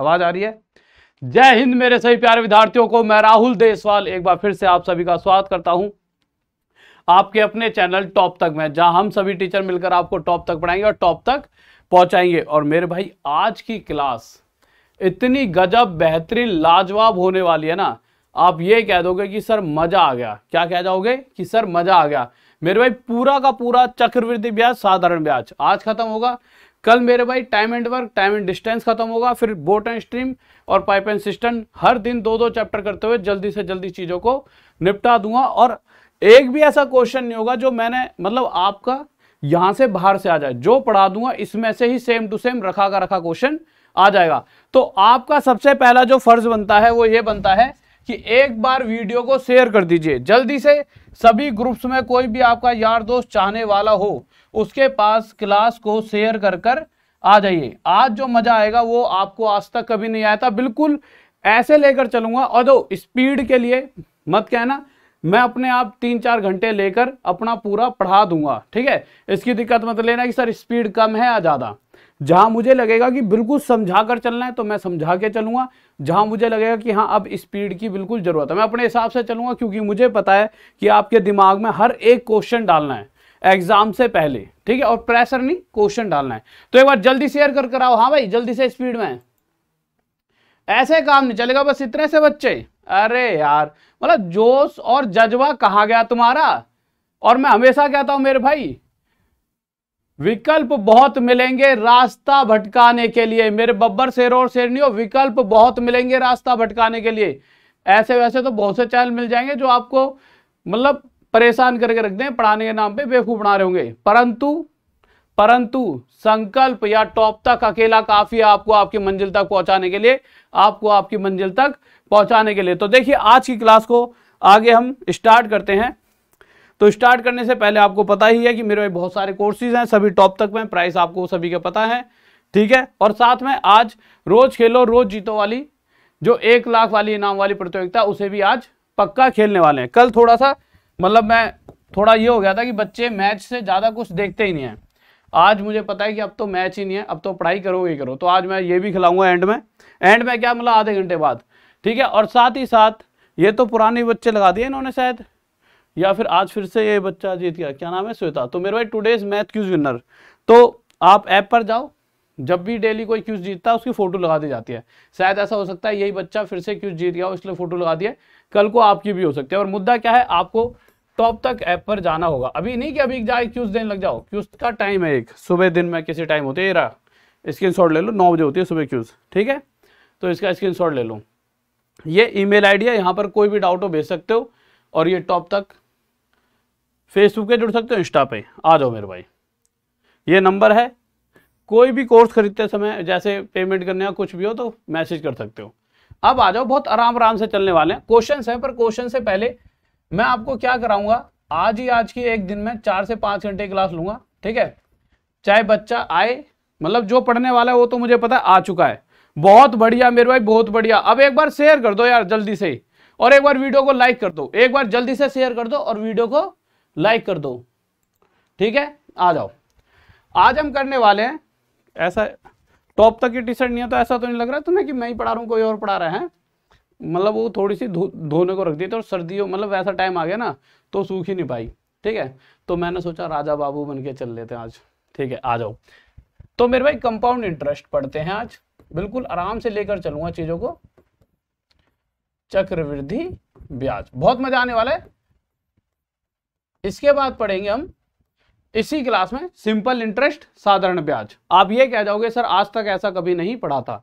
आवाज आ रही है जय हिंद मेरे सभी प्यारे विद्यार्थियों को मैं राहुल देसवाल एक बार फिर से आप सभी का स्वागत करता हूं आपके अपने चैनल टॉप तक में जहां हम सभी टीचर मिलकर आपको टॉप तक पढ़ाएंगे और टॉप तक पहुंचाएंगे और मेरे भाई आज की क्लास इतनी गजब बेहतरीन लाजवाब होने वाली है ना आप ये कह दोगे कि सर मजा आ गया क्या कह जाओगे कि सर मजा आ गया मेरे भाई पूरा का पूरा चक्रवृद्धि ब्याज साधारण ब्याज आज खत्म होगा कल मेरे भाई time and work time and distance खत्म होगा फिर बोट एंड स्ट्रीम और पाइप एंड सिस्टम हर दिन दो दो चैप्टर करते हुए जल्दी से जल्दी चीज़ों को निपटा दूंगा और एक भी ऐसा क्वेश्चन नहीं होगा जो मैंने मतलब आपका यहां से बाहर से आ जाए जो पढ़ा दूंगा इसमें से ही सेम टू सेम रखा का रखा क्वेश्चन आ जाएगा तो आपका सबसे पहला जो फर्ज बनता है वो ये बनता है कि एक बार वीडियो को शेयर कर दीजिए जल्दी से सभी ग्रुप्स में कोई भी आपका यार दोस्त चाहने वाला हो उसके पास क्लास को शेयर कर कर आ जाइए आज जो मज़ा आएगा वो आपको आज तक कभी नहीं आया था बिल्कुल ऐसे लेकर चलूंगा और दो स्पीड के लिए मत कहना मैं अपने आप तीन चार घंटे लेकर अपना पूरा पढ़ा दूंगा ठीक है इसकी दिक्कत मत लेना कि सर स्पीड कम है या ज़्यादा जहाँ मुझे लगेगा कि बिल्कुल समझा कर चलना है तो मैं समझा के चलूंगा जहाँ मुझे लगेगा कि हाँ अब स्पीड की बिल्कुल ज़रूरत है मैं अपने हिसाब से चलूँगा क्योंकि मुझे पता है कि आपके दिमाग में हर एक क्वेश्चन डालना है एग्जाम से पहले ठीक है और प्रेशर नहीं क्वेश्चन डालना है तो एक बार जल्दी शेयर कर कराओ हाँ भाई जल्दी से स्पीड में ऐसे काम नहीं चलेगा बस इतने से बच्चे अरे यार मतलब जोश और जज्बा कहा गया तुम्हारा और मैं हमेशा कहता हूं मेरे भाई विकल्प बहुत मिलेंगे रास्ता भटकाने के लिए मेरे बब्बर शेर और हो विकल्प बहुत मिलेंगे रास्ता भटकाने के लिए ऐसे वैसे तो बहुत से चैनल मिल जाएंगे जो आपको मतलब परेशान करके रख दें पढ़ाने के नाम पे बेवकूफ़ बना रहे होंगे परंतु परंतु संकल्प या टॉप तक अकेला काफ़ी है आपको आपकी मंजिल तक पहुंचाने के लिए आपको आपकी मंजिल तक पहुंचाने के लिए तो देखिए आज की क्लास को आगे हम स्टार्ट करते हैं तो स्टार्ट करने से पहले आपको पता ही है कि मेरे बहुत सारे कोर्सेज हैं सभी टॉप तक में प्राइस आपको सभी का पता है ठीक है और साथ में आज रोज खेलो रोज जीतो वाली जो एक लाख वाली इनाम वाली प्रतियोगिता उसे भी आज पक्का खेलने वाले हैं कल थोड़ा सा मतलब मैं थोड़ा ये हो गया था कि बच्चे मैच से ज़्यादा कुछ देखते ही नहीं है आज मुझे पता है कि अब तो मैच ही नहीं है अब तो पढ़ाई करो ही करो तो आज मैं ये भी खिलाऊंगा एंड में एंड में क्या मतलब आधे घंटे बाद ठीक है और साथ ही साथ ये तो पुराने बच्चे लगा दिए इन्होंने शायद या फिर आज फिर से ये बच्चा जीत गया क्या नाम है श्वेता तो मेरे भाई टूडेज मैथ क्यूज विनर तो आप ऐप पर जाओ जब भी डेली कोई क्यूज जीतता है उसकी फोटो लगा दी जाती है शायद ऐसा हो सकता है यही बच्चा फिर से क्यूज जीत गया हो इसलिए फोटो लगा दिया कल को आपकी भी हो सकती है और मुद्दा क्या है आपको तो अब तक ऐप पर जाना होगा अभी नहीं कि अभी जाए क्यूज देने लग जाओ क्यूज का टाइम है एक सुबह दिन में किसी टाइम होती है रहा स्क्रीन शॉट ले लो नौ बजे होती है सुबह क्यूज ठीक है तो इसका स्क्रीन शॉट ले लो ये ईमेल आईडी है यहाँ पर कोई भी डाउट हो भेज सकते हो और ये टॉप तक फेसबुक पे जुड़ सकते हो इंस्टा पे आ जाओ मेरे भाई ये नंबर है कोई भी कोर्स खरीदते समय जैसे पेमेंट करने का कुछ भी हो तो मैसेज कर सकते हो अब आ जाओ बहुत आराम आराम से चलने वाले हैं क्वेश्चन हैं पर क्वेश्चन से पहले मैं आपको क्या कराऊंगा आज ही आज की एक दिन में चार से पांच घंटे क्लास लूंगा ठीक है चाहे बच्चा आए मतलब जो पढ़ने वाला है वो तो मुझे पता आ चुका है बहुत बढ़िया मेरे भाई बहुत बढ़िया अब एक बार शेयर कर दो यार जल्दी से और एक बार वीडियो को लाइक कर दो एक बार जल्दी से शेयर कर दो और वीडियो को लाइक कर दो ठीक है आ जाओ आज हम करने वाले हैं ऐसा टॉप तक की टी शर्ट नहीं है तो ऐसा तो नहीं लग रहा तुम्हें कि मैं ही पढ़ा रहा हूँ कोई और पढ़ा रहा है मतलब वो थोड़ी सी धोने को रख दी थी और सर्दियों मतलब वैसा टाइम आ गया ना तो सूख ही नहीं पाई ठीक है तो मैंने सोचा राजा बाबू बन के चल लेते हैं आज ठीक है आ जाओ तो मेरे भाई कंपाउंड इंटरेस्ट पढ़ते हैं आज बिल्कुल आराम से लेकर चलूंगा चीजों को चक्रवृद्धि ब्याज बहुत मजा आने वाला है इसके बाद पढ़ेंगे हम इसी क्लास में सिंपल इंटरेस्ट साधारण ब्याज आप ये कह जाओगे सर आज तक ऐसा कभी नहीं पढ़ा था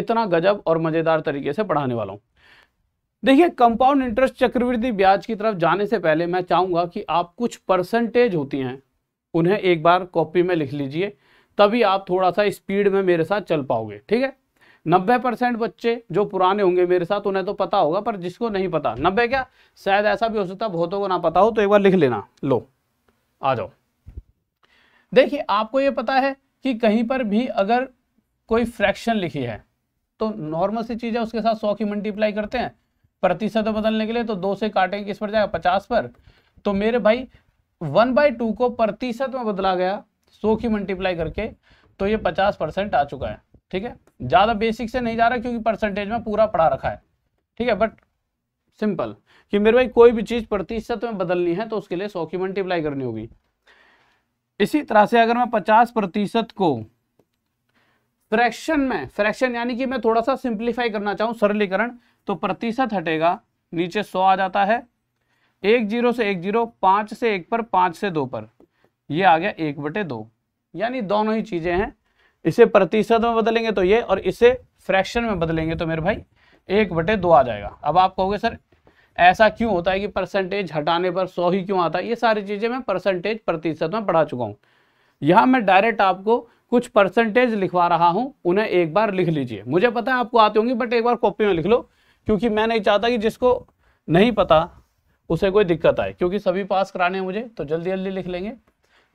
इतना गजब और मजेदार तरीके से पढ़ाने वाला हूं देखिए कंपाउंड इंटरेस्ट चक्रवृद्धि ब्याज की तरफ जाने से पहले मैं चाहूंगा कि आप कुछ परसेंटेज होती हैं उन्हें एक बार कॉपी में लिख लीजिए तभी आप थोड़ा सा स्पीड में मेरे साथ चल पाओगे ठीक है नब्बे परसेंट बच्चे जो पुराने होंगे मेरे साथ उन्हें तो पता होगा पर जिसको नहीं पता नब्बे क्या शायद ऐसा भी हो सकता है बहुतों को ना पता हो तो एक बार लिख लेना लो आ जाओ देखिए आपको ये पता है कि कहीं पर भी अगर कोई फ्रैक्शन लिखी है तो नॉर्मल सी चीज़ है उसके साथ सौ की मल्टीप्लाई करते हैं प्रतिशत बदलने के लिए तो दो से काटेंगे किस पर जाएगा पचास पर तो मेरे भाई वन बाई टू को प्रतिशत में बदला गया सो की मल्टीप्लाई करके तो ये पचास परसेंट आ चुका है ठीक है ज़्यादा बेसिक से नहीं जा रहा क्योंकि परसेंटेज में पूरा पढ़ा रखा है ठीक है बट सिंपल कि मेरे भाई कोई भी चीज़ प्रतिशत में बदलनी है तो उसके लिए सौ की मल्टीप्लाई करनी होगी इसी तरह से अगर मैं पचास प्रतिशत को फ्रैक्शन में फ्रैक्शन यानी कि मैं थोड़ा सा सिंप्लीफाई करना चाहूं सरलीकरण तो प्रतिशत हटेगा नीचे सौ आ जाता है एक जीरो से एक जीरो पाँच से एक पर पाँच से दो पर ये आ गया एक बटे दो यानी दोनों ही चीज़ें हैं इसे प्रतिशत में बदलेंगे तो ये और इसे फ्रैक्शन में बदलेंगे तो मेरे भाई एक बटे दो आ जाएगा अब आप कहोगे सर ऐसा क्यों होता है कि परसेंटेज हटाने पर सौ ही क्यों आता है ये सारी चीज़ें मैं परसेंटेज प्रतिशत में पढ़ा चुका हूँ यहाँ मैं डायरेक्ट आपको कुछ परसेंटेज लिखवा रहा हूँ उन्हें एक बार लिख लीजिए मुझे पता है आपको आती होंगी बट एक बार कॉपी में लिख लो क्योंकि मैं नहीं चाहता कि जिसको नहीं पता उसे कोई दिक्कत आए क्योंकि सभी पास कराने हैं मुझे तो जल्दी जल्दी लिख लेंगे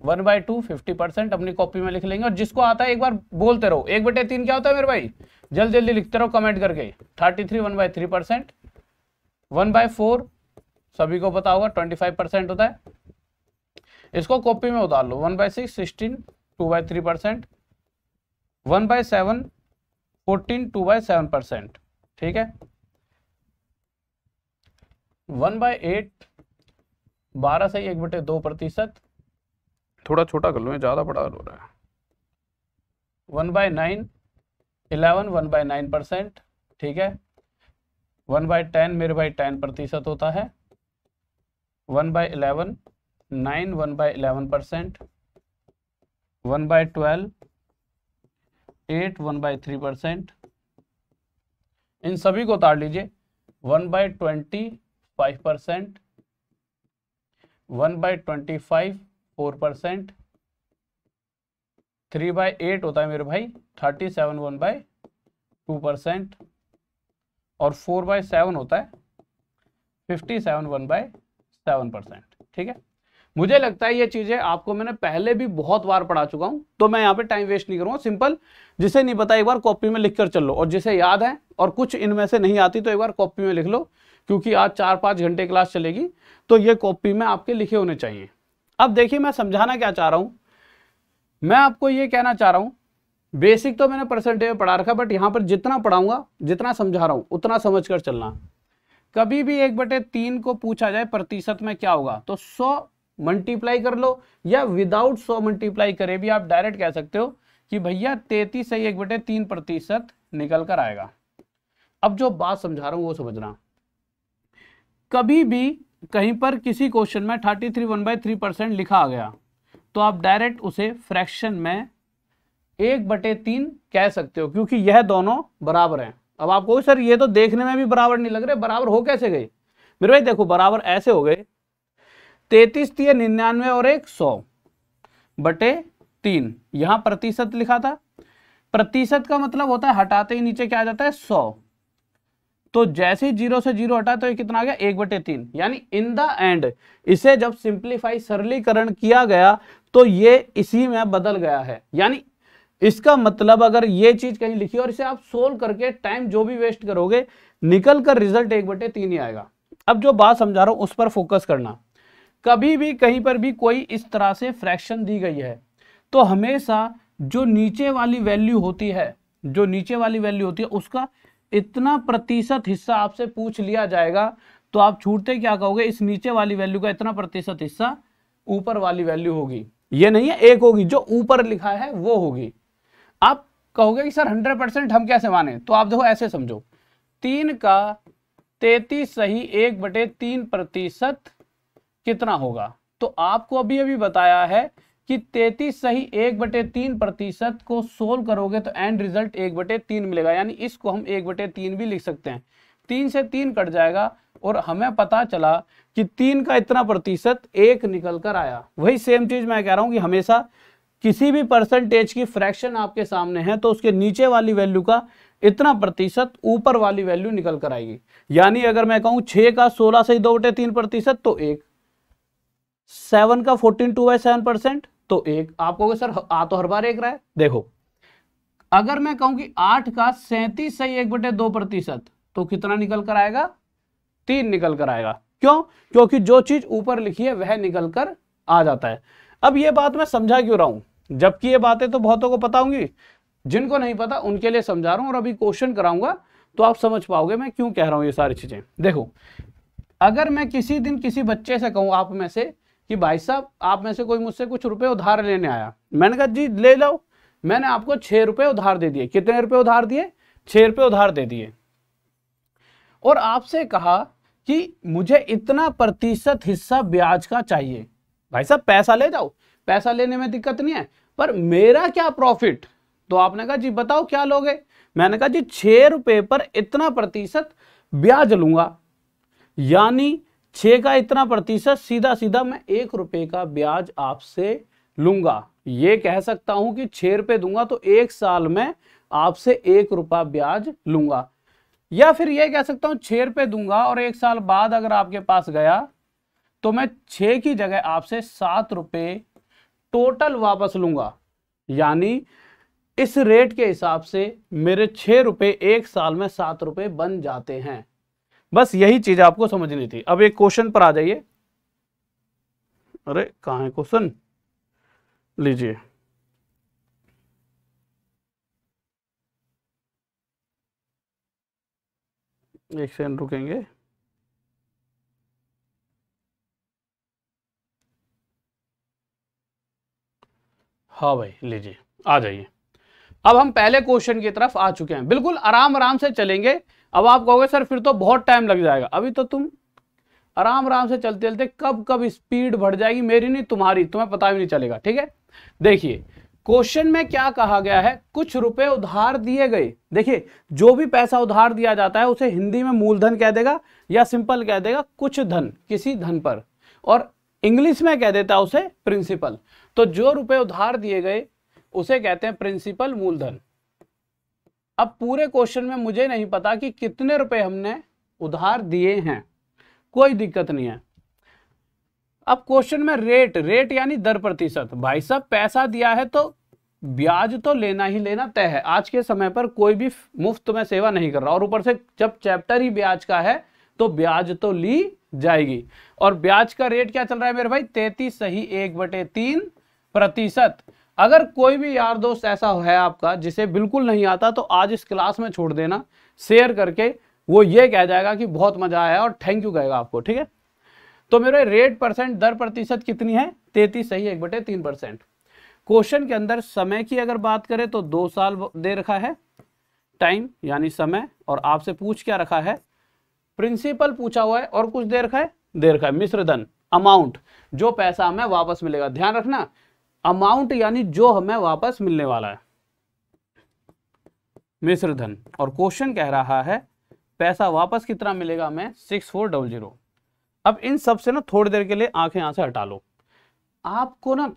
one by two fifty percent अपनी कॉपी में लिख लेंगे और जिसको आता है एक बार बोलते रहो एक बटे तीन क्या होता है मेरे भाई जल्दी जल्दी लिखते रहो कमेंट करके thirty three one by three percent one by four सभी को पता होगा ट्वेंटी फाइव परसेंट होता है इसको कॉपी में उतार लो one by six sixteen two by three percent one by seven fourteen two by seven percent ठीक है वन बाय एट बारह से एक बटे दो प्रतिशत थोड़ा छोटा कर लो ज़्यादा बड़ा हो रहा है one by nine eleven one by nine percent ठीक है वन बाय टेन मेरे बाई टेन प्रतिशत होता है one by eleven nine one by eleven percent one by twelve eight one by three percent इन सभी को उतार लीजिए one by twenty five percent one by twenty five four percent three by eight होता है मेरे भाई thirty seven one by two percent और फोर बाय सेवन होता है fifty seven one by seven percent ठीक है मुझे लगता है ये चीजें आपको मैंने पहले भी बहुत बार पढ़ा चुका हूं तो मैं यहां पे टाइम वेस्ट नहीं करूंगा सिंपल जिसे नहीं पता एक बार कॉपी में लिखकर चल लो और जिसे याद है और कुछ इनमें से नहीं आती तो एक बार कॉपी में लिख लो क्योंकि आज चार पाँच घंटे क्लास चलेगी तो ये कॉपी में आपके लिखे होने चाहिए अब देखिए मैं समझाना क्या चाह रहा हूँ मैं आपको ये कहना चाह रहा हूँ बेसिक तो मैंने परसेंटेज पढ़ा रखा बट यहाँ पर जितना पढ़ाऊंगा जितना समझा रहा हूँ उतना समझ कर चलना कभी भी एक बटे तीन को पूछा जाए प्रतिशत में क्या होगा तो सौ मल्टीप्लाई कर लो या विदाउट सौ मल्टीप्लाई करे भी आप डायरेक्ट कह सकते हो कि भैया तेतीस से एक बटे तीन प्रतिशत निकल कर आएगा अब जो बात समझा रहा हूँ वो समझना कभी भी कहीं पर किसी क्वेश्चन में thirty three one by three percent लिखा गया तो आप डायरेक्ट उसे फ्रैक्शन में एक बटे तीन कह सकते हो क्योंकि यह दोनों बराबर हैं अब आपको सर ये तो देखने में भी बराबर नहीं लग रहे बराबर हो कैसे गए मेरे भाई देखो बराबर ऐसे हो गए तैतीस तीन निन्यानवे और एक सौ बटे तीन यहां प्रतिशत लिखा था प्रतिशत का मतलब होता है हटाते ही नीचे क्या आ जाता है सौ तो जैसे ही जीरो से जीरो हटा तो ये कितना आ गया एक बटे तीन यानी इन द एंड इसे जब सिंप्लीफाई सरलीकरण किया गया तो ये इसी में बदल गया है यानी इसका मतलब अगर ये चीज कहीं लिखी और इसे आप सोल्व करके टाइम जो भी वेस्ट करोगे निकल कर रिजल्ट एक बटे तीन ही आएगा अब जो बात समझा रहा हूं उस पर फोकस करना कभी भी कहीं पर भी कोई इस तरह से फ्रैक्शन दी गई है तो हमेशा जो नीचे वाली वैल्यू होती है जो नीचे वाली वैल्यू होती है उसका इतना प्रतिशत हिस्सा आपसे पूछ लिया जाएगा तो आप छूटते क्या कहोगे इस नीचे वाली वैल्यू का इतना प्रतिशत हिस्सा ऊपर वाली वैल्यू होगी ये नहीं है एक होगी जो ऊपर लिखा है वो होगी आप कहोगे कि सर हंड्रेड परसेंट हम कैसे माने तो आप देखो ऐसे समझो तीन का तैतीस सही एक बटे तीन प्रतिशत कितना होगा तो आपको अभी अभी बताया है कि 33 सही एक बटे तीन प्रतिशत को सोल्व करोगे तो एंड रिजल्ट एक बटे तीन मिलेगा यानी इसको हम एक बटे तीन भी लिख सकते हैं तीन से तीन कट जाएगा और हमें पता चला कि तीन का इतना प्रतिशत एक निकल कर आया वही सेम चीज मैं कह रहा हूं कि हमेशा किसी भी परसेंटेज की फ्रैक्शन आपके सामने है तो उसके नीचे वाली वैल्यू का इतना प्रतिशत ऊपर वाली वैल्यू निकल कर आएगी यानी अगर मैं कहूं छह का सोलह से दो बटे तीन प्रतिशत तो एक सेवन का fourteen two by seven percent तो एक आप कहोगे सर आ तो हर बार एक रहा है देखो अगर मैं कहूं कि आठ का सैंतीस सही एक बटे दो प्रतिशत तो कितना निकल कर आएगा तीन निकल कर आएगा क्यों क्योंकि जो चीज ऊपर लिखी है वह निकल कर आ जाता है अब ये बात मैं समझा क्यों रहा हूं जबकि ये बातें तो बहुतों को पता होंगी जिनको नहीं पता उनके लिए समझा रहा हूं और अभी क्वेश्चन कराऊंगा तो आप समझ पाओगे मैं क्यों कह रहा हूं ये सारी चीजें देखो अगर मैं किसी दिन किसी बच्चे से कहूं आप में से कि भाई साहब आप में से कोई मुझसे कुछ रुपए उधार लेने आया मैंने कहा जी ले लो मैंने आपको छह रुपए उधार दे दिए कितने रुपए उधार दिए छह रुपए उधार दे दिए और आपसे कहा कि मुझे इतना प्रतिशत हिस्सा ब्याज का चाहिए भाई साहब पैसा ले जाओ पैसा लेने में दिक्कत नहीं है पर मेरा क्या प्रॉफिट तो आपने कहा जी बताओ क्या लोगे मैंने कहा जी छह रुपए पर इतना प्रतिशत ब्याज लूंगा यानी छः का इतना प्रतिशत सीधा सीधा मैं एक रुपये का ब्याज आपसे लूंगा ये कह सकता हूं कि छ रुपए दूंगा तो एक साल में आपसे एक रुपया ब्याज लूंगा या फिर यह कह सकता हूं छह रुपए दूंगा और एक साल बाद अगर आपके पास गया तो मैं छह की जगह आपसे सात रुपये टोटल वापस लूंगा यानी इस रेट के हिसाब से मेरे छः रुपये एक साल में सात रुपये बन जाते हैं बस यही चीज आपको समझनी थी अब एक क्वेश्चन पर आ जाइए अरे कहा है क्वेश्चन लीजिए एक सेकेंड रुकेंगे हाँ भाई लीजिए आ जाइए अब हम पहले क्वेश्चन की तरफ आ चुके हैं बिल्कुल आराम आराम से चलेंगे अब आप कहोगे सर फिर तो बहुत टाइम लग जाएगा अभी तो तुम आराम आराम से चलते चलते कब कब स्पीड बढ़ जाएगी मेरी नहीं तुम्हारी तुम्हें पता भी नहीं चलेगा ठीक है देखिए क्वेश्चन में क्या कहा गया है कुछ रुपए उधार दिए गए देखिए जो भी पैसा उधार दिया जाता है उसे हिंदी में मूलधन कह देगा या सिंपल कह देगा कुछ धन किसी धन पर और इंग्लिश में कह देता है उसे प्रिंसिपल तो जो रुपए उधार दिए गए उसे कहते हैं प्रिंसिपल मूलधन अब पूरे क्वेश्चन में मुझे नहीं पता कि कितने रुपए हमने उधार दिए हैं कोई दिक्कत नहीं है अब क्वेश्चन में रेट रेट यानी दर प्रतिशत भाई साहब पैसा दिया है तो ब्याज तो लेना ही लेना तय है आज के समय पर कोई भी मुफ्त में सेवा नहीं कर रहा और ऊपर से जब चैप्टर ही ब्याज का है तो ब्याज तो ली जाएगी और ब्याज का रेट क्या चल रहा है मेरे भाई तैतीस सही एक बटे तीन प्रतिशत अगर कोई भी यार दोस्त ऐसा है आपका जिसे बिल्कुल नहीं आता तो आज इस क्लास में छोड़ देना शेयर करके वो ये कह जाएगा कि बहुत मजा आया और थैंक यू कहेगा आपको ठीक है तो मेरे रेट परसेंट दर प्रतिशत कितनी है तैतीस सही एक बटे तीन परसेंट क्वेश्चन के अंदर समय की अगर बात करें तो दो साल दे रखा है टाइम यानी समय और आपसे पूछ क्या रखा है प्रिंसिपल पूछा हुआ है और कुछ दे रखा है दे रखा है मिश्रधन अमाउंट जो पैसा हमें वापस मिलेगा ध्यान रखना अमाउंट यानी जो हमें वापस मिलने वाला है मिश्र धन और क्वेश्चन कह रहा है पैसा वापस कितना मिलेगा हमें सिक्स फोर डबल जीरो अब इन सब से ना थोड़ी देर के लिए आंखें यहां से हटा लो आपको ना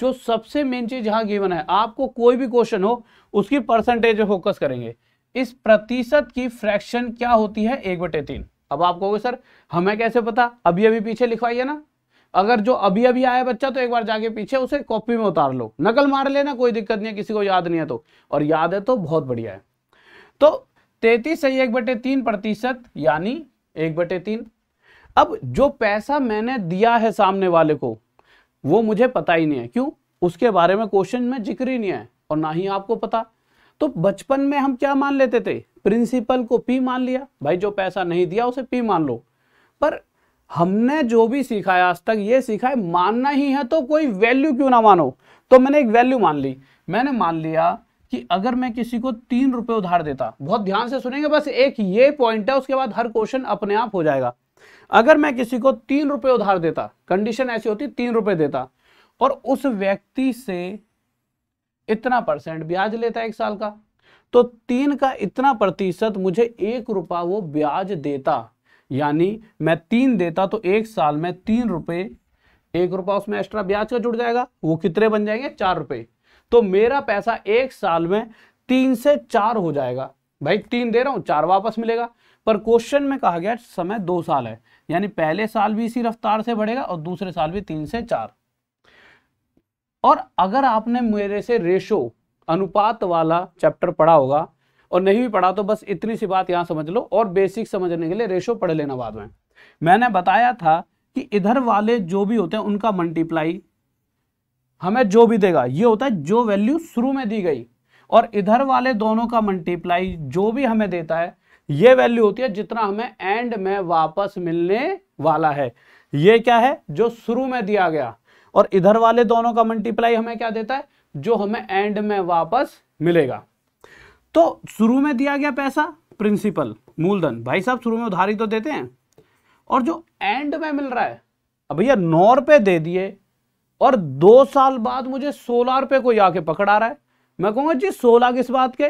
जो सबसे मेन चीज यहां गिवन है आपको कोई भी क्वेश्चन हो उसकी परसेंटेज फोकस करेंगे इस प्रतिशत की फ्रैक्शन क्या होती है एक बटे तीन अब आप कहोगे सर हमें कैसे पता अभी अभी पीछे लिखवाइए ना अगर जो अभी अभी आया बच्चा तो एक बार जाके पीछे उसे कॉपी में उतार लो नकल मार लेना कोई दिक्कत नहीं है किसी को याद नहीं है तो और याद है तो बहुत बढ़िया है तो तैतीस सही एक बटे तीन प्रतिशत यानी एक बटे तीन अब जो पैसा मैंने दिया है सामने वाले को वो मुझे पता ही नहीं है क्यों उसके बारे में क्वेश्चन में जिक्र ही नहीं है और ना ही आपको पता तो बचपन में हम क्या मान लेते थे प्रिंसिपल को पी मान लिया भाई जो पैसा नहीं दिया उसे पी मान लो पर हमने जो भी सीखा है आज तक ये सीखा है मानना ही है तो कोई वैल्यू क्यों ना मानो तो मैंने एक वैल्यू मान ली मैंने मान लिया कि अगर मैं किसी को तीन रुपए उधार देता बहुत ध्यान से सुनेंगे बस एक ये पॉइंट है उसके बाद हर क्वेश्चन अपने आप हो जाएगा अगर मैं किसी को तीन रुपए उधार देता कंडीशन ऐसी होती तीन रुपए देता और उस व्यक्ति से इतना परसेंट ब्याज लेता एक साल का तो तीन का इतना प्रतिशत मुझे एक रुपया वो ब्याज देता यानी मैं तीन देता तो एक साल में तीन रुपए एक रुपया उसमें एक्स्ट्रा ब्याज का जुड़ जाएगा वो कितने बन जाएंगे चार रुपए तो मेरा पैसा एक साल में तीन से चार हो जाएगा भाई तीन दे रहा हूं चार वापस मिलेगा पर क्वेश्चन में कहा गया समय दो साल है यानी पहले साल भी इसी रफ्तार से बढ़ेगा और दूसरे साल भी तीन से चार और अगर आपने मेरे से रेशो अनुपात वाला चैप्टर पढ़ा होगा और नहीं भी पढ़ा तो बस इतनी सी बात यहाँ समझ लो और बेसिक समझने के लिए रेशो पढ़ लेना बाद में मैंने बताया था कि इधर वाले जो भी होते हैं उनका मल्टीप्लाई हमें जो भी देगा ये होता है जो वैल्यू शुरू में दी गई और इधर वाले दोनों का मल्टीप्लाई जो भी हमें देता है ये वैल्यू होती है जितना हमें एंड में वापस मिलने वाला है ये क्या है जो शुरू में दिया गया और इधर वाले दोनों का मल्टीप्लाई हमें क्या देता है जो हमें एंड में वापस मिलेगा तो शुरू में दिया गया पैसा प्रिंसिपल मूलधन भाई साहब शुरू में उधारी तो देते हैं और जो एंड में मिल रहा है अब भैया नौ रुपए दे दिए और दो साल बाद मुझे सोलह रुपए को आके पकड़ा रहा है मैं कहूंगा जी सोलह किस बात के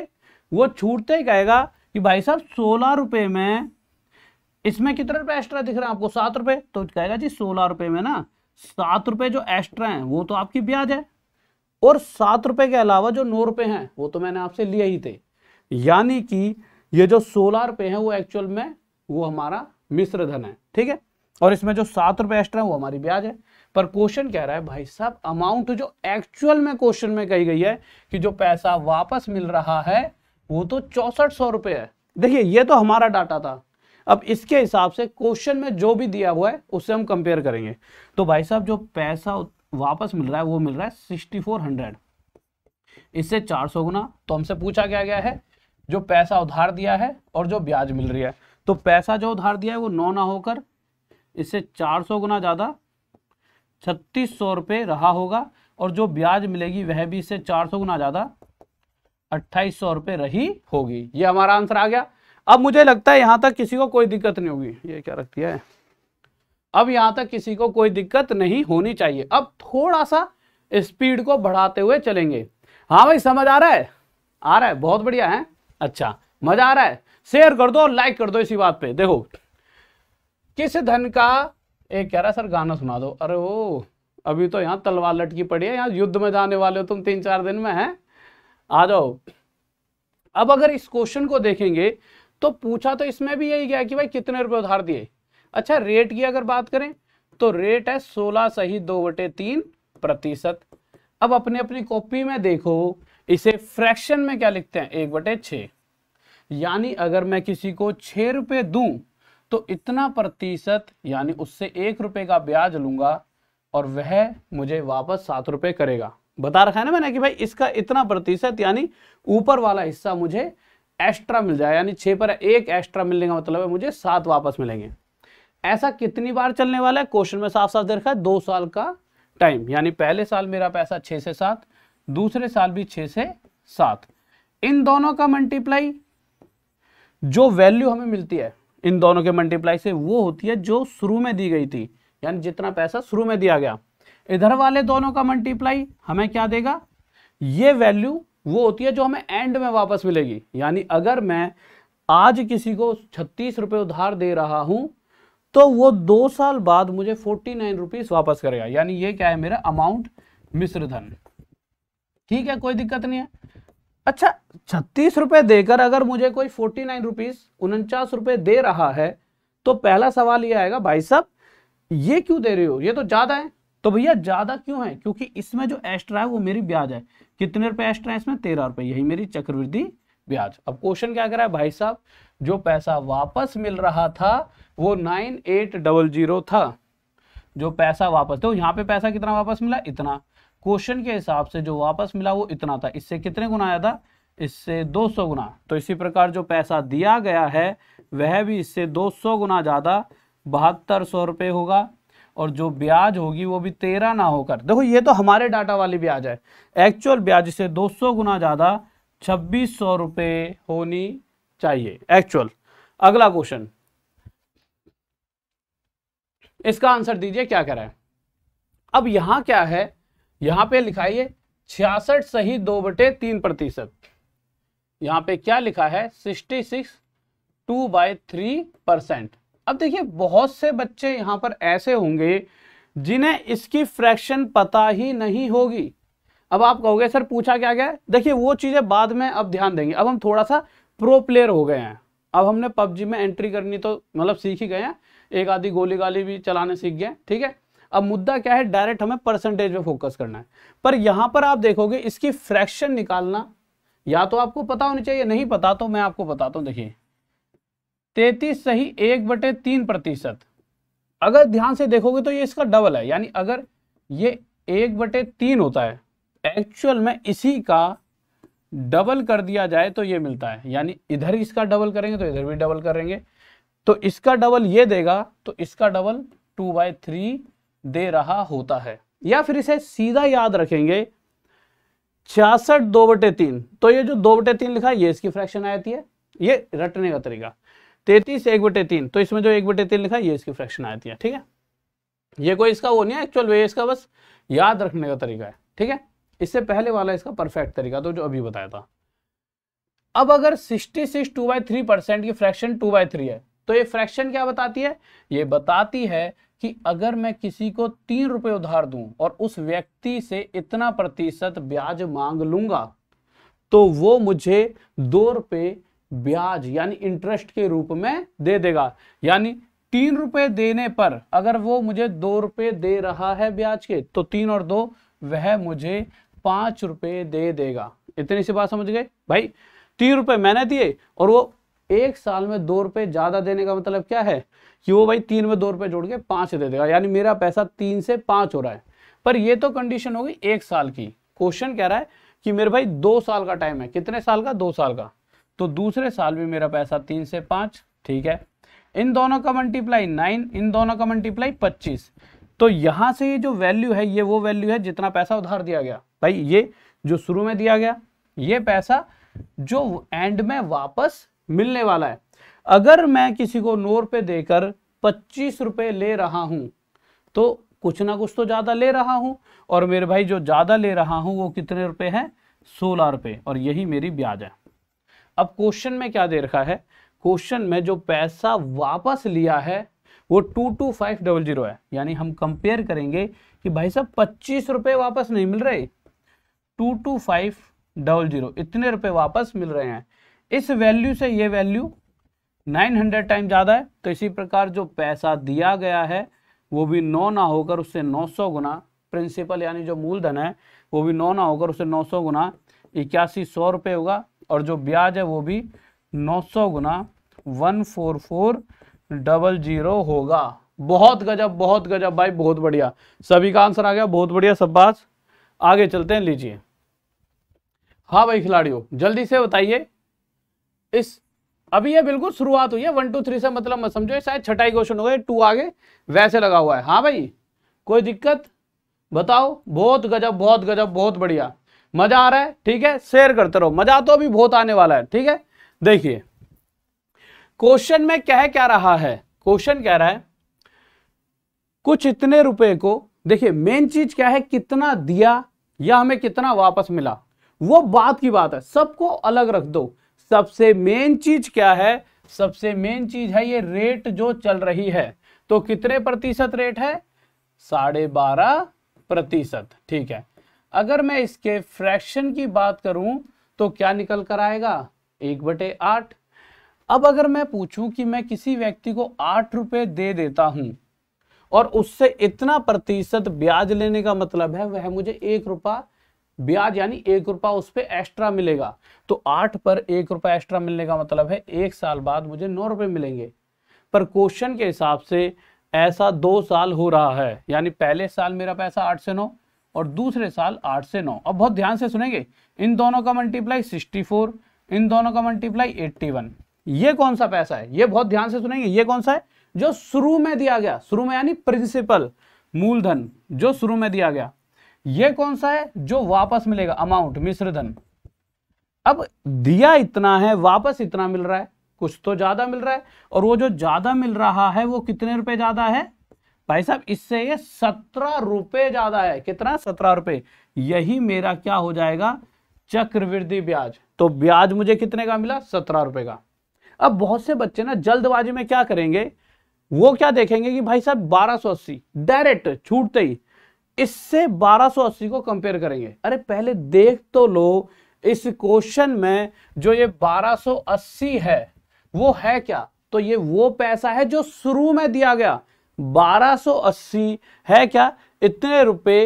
वो छूटते ही कहेगा कि भाई साहब सोलह रुपए में इसमें कितने रुपए एक्स्ट्रा दिख रहे हैं आपको सात रुपए तो कहेगा जी सोलह रुपए में ना सात रुपए जो एक्स्ट्रा हैं वो तो आपकी ब्याज है और सात रुपए के अलावा जो नौ रुपए हैं वो तो मैंने आपसे लिए ही थे यानी कि ये जो सोलह रुपए है वो एक्चुअल में वो हमारा मिश्र धन है ठीक है और इसमें जो सात रुपये एक्स्ट्रा है वो हमारी ब्याज है पर क्वेश्चन कह रहा है भाई साहब अमाउंट जो एक्चुअल में क्वेश्चन में कही गई है कि जो पैसा वापस मिल रहा है वो तो चौसठ सौ रुपए है देखिए ये तो हमारा डाटा था अब इसके हिसाब से क्वेश्चन में जो भी दिया हुआ है उससे हम कंपेयर करेंगे तो भाई साहब जो पैसा वापस मिल रहा है वो मिल रहा है सिक्सटी फोर हंड्रेड इससे चार सौ गुना तो हमसे पूछा क्या गया है जो पैसा उधार दिया है और जो ब्याज मिल रही है तो पैसा जो उधार दिया है वो नौ ना होकर इससे चार सौ गुना ज़्यादा छत्तीस सौ रुपये रहा होगा और जो ब्याज मिलेगी वह भी इससे चार सौ गुना ज़्यादा अट्ठाईस सौ रुपये रही होगी ये हमारा आंसर आ गया अब मुझे लगता है यहाँ तक किसी को कोई दिक्कत नहीं होगी ये क्या रखती है अब यहाँ तक किसी को कोई दिक्कत नहीं होनी चाहिए अब थोड़ा सा स्पीड को बढ़ाते हुए चलेंगे हाँ भाई समझ आ रहा है आ रहा है बहुत बढ़िया है अच्छा मजा आ रहा है शेयर कर दो और लाइक कर दो इसी बात पे देखो किस धन का एक कह रहा सर गाना सुना दो अरे ओ अभी तो यहाँ तलवार लटकी पड़ी है यहाँ युद्ध में जाने वाले हो तुम तीन चार दिन में है आ जाओ अब अगर इस क्वेश्चन को देखेंगे तो पूछा तो इसमें भी यही गया कि भाई कितने रुपए उधार दिए अच्छा रेट की अगर बात करें तो रेट है सोलह सही दो बटे तीन प्रतिशत अब अपनी अपनी कॉपी में देखो इसे फ्रैक्शन में क्या लिखते हैं एक बटे छ यानी अगर मैं किसी को छ रुपए दू तो इतना प्रतिशत यानी उससे एक रुपए का ब्याज लूंगा और वह मुझे वापस सात रुपए करेगा बता रखा है ना मैंने कि भाई इसका इतना प्रतिशत यानी ऊपर वाला हिस्सा मुझे एक्स्ट्रा मिल जाए यानी छः पर एक एक्स्ट्रा मिलने का मतलब है मुझे सात वापस मिलेंगे ऐसा कितनी बार चलने वाला है क्वेश्चन में साफ साफ देखा है दो साल का टाइम यानी पहले साल मेरा पैसा छह से सात दूसरे साल भी छह से सात इन दोनों का मल्टीप्लाई जो वैल्यू हमें मिलती है इन दोनों के मल्टीप्लाई से वो होती है जो शुरू में दी गई थी यानी जितना पैसा शुरू में दिया गया इधर वाले दोनों का मल्टीप्लाई हमें क्या देगा ये वैल्यू वो होती है जो हमें एंड में वापस मिलेगी यानी अगर मैं आज किसी को छत्तीस रुपये उधार दे रहा हूं तो वो दो साल बाद मुझे फोर्टी नाइन रुपीज वापस करेगा यानी ये क्या है मेरा अमाउंट मिश्र धन ठीक है कोई दिक्कत नहीं है अच्छा छत्तीस रुपए देकर अगर मुझे कोई फोर्टी नाइन रुपीज उनचास रुपए दे रहा है तो पहला सवाल ये आएगा भाई साहब ये क्यों दे रहे हो ये तो ज्यादा है तो भैया ज्यादा क्यों है क्योंकि इसमें जो एक्स्ट्रा है वो मेरी ब्याज है कितने रुपए एक्स्ट्रा है इसमें तेरह रुपए यही मेरी चक्रवृद्धि ब्याज अब क्वेश्चन क्या रहा है भाई साहब जो पैसा वापस मिल रहा था वो नाइन एट डबल जीरो था जो पैसा वापस तो यहाँ पे पैसा कितना वापस मिला इतना क्वेश्चन के हिसाब से जो वापस मिला वो इतना था इससे कितने गुना आया था इससे 200 गुना तो इसी प्रकार जो पैसा दिया गया है वह भी इससे 200 गुना ज़्यादा बहत्तर सौ रुपये होगा और जो ब्याज होगी वो भी तेरह ना होकर देखो ये तो हमारे डाटा वाली ब्याज है एक्चुअल ब्याज से 200 गुना ज़्यादा छब्बीस सौ रुपये होनी चाहिए एक्चुअल अगला क्वेश्चन इसका आंसर दीजिए क्या कह रहा है अब यहाँ क्या है यहाँ पे लिखाइए छियासठ सही दो बटे तीन प्रतिशत यहाँ पे क्या लिखा है sixty six two by three percent अब देखिए बहुत से बच्चे यहाँ पर ऐसे होंगे जिन्हें इसकी फ्रैक्शन पता ही नहीं होगी अब आप कहोगे सर पूछा क्या गया देखिए वो चीज़ें बाद में अब ध्यान देंगे अब हम थोड़ा सा प्रो प्लेयर हो गए हैं अब हमने पबजी में एंट्री करनी तो मतलब सीख ही गए हैं एक आधी गोली गाली भी चलाने सीख गए ठीक है अब मुद्दा क्या है डायरेक्ट हमें परसेंटेज में फोकस करना है पर यहां पर आप देखोगे इसकी फ्रैक्शन निकालना या तो आपको पता होनी चाहिए नहीं पता तो मैं आपको बताता हूं देखिए तैतीस सही एक बटे तीन प्रतिशत अगर ध्यान से देखोगे तो ये इसका डबल है यानी अगर ये एक बटे तीन होता है एक्चुअल में इसी का डबल कर दिया जाए तो ये मिलता है यानी इधर इसका डबल करेंगे तो इधर भी डबल करेंगे तो इसका डबल ये देगा तो इसका डबल टू बाई थ्री दे रहा होता है या फिर इसे सीधा याद रखेंगे छियासठ दो बटे तीन तो ये जो दो बटे तीन लिखा ये इसकी फ्रैक्शन आती है ये रटने का तरीका तैतीस एक बटे तीन तो इसमें जो एक बटे तीन लिखा ये इसकी फ्रैक्शन आती है ठीक है ये कोई इसका वो नहीं है एक्चुअल वे इसका बस याद रखने का तरीका है ठीक है इससे पहले वाला इसका परफेक्ट तरीका तो जो अभी बताया था अब अगर sixty six two by three percent की फ्रैक्शन टू बाई थ्री है तो ये फ्रैक्शन क्या बताती है ये बताती है कि अगर मैं किसी को तीन रुपए उधार दूं और उस व्यक्ति से इतना प्रतिशत ब्याज मांग लूंगा तो वो मुझे दो रुपए ब्याज यानी इंटरेस्ट के रूप में दे देगा यानी तीन रुपए देने पर अगर वो मुझे दो रुपए दे रहा है ब्याज के तो तीन और दो वह मुझे पांच रुपए दे देगा इतनी सी बात समझ गए भाई तीन रुपए मैंने दिए और वो एक साल में दो रुपए ज्यादा देने का मतलब क्या है कि वो भाई तीन में दो रुपए जोड़ के पांच दे देगा यानी मेरा पैसा तीन से पांच हो रहा है पर ये तो कंडीशन होगी एक साल की क्वेश्चन कह रहा है कि मेरे भाई दो साल का टाइम है कितने साल का दो साल का तो दूसरे साल में मेरा पैसा तीन से पांच ठीक है इन दोनों का मल्टीप्लाई नाइन इन दोनों का मल्टीप्लाई पच्चीस तो यहां से ये जो वैल्यू है ये वो वैल्यू है जितना पैसा उधार दिया गया भाई ये जो शुरू में दिया गया ये पैसा जो एंड में वापस मिलने वाला है अगर मैं किसी को नौ रुपये देकर पच्चीस रुपये ले रहा हूँ तो कुछ ना कुछ तो ज़्यादा ले रहा हूँ और मेरे भाई जो ज़्यादा ले रहा हूँ वो कितने रुपए हैं सोलह रुपये और यही मेरी ब्याज है अब क्वेश्चन में क्या दे रखा है क्वेश्चन में जो पैसा वापस लिया है वो two two five double zero है यानी हम कंपेयर करेंगे कि भाई साहब पच्चीस रुपये वापस नहीं मिल रहे two two five double zero इतने रुपए वापस मिल रहे हैं इस वैल्यू से ये वैल्यू 900 टाइम ज़्यादा है तो इसी प्रकार जो पैसा दिया गया है वो भी नौ ना होकर उससे 900 गुना प्रिंसिपल यानी जो मूलधन है वो भी नौ ना होकर उससे 900 गुना इक्यासी सौ रुपये होगा और जो ब्याज है वो भी 900 गुना one four four double zero होगा बहुत गजब बहुत गजब भाई बहुत बढ़िया सभी का आंसर आ गया बहुत बढ़िया सब बात आगे चलते हैं लीजिए हाँ भाई खिलाड़ियों जल्दी से बताइए इस अभी ये बिल्कुल शुरुआत हुई है वन टू थ्री से मतलब मत समझो शायद छठाई क्वेश्चन हो गए टू आगे वैसे लगा हुआ है हाँ भाई कोई दिक्कत बताओ बहुत गजब बहुत गजब बहुत बढ़िया मजा आ रहा है ठीक है शेयर करते रहो मजा तो अभी बहुत आने वाला है ठीक है देखिए क्वेश्चन में कह क्या रहा है क्वेश्चन कह रहा है कुछ इतने रुपए को देखिए मेन चीज क्या है कितना दिया या हमें कितना वापस मिला वो बात की बात है सबको अलग रख दो सबसे मेन चीज क्या है सबसे मेन चीज है ये रेट जो चल रही है तो कितने प्रतिशत रेट है साढ़े बारह प्रतिशत ठीक है अगर मैं इसके फ्रैक्शन की बात करूं तो क्या निकल कर आएगा एक बटे आठ अब अगर मैं पूछूं कि मैं किसी व्यक्ति को आठ रुपए दे देता हूं और उससे इतना प्रतिशत ब्याज लेने का मतलब है वह मुझे एक रुपया ब्याज यानी एक रुपया उस पर एक्स्ट्रा मिलेगा तो आठ पर एक रुपया एक्स्ट्रा मिलने का मतलब है एक साल बाद मुझे नौ रुपये मिलेंगे पर क्वेश्चन के हिसाब से ऐसा दो साल हो रहा है यानी पहले साल मेरा पैसा आठ से नौ और दूसरे साल आठ से नौ अब बहुत ध्यान से सुनेंगे इन दोनों का मल्टीप्लाई सिक्सटी फोर इन दोनों का मल्टीप्लाई एट्टी वन ये कौन सा पैसा है ये बहुत ध्यान से सुनेंगे ये कौन सा है जो शुरू में दिया गया शुरू में यानी प्रिंसिपल मूलधन जो शुरू में दिया गया ये कौन सा है जो वापस मिलेगा अमाउंट मिश्रधन अब दिया इतना है वापस इतना मिल रहा है कुछ तो ज्यादा मिल रहा है और वो जो ज्यादा मिल रहा है वो कितने रुपए ज्यादा है भाई साहब इससे ये सत्रह रुपए ज्यादा है कितना सत्रह रुपए यही मेरा क्या हो जाएगा चक्रवृद्धि ब्याज तो ब्याज मुझे कितने का मिला सत्रह रुपए का अब बहुत से बच्चे ना जल्दबाजी में क्या करेंगे वो क्या देखेंगे कि भाई साहब अस्सी डायरेक्ट छूटते ही इससे 1280 को कंपेयर करेंगे अरे पहले देख तो लो इस क्वेश्चन में जो ये 1280 है वो है क्या तो ये वो पैसा है जो शुरू में दिया गया 1280 है क्या इतने रुपए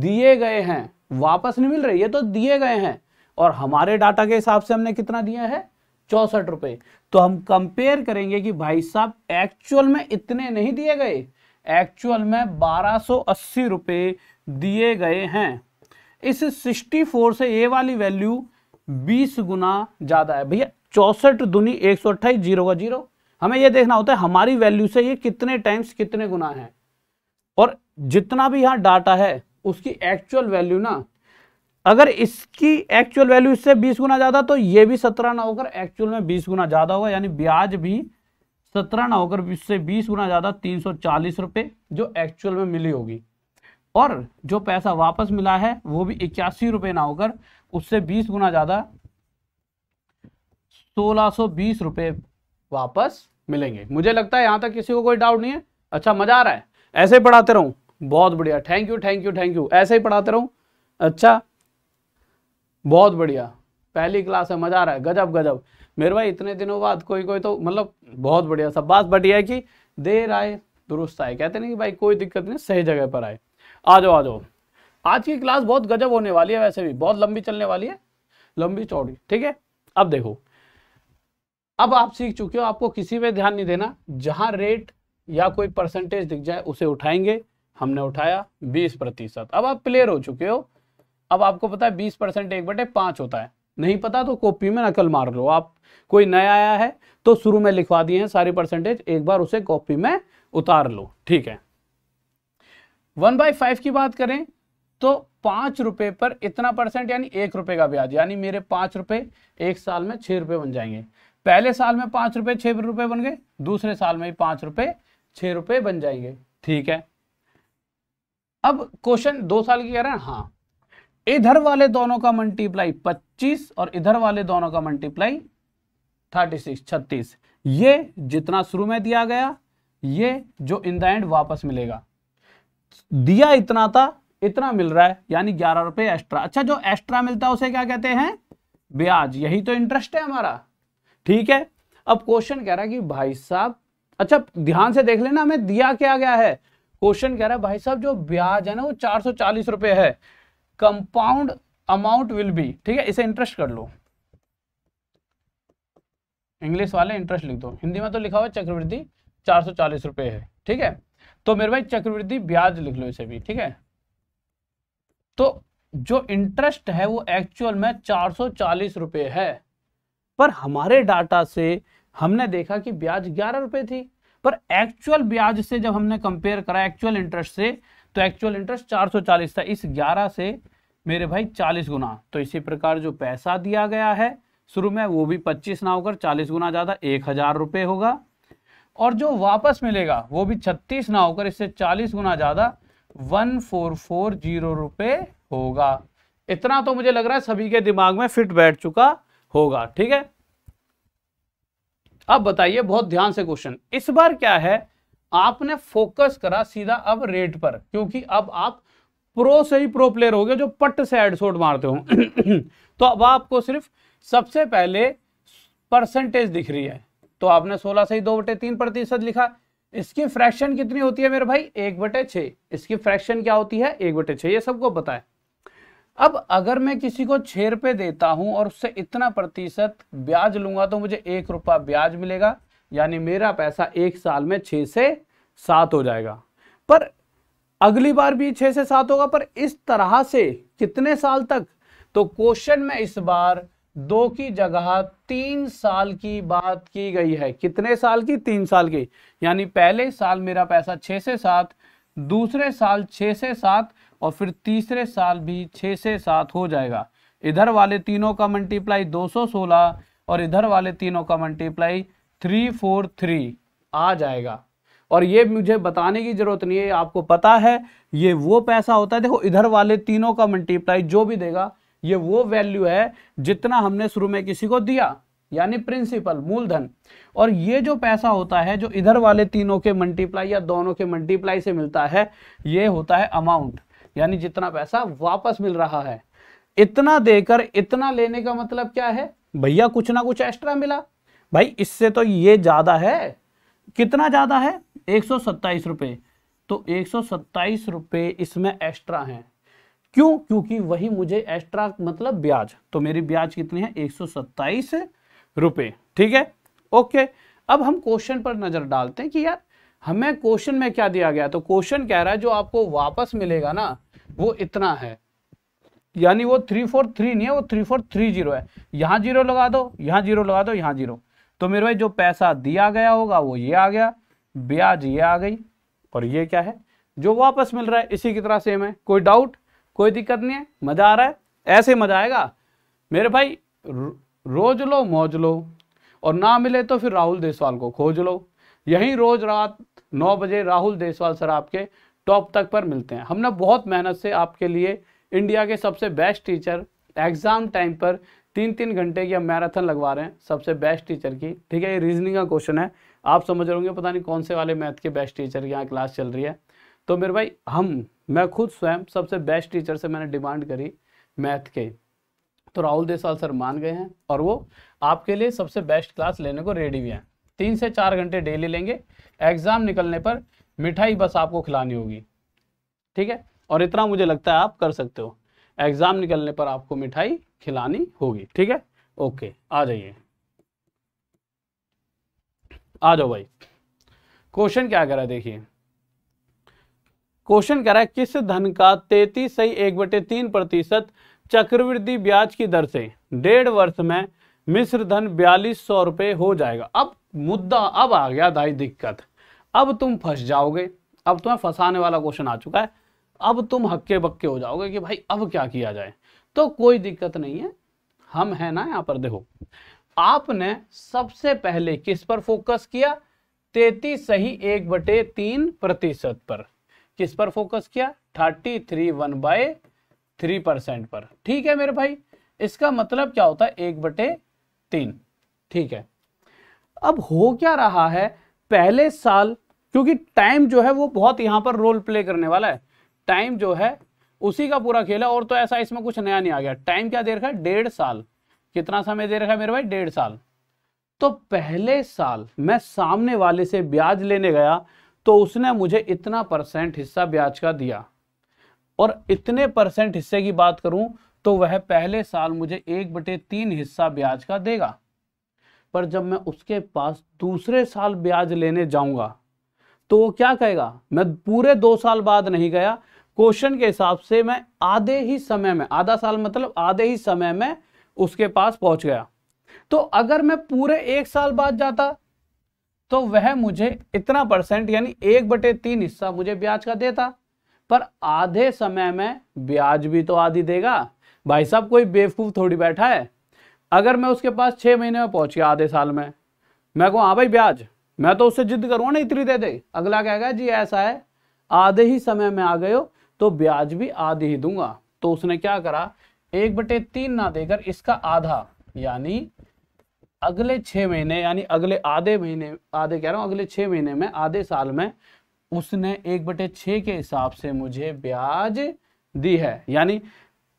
दिए गए हैं वापस नहीं मिल रही ये तो दिए गए हैं और हमारे डाटा के हिसाब से हमने कितना दिया है चौसठ रुपए तो हम कंपेयर करेंगे कि भाई साहब एक्चुअल में इतने नहीं दिए गए एक्चुअल में बारह सौ अस्सी दिए गए हैं इस 64 से ये वाली वैल्यू 20 गुना ज़्यादा है भैया चौसठ दुनी एक सौ अट्ठाईस जीरो का जीरो हमें यह देखना होता है हमारी वैल्यू से ये कितने टाइम्स कितने गुना है और जितना भी यहाँ डाटा है उसकी एक्चुअल वैल्यू ना अगर इसकी एक्चुअल वैल्यू इससे 20 गुना ज़्यादा तो ये भी 17 ना होकर एक्चुअल में 20 गुना ज़्यादा होगा यानी ब्याज भी सत्रह ना होकर उससे बीस गुना ज़्यादा तीन सौ चालीस रुपये जो एक्चुअल में मिली होगी और जो पैसा वापस मिला है वो भी इक्यासी रुपये ना होकर उससे बीस गुना ज़्यादा सोलह सौ बीस रुपये वापस मिलेंगे मुझे लगता है यहाँ तक किसी को कोई डाउट नहीं है अच्छा मज़ा आ रहा है ऐसे ही पढ़ाते रहूँ बहुत बढ़िया thank you thank you thank you ऐसे ही पढ़ाते रहूँ अच्छा बहुत बढ़िया पहली क्लास है मज़ा आ रहा है गजब गजब मेरे भाई इतने दिनों बाद कोई कोई तो मतलब बहुत बढ़िया सब बात बढ़िया है कि देर आए दुरुस्त आए कहते ना कि भाई कोई दिक्कत नहीं सही जगह पर आए आ जाओ आ जाओ आज की क्लास बहुत गजब होने वाली है वैसे भी बहुत लंबी चलने वाली है लंबी चौड़ी ठीक है अब देखो अब आप सीख चुके हो आपको किसी पे ध्यान नहीं देना जहां रेट या कोई परसेंटेज दिख जाए उसे उठाएंगे हमने उठाया बीस प्रतिशत अब आप प्लेयर हो चुके हो अब आपको पता है बीस परसेंट एक बटे पांच होता है नहीं पता तो कॉपी में नकल मार लो आप कोई नया आया है तो शुरू में लिखवा दिए हैं सारी परसेंटेज एक बार उसे कॉपी में उतार लो ठीक है वन बाई फाइव की बात करें तो पांच रुपए पर इतना परसेंट यानी एक रुपए का ब्याज यानी मेरे पांच रुपए एक साल में छह रुपए बन जाएंगे पहले साल में पांच रुपए छह रुपए बन गए दूसरे साल में पांच रुपए छह रुपए बन जाएंगे ठीक है अब क्वेश्चन दो साल की कह रहे हैं हाँ इधर वाले दोनों का मल्टीप्लाई 25 और इधर वाले दोनों का मल्टीप्लाई 36 36 ये जितना शुरू में दिया गया ये जो इन द एंड वापस मिलेगा दिया इतना था इतना मिल रहा है यानी ग्यारह रुपए एक्स्ट्रा अच्छा जो एक्स्ट्रा मिलता है उसे क्या कहते हैं ब्याज यही तो इंटरेस्ट है हमारा ठीक है अब क्वेश्चन कह रहा है कि भाई साहब अच्छा ध्यान से देख लेना हमें दिया क्या गया है क्वेश्चन कह रहा है भाई साहब जो ब्याज है ना वो चार सौ चालीस रुपए है कंपाउंड अमाउंट विल बी ठीक है इसे इंटरेस्ट कर लो इंग्लिश वाले इंटरेस्ट लिख दो हिंदी में तो लिखा हुआ चक्रवृद्धि चार सौ चालीस रुपए है ठीक है तो मेरे भाई चक्रवृद्धि ब्याज लिख लो इसे भी ठीक है तो जो इंटरेस्ट है वो एक्चुअल में चार सौ चालीस रुपये है पर हमारे डाटा से हमने देखा कि ब्याज ग्यारह रुपए थी पर एक्चुअल ब्याज से जब हमने कंपेयर करा एक्चुअल इंटरेस्ट से तो एक्चुअल इंटरेस्ट 440 था इस 11 से मेरे भाई चालीस गुना तो इसी प्रकार जो पैसा दिया गया है शुरू में वो भी पच्चीस ना होकर चालीस गुना ज़्यादा एक हज़ार रुपये होगा और जो वापस मिलेगा वो भी छत्तीस ना होकर इससे चालीस गुना ज़्यादा वन फोर फोर जीरो रुपये होगा इतना तो मुझे लग रहा है सभी के दिमाग में फिट बैठ चुका होगा ठीक है अब बताइए बहुत ध्यान से क्वेश्चन इस बार क्या है आपने फोकस करा सीधा अब रेट पर क्योंकि अब आप प्रो से ही प्रो प्लेयर हो गए जो पट से हेड शॉट मारते हो तो अब आपको सिर्फ सबसे पहले परसेंटेज दिख रही है तो आपने 16 से ही दो बटे तीन प्रतिशत लिखा इसकी फ्रैक्शन कितनी होती है मेरे भाई एक बटे छः इसकी फ्रैक्शन क्या होती है एक बटे छः ये सबको पता है अब अगर मैं किसी को छः रुपए देता हूं और उससे इतना प्रतिशत ब्याज लूंगा तो मुझे एक रुपया ब्याज मिलेगा यानी मेरा पैसा एक साल में छः से सात हो जाएगा पर अगली बार भी छह से सात होगा पर इस तरह से कितने साल तक तो क्वेश्चन में इस बार दो की जगह तीन साल की बात की गई है कितने साल की तीन साल की यानी पहले साल मेरा पैसा छह से सात दूसरे साल छः से सात और फिर तीसरे साल भी छ से सात हो जाएगा इधर वाले तीनों का मल्टीप्लाई 216 और इधर वाले तीनों का मल्टीप्लाई 343 आ जाएगा और ये मुझे बताने की ज़रूरत नहीं है आपको पता है ये वो पैसा होता है देखो इधर वाले तीनों का मल्टीप्लाई जो भी देगा ये वो वैल्यू है जितना हमने शुरू में किसी को दिया यानी प्रिंसिपल मूलधन और ये जो पैसा होता है जो इधर वाले तीनों के मल्टीप्लाई या दोनों के मल्टीप्लाई से मिलता है ये होता है अमाउंट यानी जितना पैसा वापस मिल रहा है इतना देकर इतना लेने का मतलब क्या है भैया कुछ ना कुछ एक्स्ट्रा मिला भाई इससे तो ये ज्यादा है कितना ज्यादा है एक सौ सत्ताईस रुपए तो एक सौ सत्ताईस रुपये इसमें एक्स्ट्रा है क्यों क्योंकि वही मुझे एक्स्ट्रा मतलब ब्याज तो मेरी ब्याज कितनी है एक सौ सत्ताईस रुपए ठीक है ओके अब हम क्वेश्चन पर नज़र डालते हैं कि यार हमें क्वेश्चन में क्या दिया गया तो क्वेश्चन कह रहा है जो आपको वापस मिलेगा ना वो इतना है यानी वो थ्री फोर थ्री नहीं है वो थ्री फोर थ्री जीरो है यहां जीरो लगा दो यहां जीरो लगा दो यहां जीरो तो मेरे भाई जो पैसा दिया गया होगा वो ये आ गया ब्याज ये आ गई और ये क्या है जो वापस मिल रहा है इसी की तरह सेम है कोई डाउट कोई दिक्कत नहीं है मजा आ रहा है ऐसे मजा आएगा मेरे भाई रोज लो मौज लो और ना मिले तो फिर राहुल देसवाल को खोज लो यहीं रोज रात नौ बजे राहुल देसवाल सर आपके टॉप तक पर मिलते हैं हमने बहुत मेहनत से आपके लिए इंडिया के सबसे बेस्ट टीचर एग्जाम टाइम पर तीन तीन घंटे की हम मैराथन लगवा रहे हैं सबसे बेस्ट टीचर की ठीक है ये रीजनिंग का क्वेश्चन है आप समझ रहे पता नहीं कौन से वाले मैथ के बेस्ट टीचर यहाँ क्लास चल रही है तो मेरे भाई हम मैं खुद स्वयं सबसे बेस्ट टीचर से मैंने डिमांड करी मैथ के तो राहुल देसवाल सर मान गए हैं और वो आपके लिए सबसे बेस्ट क्लास लेने को रेडी भी हैं तीन से चार घंटे डेली लेंगे एग्ज़ाम निकलने पर मिठाई बस आपको खिलानी होगी ठीक है और इतना मुझे लगता है आप कर सकते हो एग्ज़ाम निकलने पर आपको मिठाई खिलानी होगी ठीक है ओके आ जाइए आ जाओ भाई क्वेश्चन क्या कर रहा है देखिए क्वेश्चन कह रहा है किस धन का तैतीस सही एक बटे तीन प्रतिशत चक्रवृद्धि ब्याज की दर से डेढ़ वर्ष में मिश्र धन बयालीस सौ रुपए हो जाएगा अब मुद्दा अब आ गया दाई दिक्कत अब तुम फंस जाओगे अब तुम्हें फंसाने वाला क्वेश्चन आ चुका है अब तुम हक्के बक्के हो जाओगे कि भाई अब क्या किया जाए तो कोई दिक्कत नहीं है हम है ना यहाँ पर देखो आपने सबसे पहले किस पर फोकस किया तैतीस सही एक बटे तीन प्रतिशत पर किस पर फोकस किया thirty three one by three percent पर ठीक है मेरे भाई इसका मतलब क्या होता है एक बटे तीन ठीक है अब हो क्या रहा है पहले साल क्योंकि टाइम जो है वो बहुत यहां पर रोल प्ले करने वाला है टाइम जो है उसी का पूरा खेल है और तो ऐसा इसमें कुछ नया नहीं आ गया टाइम क्या दे रखा है डेढ़ साल कितना समय दे रखा है मेरे भाई डेढ़ साल तो पहले साल मैं सामने वाले से ब्याज लेने गया तो उसने मुझे इतना परसेंट हिस्सा ब्याज का दिया और इतने परसेंट हिस्से की बात करूं तो वह पहले साल मुझे एक बटे तीन हिस्सा ब्याज का देगा पर जब मैं उसके पास दूसरे साल ब्याज लेने जाऊंगा तो वो क्या कहेगा मैं पूरे दो साल बाद नहीं गया क्वेश्चन के हिसाब से मैं आधे ही समय में आधा साल मतलब आधे ही समय में उसके पास पहुंच गया तो अगर मैं पूरे एक साल बाद जाता तो वह मुझे इतना परसेंट यानी एक बटे तीन हिस्सा मुझे ब्याज का देता पर आधे समय में ब्याज भी तो आधी देगा भाई साहब कोई बेवकूफ़ थोड़ी बैठा है अगर मैं उसके पास छह महीने में पहुंच गया आधे साल में मैं कहूँ हाँ भाई ब्याज मैं तो उससे जिद करूँगा ना इतनी दे दे अगला कहेगा जी ऐसा है आधे ही समय में आ गए हो तो ब्याज भी आधे ही दूंगा तो उसने क्या करा एक बटे तीन ना देकर इसका आधा यानी अगले छह महीने यानी अगले आधे महीने आधे कह रहा हूं अगले छह महीने में आधे साल में उसने एक बटे छ के हिसाब से मुझे ब्याज दी है यानी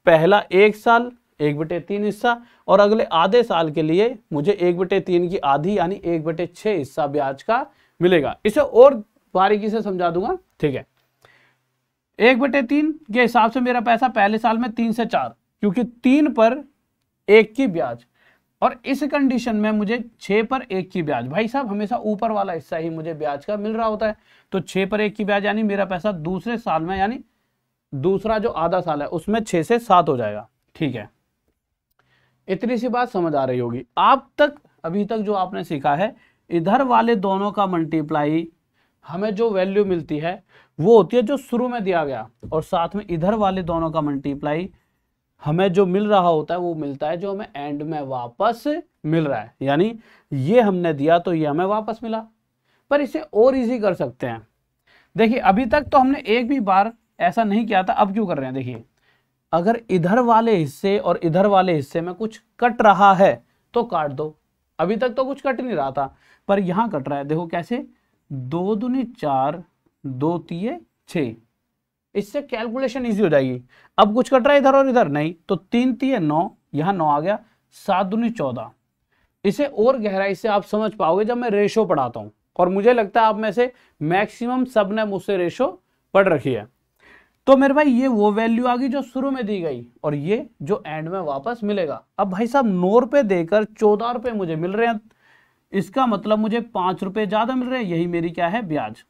पहला एक साल एक बटे तीन हिस्सा और अगले आधे साल के लिए मुझे एक बटे तीन की आधी यानी एक बटे छ हिस्सा ब्याज का मिलेगा इसे और बारीकी से समझा दूंगा ठीक है एक बटे तीन के हिसाब से मेरा पैसा पहले साल में तीन से चार क्योंकि तीन पर एक की ब्याज और इस कंडीशन में मुझे छः पर एक की ब्याज भाई साहब हमेशा ऊपर वाला हिस्सा ही मुझे ब्याज का मिल रहा होता है तो छः पर एक की ब्याज यानी मेरा पैसा दूसरे साल में यानी दूसरा जो आधा साल है उसमें छह से सात हो जाएगा ठीक है इतनी सी बात समझ आ रही होगी आप तक अभी तक जो आपने सीखा है इधर वाले दोनों का मल्टीप्लाई हमें जो वैल्यू मिलती है वो होती है जो शुरू में दिया गया और साथ में इधर वाले दोनों का मल्टीप्लाई हमें जो मिल रहा होता है वो मिलता है जो हमें एंड में वापस मिल रहा है यानी ये हमने दिया तो ये हमें वापस मिला पर इसे और इजी कर सकते हैं देखिए अभी तक तो हमने एक भी बार ऐसा नहीं किया था अब क्यों कर रहे हैं देखिए अगर इधर वाले हिस्से और इधर वाले हिस्से में कुछ कट रहा है तो काट दो अभी तक तो कुछ कट नहीं रहा था पर यहाँ कट रहा है देखो कैसे दो दूनी चार दो तीय छः इससे कैलकुलेशन इजी हो जाएगी अब कुछ कट रहा है इधर और इधर नहीं तो तीन तीन नौ यहाँ नौ आ गया सात दूनी चौदह इसे और गहराई से आप समझ पाओगे जब मैं रेशो पढ़ाता हूँ और मुझे लगता है आप में से मैक्सिमम सब ने मुझसे रेशो पढ़ रखी है तो मेरे भाई ये वो वैल्यू आ गई जो शुरू में दी गई और ये जो एंड में वापस मिलेगा अब भाई साहब नौ रुपये देकर चौदह रुपये मुझे मिल रहे हैं इसका मतलब मुझे पाँच रुपये ज़्यादा मिल रहे हैं यही मेरी क्या है ब्याज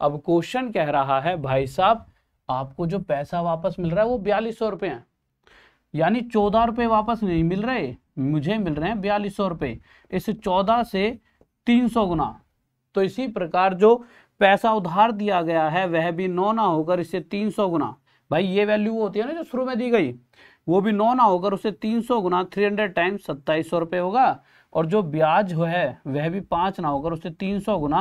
अब क्वेश्चन कह रहा है भाई साहब आपको जो पैसा वापस मिल रहा है वो बयालीस सौ रुपये है यानी चौदह रुपये वापस नहीं मिल रहे मुझे मिल रहे हैं बयालीस सौ रुपये इस चौदह से तीन सौ गुना तो इसी प्रकार जो पैसा उधार दिया गया है वह भी नौ ना होकर इससे तीन सौ गुना भाई ये वैल्यू वो होती है ना जो शुरू में दी गई वो भी नौ ना होकर उसे तीन सौ गुना थ्री हंड्रेड टाइम सत्ताईस सौ रुपये होगा और जो ब्याज है वह भी पाँच ना होकर उसे तीन सौ गुना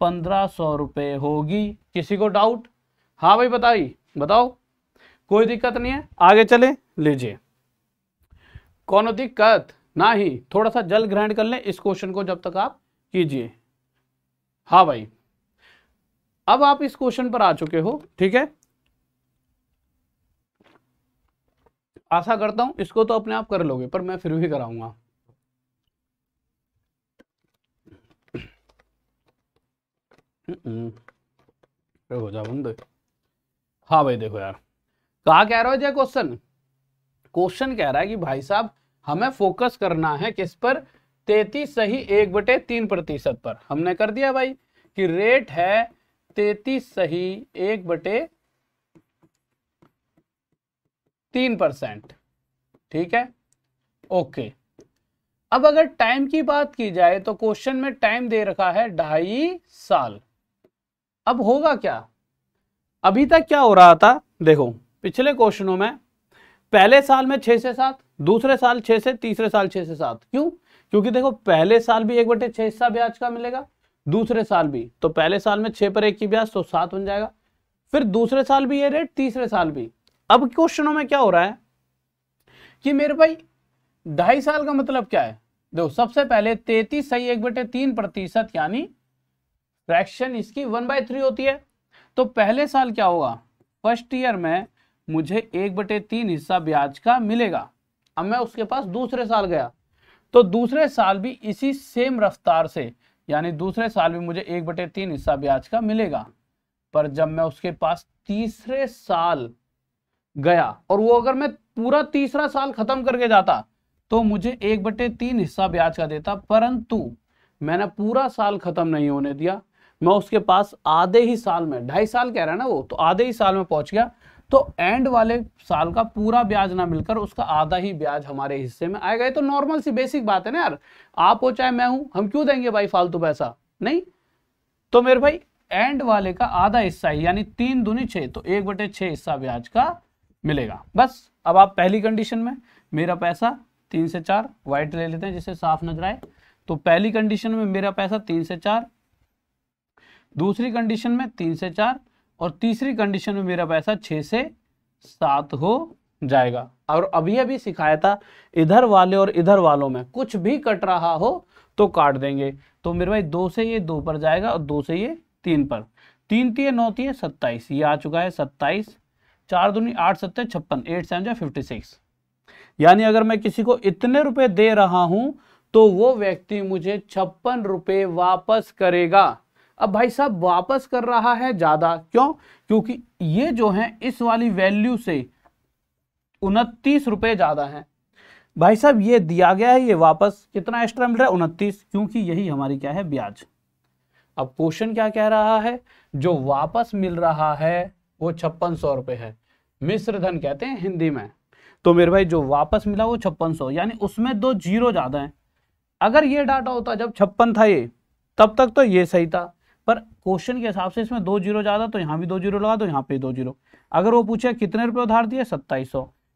पंद्रह सौ रुपये होगी किसी को डाउट हाँ भाई बताई बताओ कोई दिक्कत नहीं है आगे चले लीजिए कौन दिक्कत ना ही थोड़ा सा जल ग्रहण कर ले इस क्वेश्चन को जब तक आप कीजिए हाँ भाई अब आप इस क्वेश्चन पर आ चुके हो ठीक है आशा करता हूं इसको तो अपने आप कर लोगे पर मैं फिर भी कराऊंगा हम्म, हम्म। हो जा बंद हाँ भाई देखो यार कहा कह रहा है जय क्वेश्चन क्वेश्चन कह रहा है कि भाई साहब हमें फोकस करना है किस पर तेतीस सही एक बटे तीन प्रतिशत पर हमने कर दिया भाई कि रेट है तेतीस सही एक बटे तीन परसेंट ठीक है ओके अब अगर टाइम की बात की जाए तो क्वेश्चन में टाइम दे रखा है ढाई साल अब होगा क्या अभी तक क्या हो रहा था देखो पिछले क्वेश्चनों में पहले साल में छ से सात दूसरे साल छः से तीसरे साल छः से सात क्यों क्योंकि देखो पहले साल भी एक बटे छह हिस्सा ब्याज का मिलेगा दूसरे साल भी तो पहले साल में छह पर एक की ब्याज तो सात बन जाएगा फिर दूसरे साल भी ये रेट तीसरे साल भी अब क्वेश्चनों में क्या हो रहा है कि मेरे भाई ढाई साल का मतलब क्या है देखो सबसे पहले तेतीस सही एक बटे तीन प्रतिशत यानी फ्रैक्शन इसकी वन बाई थ्री होती है तो पहले साल क्या होगा फर्स्ट ईयर में मुझे एक बटे तीन हिस्सा ब्याज का मिलेगा अब मैं उसके पास दूसरे साल गया तो दूसरे साल भी इसी सेम रफ्तार से यानी दूसरे साल भी मुझे एक बटे तीन हिस्सा ब्याज का मिलेगा पर जब मैं उसके पास तीसरे साल गया और वो अगर मैं पूरा तीसरा साल खत्म करके जाता तो मुझे एक बटे तीन हिस्सा ब्याज का देता परंतु मैंने पूरा साल खत्म नहीं होने दिया मैं उसके पास आधे ही साल में ढाई साल कह रहा है ना वो तो आधे ही साल में पहुंच गया तो एंड वाले साल का पूरा ब्याज ना मिलकर उसका आधा ही ब्याज हमारे हिस्से में आएगा ये तो नॉर्मल सी बेसिक बात है ना यार आप हो चाहे मैं हूं हम क्यों देंगे भाई फालतू पैसा नहीं तो मेरे भाई एंड वाले का आधा हिस्सा ही यानी तीन दुनी छह तो एक बटे छह हिस्सा ब्याज का मिलेगा बस अब आप पहली कंडीशन में मेरा पैसा तीन से चार व्हाइट ले लेते हैं जिसे साफ नजर आए तो पहली कंडीशन में मेरा पैसा तीन से चार दूसरी कंडीशन में तीन से चार और तीसरी कंडीशन में मेरा पैसा छः से सात हो जाएगा और अभी अभी सिखाया था इधर वाले और इधर वालों में कुछ भी कट रहा हो तो काट देंगे तो मेरे भाई दो से ये दो पर जाएगा और दो से ये तीन पर तीन तीय नौ तीय सत्ताईस ये आ चुका है सत्ताईस चार दूनी आठ सत्तर छप्पन एट सेवन जो फिफ्टी सिक्स यानी अगर मैं किसी को इतने रुपए दे रहा हूं तो वो व्यक्ति मुझे छप्पन रुपए वापस करेगा अब भाई साहब वापस कर रहा है ज्यादा क्यों क्योंकि ये जो है इस वाली वैल्यू से उनतीस रुपए ज्यादा है भाई साहब ये दिया गया है ये वापस कितना एक्स्ट्रा मिल रहा है उनतीस क्योंकि यही हमारी क्या है ब्याज अब क्वेश्चन क्या कह रहा है जो वापस मिल रहा है वो छप्पन सौ रुपये है मिश्र धन कहते हैं हिंदी में तो मेरे भाई जो वापस मिला वो छप्पन सौ यानी उसमें दो जीरो ज्यादा है अगर ये डाटा होता जब छप्पन था ये तब तक तो ये सही था पर क्वेश्चन के हिसाब से इसमें दो जीरो ज़्यादा तो यहाँ भी दो जीरो लगा दो यहाँ पे दो जीरो अगर वो पूछे कितने रुपए उधार दिए सत्ताईस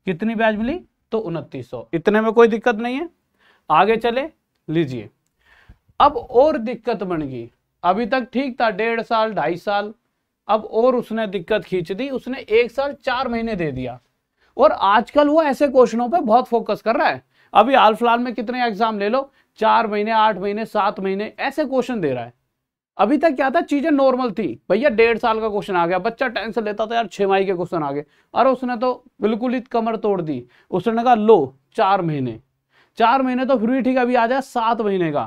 कितनी ब्याज मिली तो उनतीस इतने में कोई दिक्कत नहीं है आगे चले लीजिए अब और दिक्कत बन गई अभी तक ठीक था डेढ़ साल ढाई साल अब और उसने दिक्कत खींच दी उसने एक साल चार महीने दे दिया और आजकल वो ऐसे क्वेश्चनों पे बहुत फोकस कर रहा है अभी हाल फिलहाल में कितने एग्जाम ले लो चार महीने आठ महीने सात महीने ऐसे क्वेश्चन दे रहा है अभी तक क्या था चीजें नॉर्मल थी भैया डेढ़ साल का क्वेश्चन आ गया बच्चा टेंशन लेता था यार छह माह के क्वेश्चन आ गए अरे उसने तो बिल्कुल ही कमर तोड़ दी उसने कहा लो चार महीने चार महीने तो फिर भी ठीक अभी आ जाए सात महीने का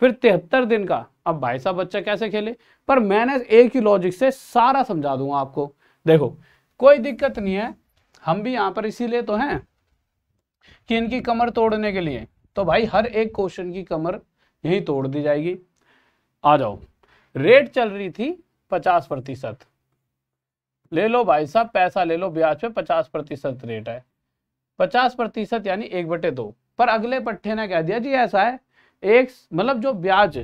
फिर तिहत्तर दिन का अब भाई साहब बच्चा कैसे खेले पर मैंने एक ही लॉजिक से सारा समझा दूंगा आपको देखो कोई दिक्कत नहीं है हम भी यहां पर इसीलिए तो हैं कि इनकी कमर तोड़ने के लिए तो भाई हर एक क्वेश्चन की कमर यही तोड़ दी जाएगी आ जाओ रेट चल रही थी पचास प्रतिशत ले लो भाई साहब पैसा ले लो ब्याज पे पचास प्रतिशत रेट है पचास प्रतिशत यानी एक बटे दो पर अगले पट्टे ने कह दिया जी ऐसा है एक मतलब जो ब्याज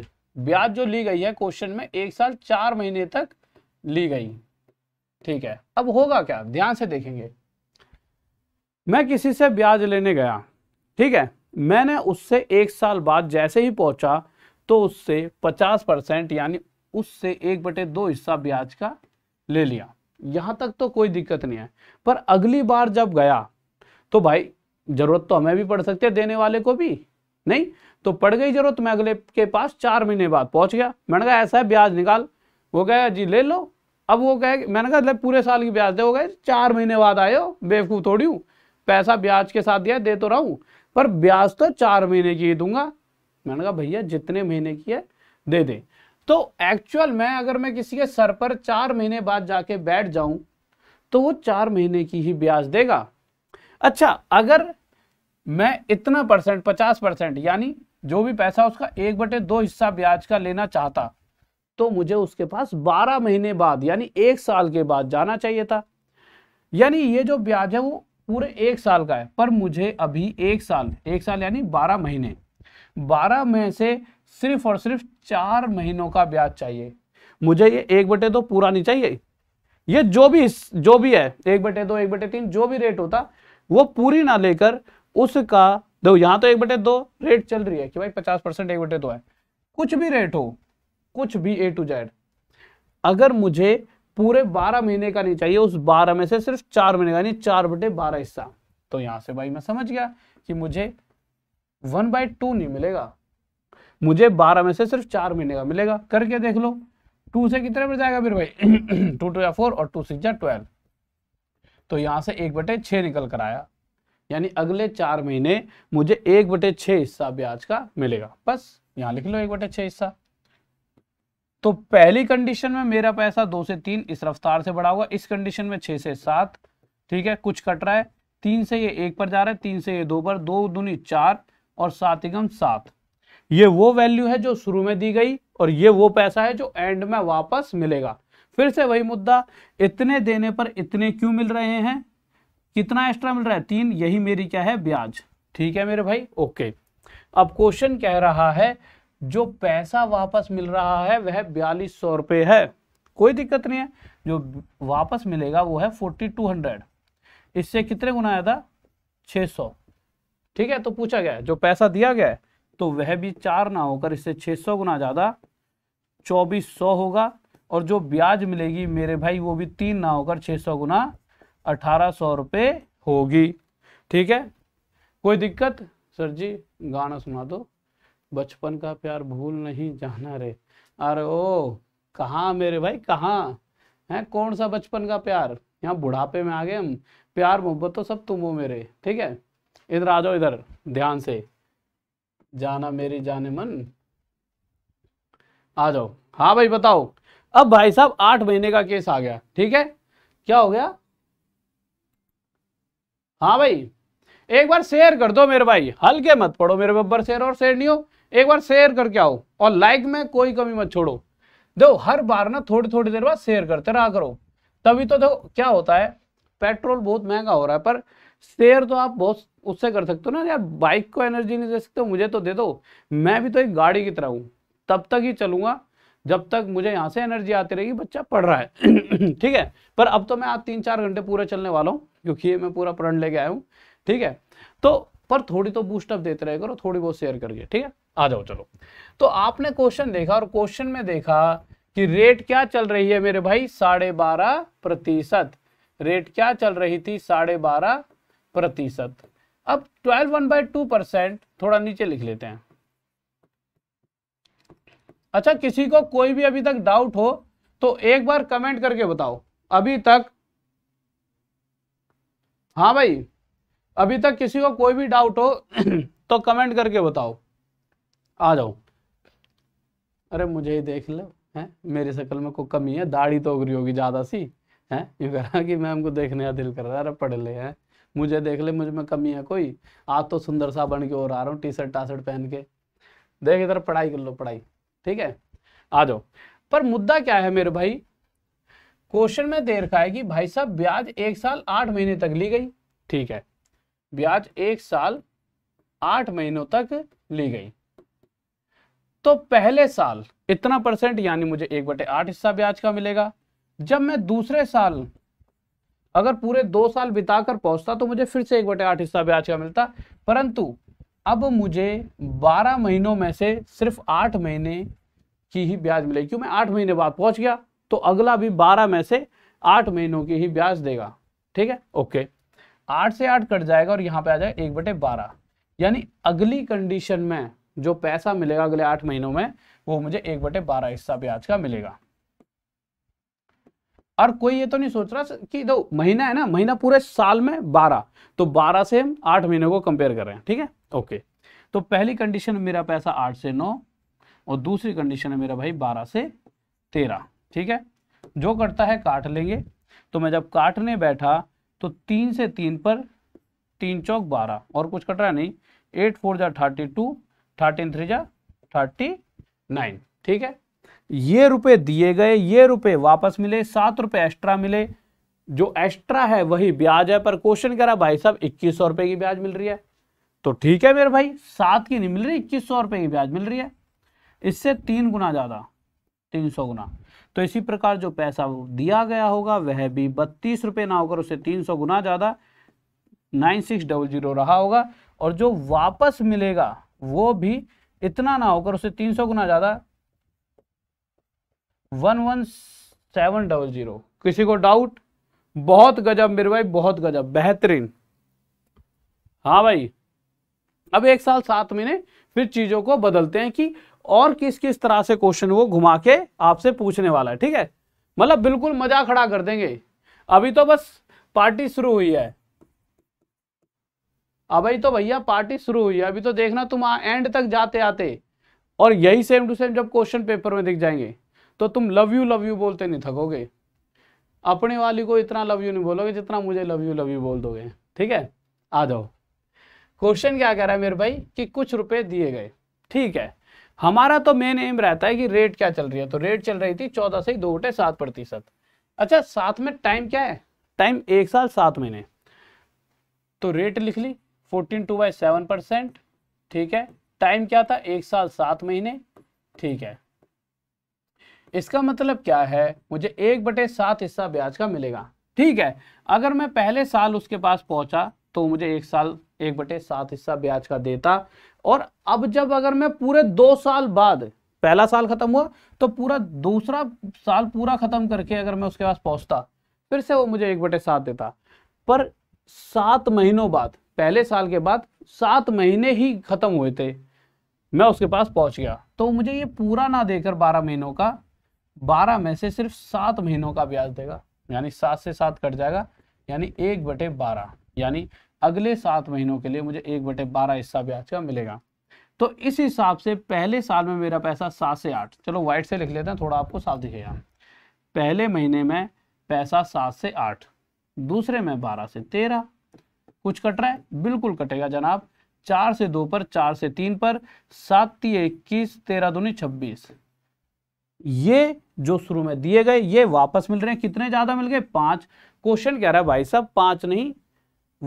ब्याज जो ली गई है क्वेश्चन में एक साल चार महीने तक ली गई ठीक है अब होगा क्या ध्यान से देखेंगे मैं किसी से ब्याज लेने गया ठीक है मैंने उससे एक साल बाद जैसे ही पहुंचा तो उससे 50 परसेंट यानी उससे एक बटे दो हिस्सा ब्याज का ले लिया यहां तक तो कोई दिक्कत नहीं है पर अगली बार जब गया तो भाई जरूरत तो हमें भी पड़ सकती है देने वाले को भी नहीं तो पड़ गई जरूरत मैं अगले के पास चार महीने बाद पहुंच गया मैंने कहा ऐसा है ब्याज निकाल वो कहे जी ले लो अब वो कहे मैंने कहा पूरे साल की ब्याज दे वो कहे चार महीने बाद आयो बेवकूफ थोड़ी हूं पैसा ब्याज के साथ दिया दे तो रहा हूं पर ब्याज तो चार महीने की ही दूंगा मैंने कहा भैया जितने महीने की है दे दे तो एक्चुअल में अगर मैं किसी के सर पर चार महीने बाद जाके बैठ जाऊं तो वो चार महीने की ही ब्याज देगा अच्छा अगर मैं इतना परसेंट पचास परसेंट यानी जो भी पैसा उसका एक बटे दो हिस्सा ब्याज का लेना चाहता तो मुझे उसके पास बारह महीने बाद यानी एक साल के बाद जाना चाहिए था यानी ये जो ब्याज है वो पूरे एक साल का है पर मुझे अभी एक साल एक साल यानी बारह महीने बारह में से सिर्फ और सिर्फ चार महीनों का ब्याज चाहिए मुझे ये एक बटे दो पूरा नहीं चाहिए ये जो भी जो भी है एक बटे दो एक बटे तीन जो भी रेट होता वो पूरी ना लेकर उसका दो यहाँ तो एक बटे दो रेट चल रही है कि भाई पचास परसेंट एक बटे दो है कुछ भी रेट हो कुछ भी ए टू जेड अगर मुझे पूरे बारह महीने का नहीं चाहिए उस बारह में से सिर्फ चार महीने का नहीं चार बटे बारह हिस्सा तो यहाँ से भाई मैं समझ गया कि मुझे वन बाई टू नहीं मिलेगा मुझे बारह में से सिर्फ चार महीने का मिलेगा करके देख लो टू से कितने पर जाएगा फिर भाई टू टू या फोर और टू सिक्स या ट्वेल्व तो यहाँ से एक बटे छः निकल कर आया यानी अगले चार महीने मुझे एक बटे छः हिस्सा ब्याज का मिलेगा बस यहाँ लिख लो एक बटे छः हिस्सा तो पहली कंडीशन में मेरा पैसा दो से तीन इस रफ्तार से बढ़ा हुआ इस कंडीशन में छः से सात ठीक है कुछ कट रहा है तीन से ये एक पर जा रहा है तीन से ये दो पर दो दूनी चार और सात एकम सात ये वो वैल्यू है जो शुरू में दी गई और ये वो पैसा है जो एंड में वापस मिलेगा फिर से वही मुद्दा इतने देने पर इतने क्यों मिल रहे हैं कितना एक्स्ट्रा मिल रहा है तीन यही मेरी क्या है ब्याज ठीक है मेरे भाई ओके अब क्वेश्चन कह रहा है जो पैसा वापस मिल रहा है वह बयालीस सौ रुपये है कोई दिक्कत नहीं है जो वापस मिलेगा वो है फोर्टी टू हंड्रेड इससे कितने गुना आया था छः सौ ठीक है तो पूछा गया है जो पैसा दिया गया है तो वह भी चार ना होकर इससे 600 गुना ज़्यादा 2400 होगा और जो ब्याज मिलेगी मेरे भाई वो भी तीन ना होकर 600 गुना अठारह सौ रुपये होगी ठीक है कोई दिक्कत सर जी गाना सुना दो बचपन का प्यार भूल नहीं जाना रे अरे ओ कहाँ मेरे भाई कहाँ है कौन सा बचपन का प्यार यहाँ बुढ़ापे में आ गए हम प्यार मोहब्बत तो सब तुम हो मेरे ठीक है इधर आ जाओ इधर ध्यान से जाना मेरी जाने मन आ जाओ हाँ भाई बताओ अब भाई साहब आठ महीने का केस आ गया ठीक है क्या हो गया हाँ भाई एक बार शेयर कर दो मेरे भाई हल्के मत पड़ो मेरे बब्बर शेयर और शेयर नहीं हो एक बार शेयर करके आओ और लाइक में कोई कमी मत छोड़ो देखो हर बार ना थोड़ी थोड़ी देर बाद शेयर करते रहा करो तभी तो देखो क्या होता है पेट्रोल बहुत महंगा हो रहा है पर शेयर तो आप बहुत उससे कर सकते हो ना यार बाइक को एनर्जी नहीं दे सकते हो मुझे तो दे दो मैं भी तो एक गाड़ी की तरह हूँ तब तक ही चलूंगा जब तक मुझे यहाँ से एनर्जी आती रहेगी बच्चा पढ़ रहा है ठीक है पर अब तो मैं आज तीन चार घंटे पूरा चलने वाला हूँ क्योंकि मैं पूरा प्रण लेके आया हूँ ठीक है तो पर थोड़ी तो बूस्टअप देते रहे करो थोड़ी बहुत शेयर करके ठीक है आ जाओ चलो तो आपने क्वेश्चन देखा और क्वेश्चन में देखा कि रेट क्या चल रही है मेरे भाई साढ़े बारह प्रतिशत रेट क्या चल रही थी साढ़े बारह प्रतिशत अब twelve one by two percent थोड़ा नीचे लिख लेते हैं अच्छा किसी को कोई भी अभी तक डाउट हो तो एक बार कमेंट करके बताओ अभी तक हाँ भाई अभी तक किसी को कोई भी डाउट हो तो कमेंट करके बताओ आ जाओ अरे मुझे ही देख लो है मेरी शक्ल में कोई कमी है दाढ़ी तो उगरी होगी ज़्यादा सी है यू कह रहा कि मैं हमको देखने का दिल कर रहा है अरे पढ़ ले हैं मुझे देख ले मुझ में कमी है कोई आज तो सुंदर सा बन के और आ रहा हूँ टी शर्ट टाशर्ट पहन के देख इधर पढ़ाई कर लो पढ़ाई ठीक है आ जाओ पर मुद्दा क्या है मेरे भाई क्वेश्चन में दे रखा है कि भाई साहब ब्याज एक साल आठ महीने तक ली गई ठीक है ब्याज एक साल आठ महीनों तक ली गई तो पहले साल इतना परसेंट यानी मुझे एक बटे आठ हिस्सा ब्याज का मिलेगा जब मैं दूसरे साल अगर पूरे दो साल बिताकर पहुंचता तो मुझे फिर से एक बटे आठ हिस्सा ब्याज का मिलता परंतु अब मुझे बारह महीनों में से सिर्फ आठ महीने की ही ब्याज मिलेगी क्यों मैं आठ महीने बाद पहुंच गया तो अगला भी बारह में से आठ महीनों की ही ब्याज देगा ठीक है ओके आठ से आठ कट जाएगा और यहाँ पे आ जाएगा एक बटे बारह यानी अगली कंडीशन में जो पैसा मिलेगा अगले आठ महीनों में वो मुझे एक बटे बारह हिस्सा ब्याज का मिलेगा और कोई ये तो नहीं सोच रहा कि दो तो महीना है ना महीना पूरे साल में बारह तो बारह से हम आठ महीने को कंपेयर कर रहे हैं ठीक है ओके तो पहली कंडीशन मेरा पैसा आठ से नौ और दूसरी कंडीशन है मेरा भाई बारह से तेरह ठीक है जो करता है काट लेंगे तो मैं जब काटने बैठा तो तीन से तीन पर तीन चौक बारह और कुछ कट रहा नहीं एट फोर जा थर्टी टू थर्टीन थ्री जा थर्टी नाइन ठीक है ये रुपए दिए गए ये रुपए वापस मिले सात रुपए एक्स्ट्रा मिले जो एक्स्ट्रा है वही ब्याज है पर क्वेश्चन कह रहा भाई साहब इक्कीस सौ रुपए की ब्याज मिल रही है तो ठीक है मेरे भाई सात की नहीं मिल रही इक्कीस सौ रुपए की ब्याज मिल रही है इससे तीन गुना ज्यादा तीन सौ गुना तो इसी प्रकार जो पैसा दिया गया होगा वह भी बत्तीस रुपये ना होकर उसे तीन सौ गुना ज़्यादा नाइन सिक्स डबल जीरो रहा होगा और जो वापस मिलेगा वो भी इतना ना होकर उसे तीन सौ गुना ज़्यादा one one seven double zero किसी को डाउट बहुत गजब मेरे भाई बहुत गजब बेहतरीन हाँ भाई अब एक साल सात महीने फिर चीजों को बदलते हैं कि और किस किस तरह से क्वेश्चन वो घुमा के आपसे पूछने वाला है ठीक है मतलब बिल्कुल मजा खड़ा कर देंगे अभी तो बस पार्टी शुरू हुई है अभी तो भैया पार्टी शुरू हुई है अभी तो देखना तुम एंड तक जाते आते और यही सेम टू सेम जब क्वेश्चन पेपर में दिख जाएंगे तो तुम लव यू लव यू बोलते नहीं थकोगे अपने वाली को इतना लव यू नहीं बोलोगे जितना मुझे लव यू लव यू बोल दोगे ठीक है आ जाओ क्वेश्चन क्या कह रहा है मेरे भाई कि कुछ रुपए दिए गए ठीक है हमारा तो मेन एम रहता है कि रेट क्या चल रही है तो रेट चल रही थी चौदह से दो बटे सात प्रतिशत अच्छा साथ में टाइम क्या है टाइम एक साल सात महीने तो रेट लिख ली fourteen two by seven percent ठीक है टाइम क्या था एक साल सात महीने ठीक है इसका मतलब क्या है मुझे एक बटे सात हिस्सा ब्याज का मिलेगा ठीक है अगर मैं पहले साल उसके पास पहुंचा तो मुझे एक साल एक बटे सात हिस्सा ब्याज का देता और अब जब अगर मैं पूरे दो साल बाद पहला साल खत्म हुआ तो पूरा दूसरा साल पूरा खत्म करके अगर मैं उसके पास पहुंचता फिर से वो मुझे एक बटे सात देता पर सात महीनों बाद पहले साल के बाद सात महीने ही खत्म हुए थे मैं उसके पास पहुंच गया तो मुझे ये पूरा ना देकर बारह महीनों का बारह में से सिर्फ सात महीनों का ब्याज देगा यानी सात से सात कट जाएगा यानी एक बटे बारह यानी अगले सात महीनों के लिए मुझे एक बटे बारह हिस्सा ब्याज का मिलेगा तो इस हिसाब से पहले साल में मेरा पैसा सात से आठ चलो व्हाइट से लिख लेते हैं थोड़ा आपको साफ दिखेगा पहले महीने में पैसा सात से आठ दूसरे में बारह से तेरह कुछ कट रहा है बिल्कुल कटेगा जनाब चार से दो पर चार से तीन पर सात इक्कीस तेरह दूनी छब्बीस ये जो शुरू में दिए गए ये वापस मिल रहे हैं कितने ज्यादा मिल गए पांच क्वेश्चन कह रहा है भाई साहब पांच नहीं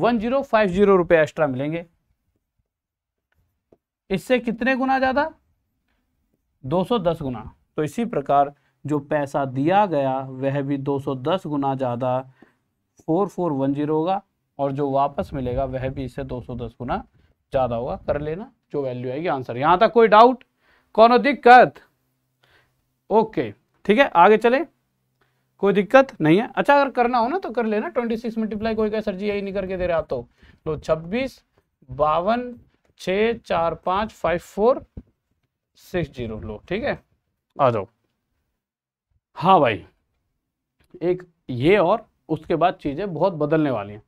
वन जीरो फाइव जीरो रुपए एक्स्ट्रा मिलेंगे इससे कितने गुना ज्यादा दो सौ दस गुना तो इसी प्रकार जो पैसा दिया गया वह भी दो सौ दस गुना ज्यादा फोर फोर वन जीरो होगा और जो वापस मिलेगा वह भी इससे दो सौ दस गुना ज्यादा होगा कर लेना जो वैल्यू आएगी आंसर यहां तक कोई डाउट कौन दिक्कत ओके ठीक है आगे चले कोई दिक्कत नहीं है अच्छा अगर करना हो ना तो कर लेना ट्वेंटी सिक्स मल्टीप्लाई कोई क्या सर जी यही नहीं करके दे रहा तो लो तो छब्बीस बावन छ चार पाँच फाइव फोर सिक्स जीरो लो ठीक है आ जाओ हाँ भाई एक ये और उसके बाद चीज़ें बहुत बदलने वाली हैं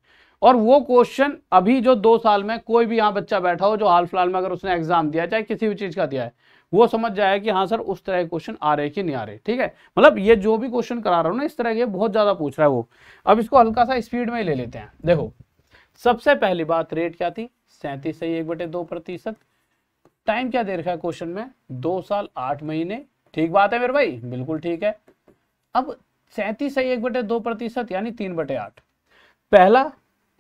और वो क्वेश्चन अभी जो दो साल में कोई भी यहाँ बच्चा बैठा हो जो हाल फिलहाल में अगर उसने एग्जाम दिया चाहे किसी भी चीज़ का दिया है वो समझ जाएगा कि हाँ सर उस तरह के क्वेश्चन आ रहे कि नहीं आ रहे ठीक है मतलब ये जो भी क्वेश्चन करा रहा हूँ ना इस तरह के बहुत ज़्यादा पूछ रहा है वो अब इसको हल्का सा स्पीड में ले लेते हैं देखो सबसे पहली बात रेट क्या थी सैंतीस सही एक बटे दो प्रतिशत टाइम क्या दे रखा है क्वेश्चन में दो साल आठ महीने ठीक बात है मेरे भाई बिल्कुल ठीक है अब सैंतीस सही एक बटे दो प्रतिशत यानी तीन बटे आठ पहला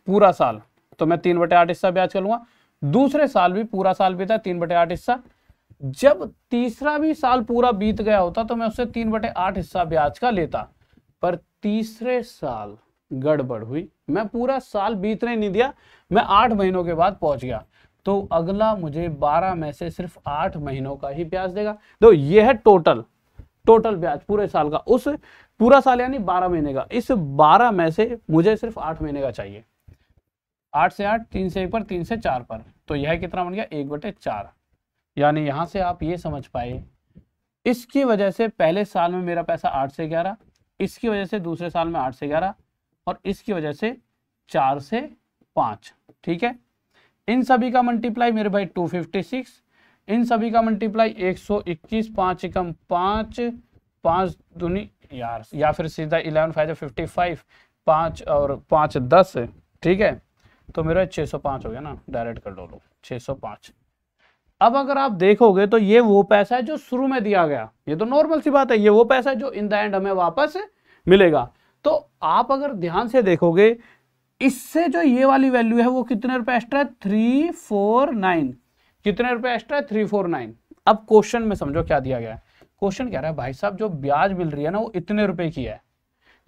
पूरा साल तो मैं तीन बटे आठ हिस्सा ब्याज कर लूंगा दूसरे साल भी पूरा साल भी था तीन बटे आठ हिस्सा जब तीसरा भी साल पूरा बीत गया होता तो मैं उससे तीन बटे आठ हिस्सा ब्याज का लेता पर तीसरे साल गड़बड़ हुई मैं पूरा साल बीतने नहीं दिया मैं आठ महीनों के बाद पहुंच गया तो अगला मुझे बारह में से सिर्फ आठ महीनों का ही ब्याज देगा तो यह है टोटल टोटल ब्याज पूरे साल का उस पूरा साल यानी बारह महीने का इस बारह में से मुझे सिर्फ आठ महीने का चाहिए आठ से आठ तीन से एक पर तीन से चार पर तो यह कितना बन गया एक बटे चार यानी यहाँ से आप ये समझ पाए इसकी वजह से पहले साल में मेरा पैसा आठ से ग्यारह इसकी वजह से दूसरे साल में आठ से ग्यारह और इसकी वजह से चार से पाँच ठीक है इन सभी का मल्टीप्लाई मेरे भाई टू फिफ्टी सिक्स इन सभी का मल्टीप्लाई एक सौ इक्कीस पाँच एकम पाँच पाँच दुनी यार या फिर सीधा इलेवन फाइव फिफ्टी फाइव पाँच और पाँच दस ठीक है तो मेरा छः सौ पाँच हो गया ना डायरेक्ट कर दो लो छः सौ पाँच अब अगर आप देखोगे तो ये वो पैसा है जो शुरू में दिया गया ये तो नॉर्मल सी बात है ये वो पैसा है जो इन द एंड हमें वापस मिलेगा तो आप अगर ध्यान से देखोगे इससे जो ये वाली वैल्यू है वो कितने रुपए एक्स्ट्रा है थ्री फोर नाइन कितने रुपए एक्स्ट्रा है थ्री फोर नाइन अब क्वेश्चन में समझो क्या दिया गया है क्वेश्चन कह रहा है भाई साहब जो ब्याज मिल रही है ना वो इतने रुपए की है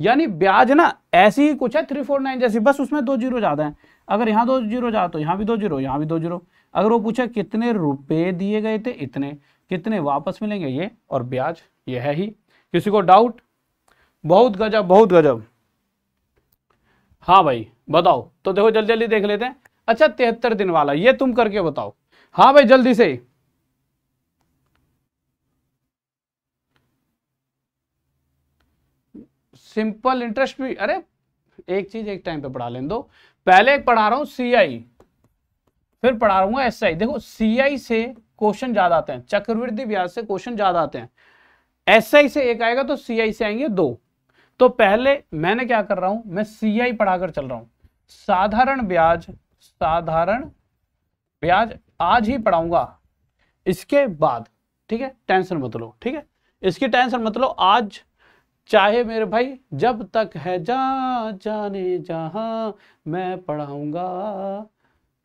यानी ब्याज ना ऐसी ही कुछ है थ्री फोर नाइन जैसी बस उसमें दो जीरो ज्यादा है अगर यहाँ दो जीरो ज्यादा तो यहाँ भी दो जीरो यहाँ भी दो जीरो अगर वो पूछा कितने रुपए दिए गए थे इतने कितने वापस मिलेंगे ये और ब्याज ये है ही किसी को डाउट बहुत गजब बहुत गजब हाँ भाई बताओ तो देखो जल्दी जल्दी देख लेते हैं अच्छा तिहत्तर दिन वाला ये तुम करके बताओ हाँ भाई जल्दी से सिंपल इंटरेस्ट भी अरे एक चीज एक टाइम पे पढ़ा लें दो पहले पढ़ा रहा हूं सीआई फिर पढ़ा रहूंगा एस आई देखो सी से क्वेश्चन ज्यादा आते हैं चक्रवृद्धि ब्याज से क्वेश्चन ज्यादा आते हैं एस आई से एक आएगा तो सी आई से आएंगे दो तो पहले मैंने क्या कर रहा हूं मैं सी आई पढ़ाकर चल रहा हूं साधारण ब्याज साधारण ब्याज आज ही पढ़ाऊंगा इसके बाद ठीक है टेंशन मत लो ठीक है इसकी टेंशन मत लो आज चाहे मेरे भाई जब तक है जा जाने जहां मैं पढ़ाऊंगा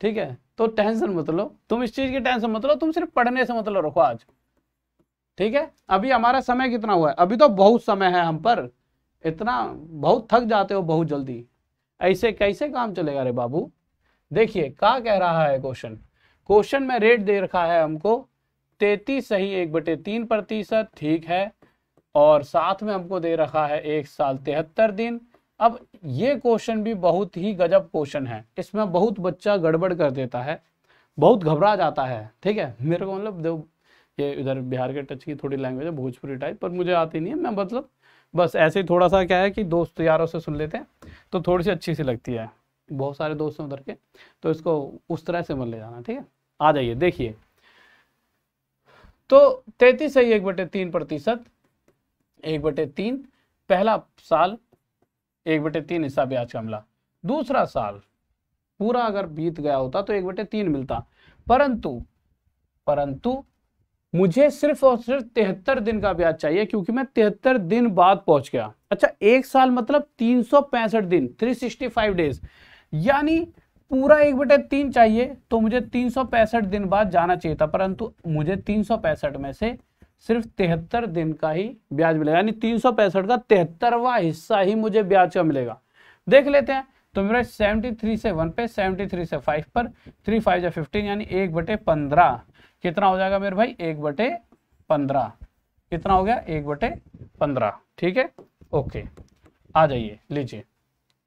ठीक है तो टेंशन मत लो तुम इस चीज की टेंशन मत लो तुम सिर्फ पढ़ने से मतलब रखो आज ठीक है अभी हमारा समय कितना हुआ है अभी तो बहुत समय है हम पर इतना बहुत थक जाते हो बहुत जल्दी ऐसे कैसे काम चलेगा रे बाबू देखिए क्या कह रहा है क्वेश्चन क्वेश्चन में रेट दे रखा है हमको तैतीस सही एक बटे तीन प्रतिशत ठीक है और साथ में हमको दे रखा है एक साल तिहत्तर दिन अब ये क्वेश्चन भी बहुत ही गजब क्वेश्चन है इसमें बहुत बच्चा गड़बड़ कर देता है बहुत घबरा जाता है ठीक है मेरे को मतलब जो ये इधर बिहार के टच की थोड़ी लैंग्वेज है भोजपुरी टाइप पर मुझे आती नहीं है मैं मतलब बस ऐसे ही थोड़ा सा क्या है कि दोस्त यारों से सुन लेते हैं तो थोड़ी सी अच्छी सी लगती है बहुत सारे दोस्त उधर के तो इसको उस तरह से मन ले जाना ठीक है आ जाइए देखिए तो तैतीस है एक बटे तीन प्रतिशत एक बटे तीन पहला साल एक बटे तीन हिस्सा ब्याज का मिला दूसरा साल पूरा अगर बीत गया होता तो एक बटे तीन मिलता परंतु परंतु मुझे सिर्फ और सिर्फ तिहत्तर दिन का ब्याज चाहिए क्योंकि मैं तिहत्तर दिन बाद पहुंच गया अच्छा एक साल मतलब तीन सौ पैंसठ दिन थ्री सिक्सटी फाइव डेज यानी पूरा एक बटे तीन चाहिए तो मुझे तीन सौ पैंसठ दिन बाद जाना चाहिए था परंतु मुझे तीन सौ पैंसठ में से सिर्फ तिहत्तर दिन का ही ब्याज मिलेगा यानी तीन सौ पैंसठ का तिहत्तरवा हिस्सा ही मुझे ब्याज का मिलेगा देख लेते हैं तो मेरा सेवेंटी थ्री से वन पे सेवेंटी थ्री से फाइव पर थ्री फाइव या फिफ्टीन यानी एक बटे पंद्रह कितना हो जाएगा मेरे भाई एक बटे पंद्रह कितना हो गया एक बटे पंद्रह ठीक है ओके आ जाइए लीजिए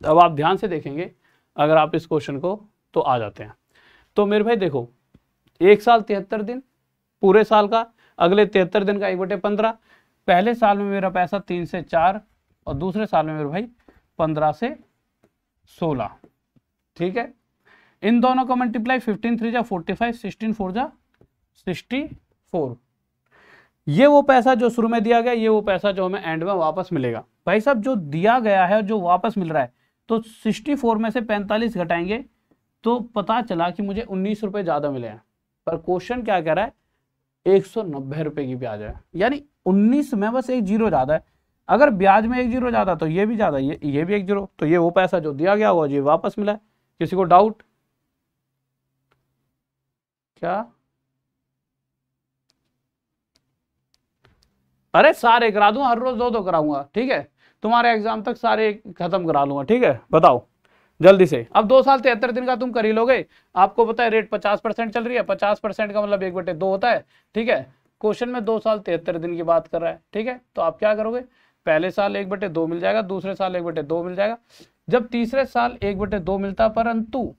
अब आप ध्यान से देखेंगे अगर आप इस क्वेश्चन को तो आ जाते हैं तो मेरे भाई देखो एक साल तिहत्तर दिन पूरे साल का अगले तिहत्तर दिन का एक बटे पंद्रह पहले साल में मेरा पैसा तीन से चार और दूसरे साल में मेरे भाई पंद्रह से सोलह ठीक है इन दोनों को मल्टीप्लाई फिफ्टीन थ्री जा फोर्टी फाइव सिक्सटीन फोर जा सिक्सटी फोर ये वो पैसा जो शुरू में दिया गया ये वो पैसा जो हमें एंड में वापस मिलेगा भाई साहब जो दिया गया है और जो वापस मिल रहा है तो सिक्सटी फोर में से पैंतालीस घटाएंगे तो पता चला कि मुझे उन्नीस रुपये ज़्यादा मिले हैं पर क्वेश्चन क्या कह रहा है एक सौ नब्बे रुपए की ब्याज है यानी उन्नीस में बस एक जीरो ज़्यादा है अगर ब्याज में एक जीरो ज़्यादा तो ये भी ज़्यादा ये ये भी एक जीरो तो ये वो पैसा जो दिया गया वो ये वापस मिला है किसी को डाउट क्या अरे सारे करा दूं हर रोज दो दो कराऊंगा ठीक है तुम्हारे एग्जाम तक सारे खत्म करा लूंगा ठीक है बताओ जल्दी से अब दो साल तिहत्तर दिन का तुम कर ही लोगे आपको पता है रेट पचास परसेंट चल रही है पचास परसेंट का मतलब एक बटे दो होता है ठीक है क्वेश्चन में दो साल तिहत्तर दिन की बात कर रहा है ठीक है तो आप क्या करोगे पहले साल एक बटे दो मिल जाएगा दूसरे साल एक बटे दो मिल जाएगा जब तीसरे साल एक बटे दो मिलता परंतु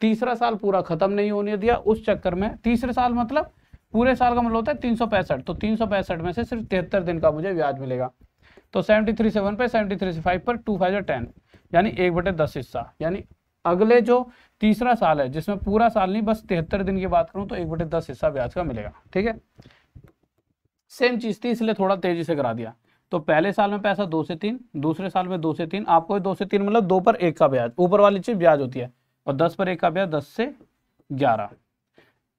तीसरा साल पूरा खत्म नहीं होने दिया उस चक्कर में तीसरे साल मतलब पूरे साल का मतलब होता है तीन तो तीन में से सिर्फ तिहत्तर दिन का मुझे ब्याज मिलेगा तो सेवेंटी थ्री सेवन पर सेवेंटी थ्री से फाइव पर टू फाइव टेन यानी एक बटे दस हिस्सा यानी अगले जो तीसरा साल है जिसमें पूरा साल नहीं बस तिहत्तर दिन की बात करूं तो एक बटे दस हिस्सा ब्याज का मिलेगा ठीक है सेम चीज थी इसलिए थोड़ा तेजी से करा दिया तो पहले साल में पैसा दो से तीन दूसरे साल में दो से तीन आपको दो से तीन मतलब दो पर एक का ब्याज ऊपर वाली चीज ब्याज होती है और दस पर एक का ब्याज दस से ग्यारह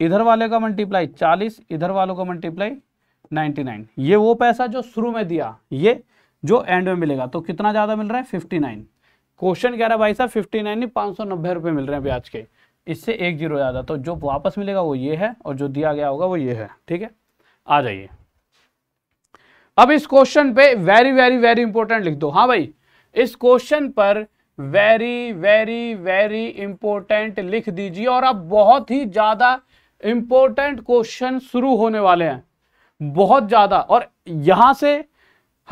इधर वाले का मल्टीप्लाई चालीस इधर वालों का मल्टीप्लाई नाइनटी नाइन ये वो पैसा जो शुरू में दिया ये जो एंड में मिलेगा तो कितना ज्यादा मिल रहा है फिफ्टी नाइन क्वेश्चन कह रहा है भाई साहब फिफ्टी नाइन पाँच सौ नब्बे रुपये मिल रहे हैं ब्याज के इससे एक जीरो ज़्यादा तो जो वापस मिलेगा वो ये है और जो दिया गया होगा वो ये है ठीक है आ जाइए अब इस क्वेश्चन पे वेरी वेरी वेरी इंपॉर्टेंट लिख दो हाँ भाई इस क्वेश्चन पर वेरी वेरी वेरी इंपॉर्टेंट लिख दीजिए और अब बहुत ही ज़्यादा इंपॉर्टेंट क्वेश्चन शुरू होने वाले हैं बहुत ज़्यादा और यहाँ से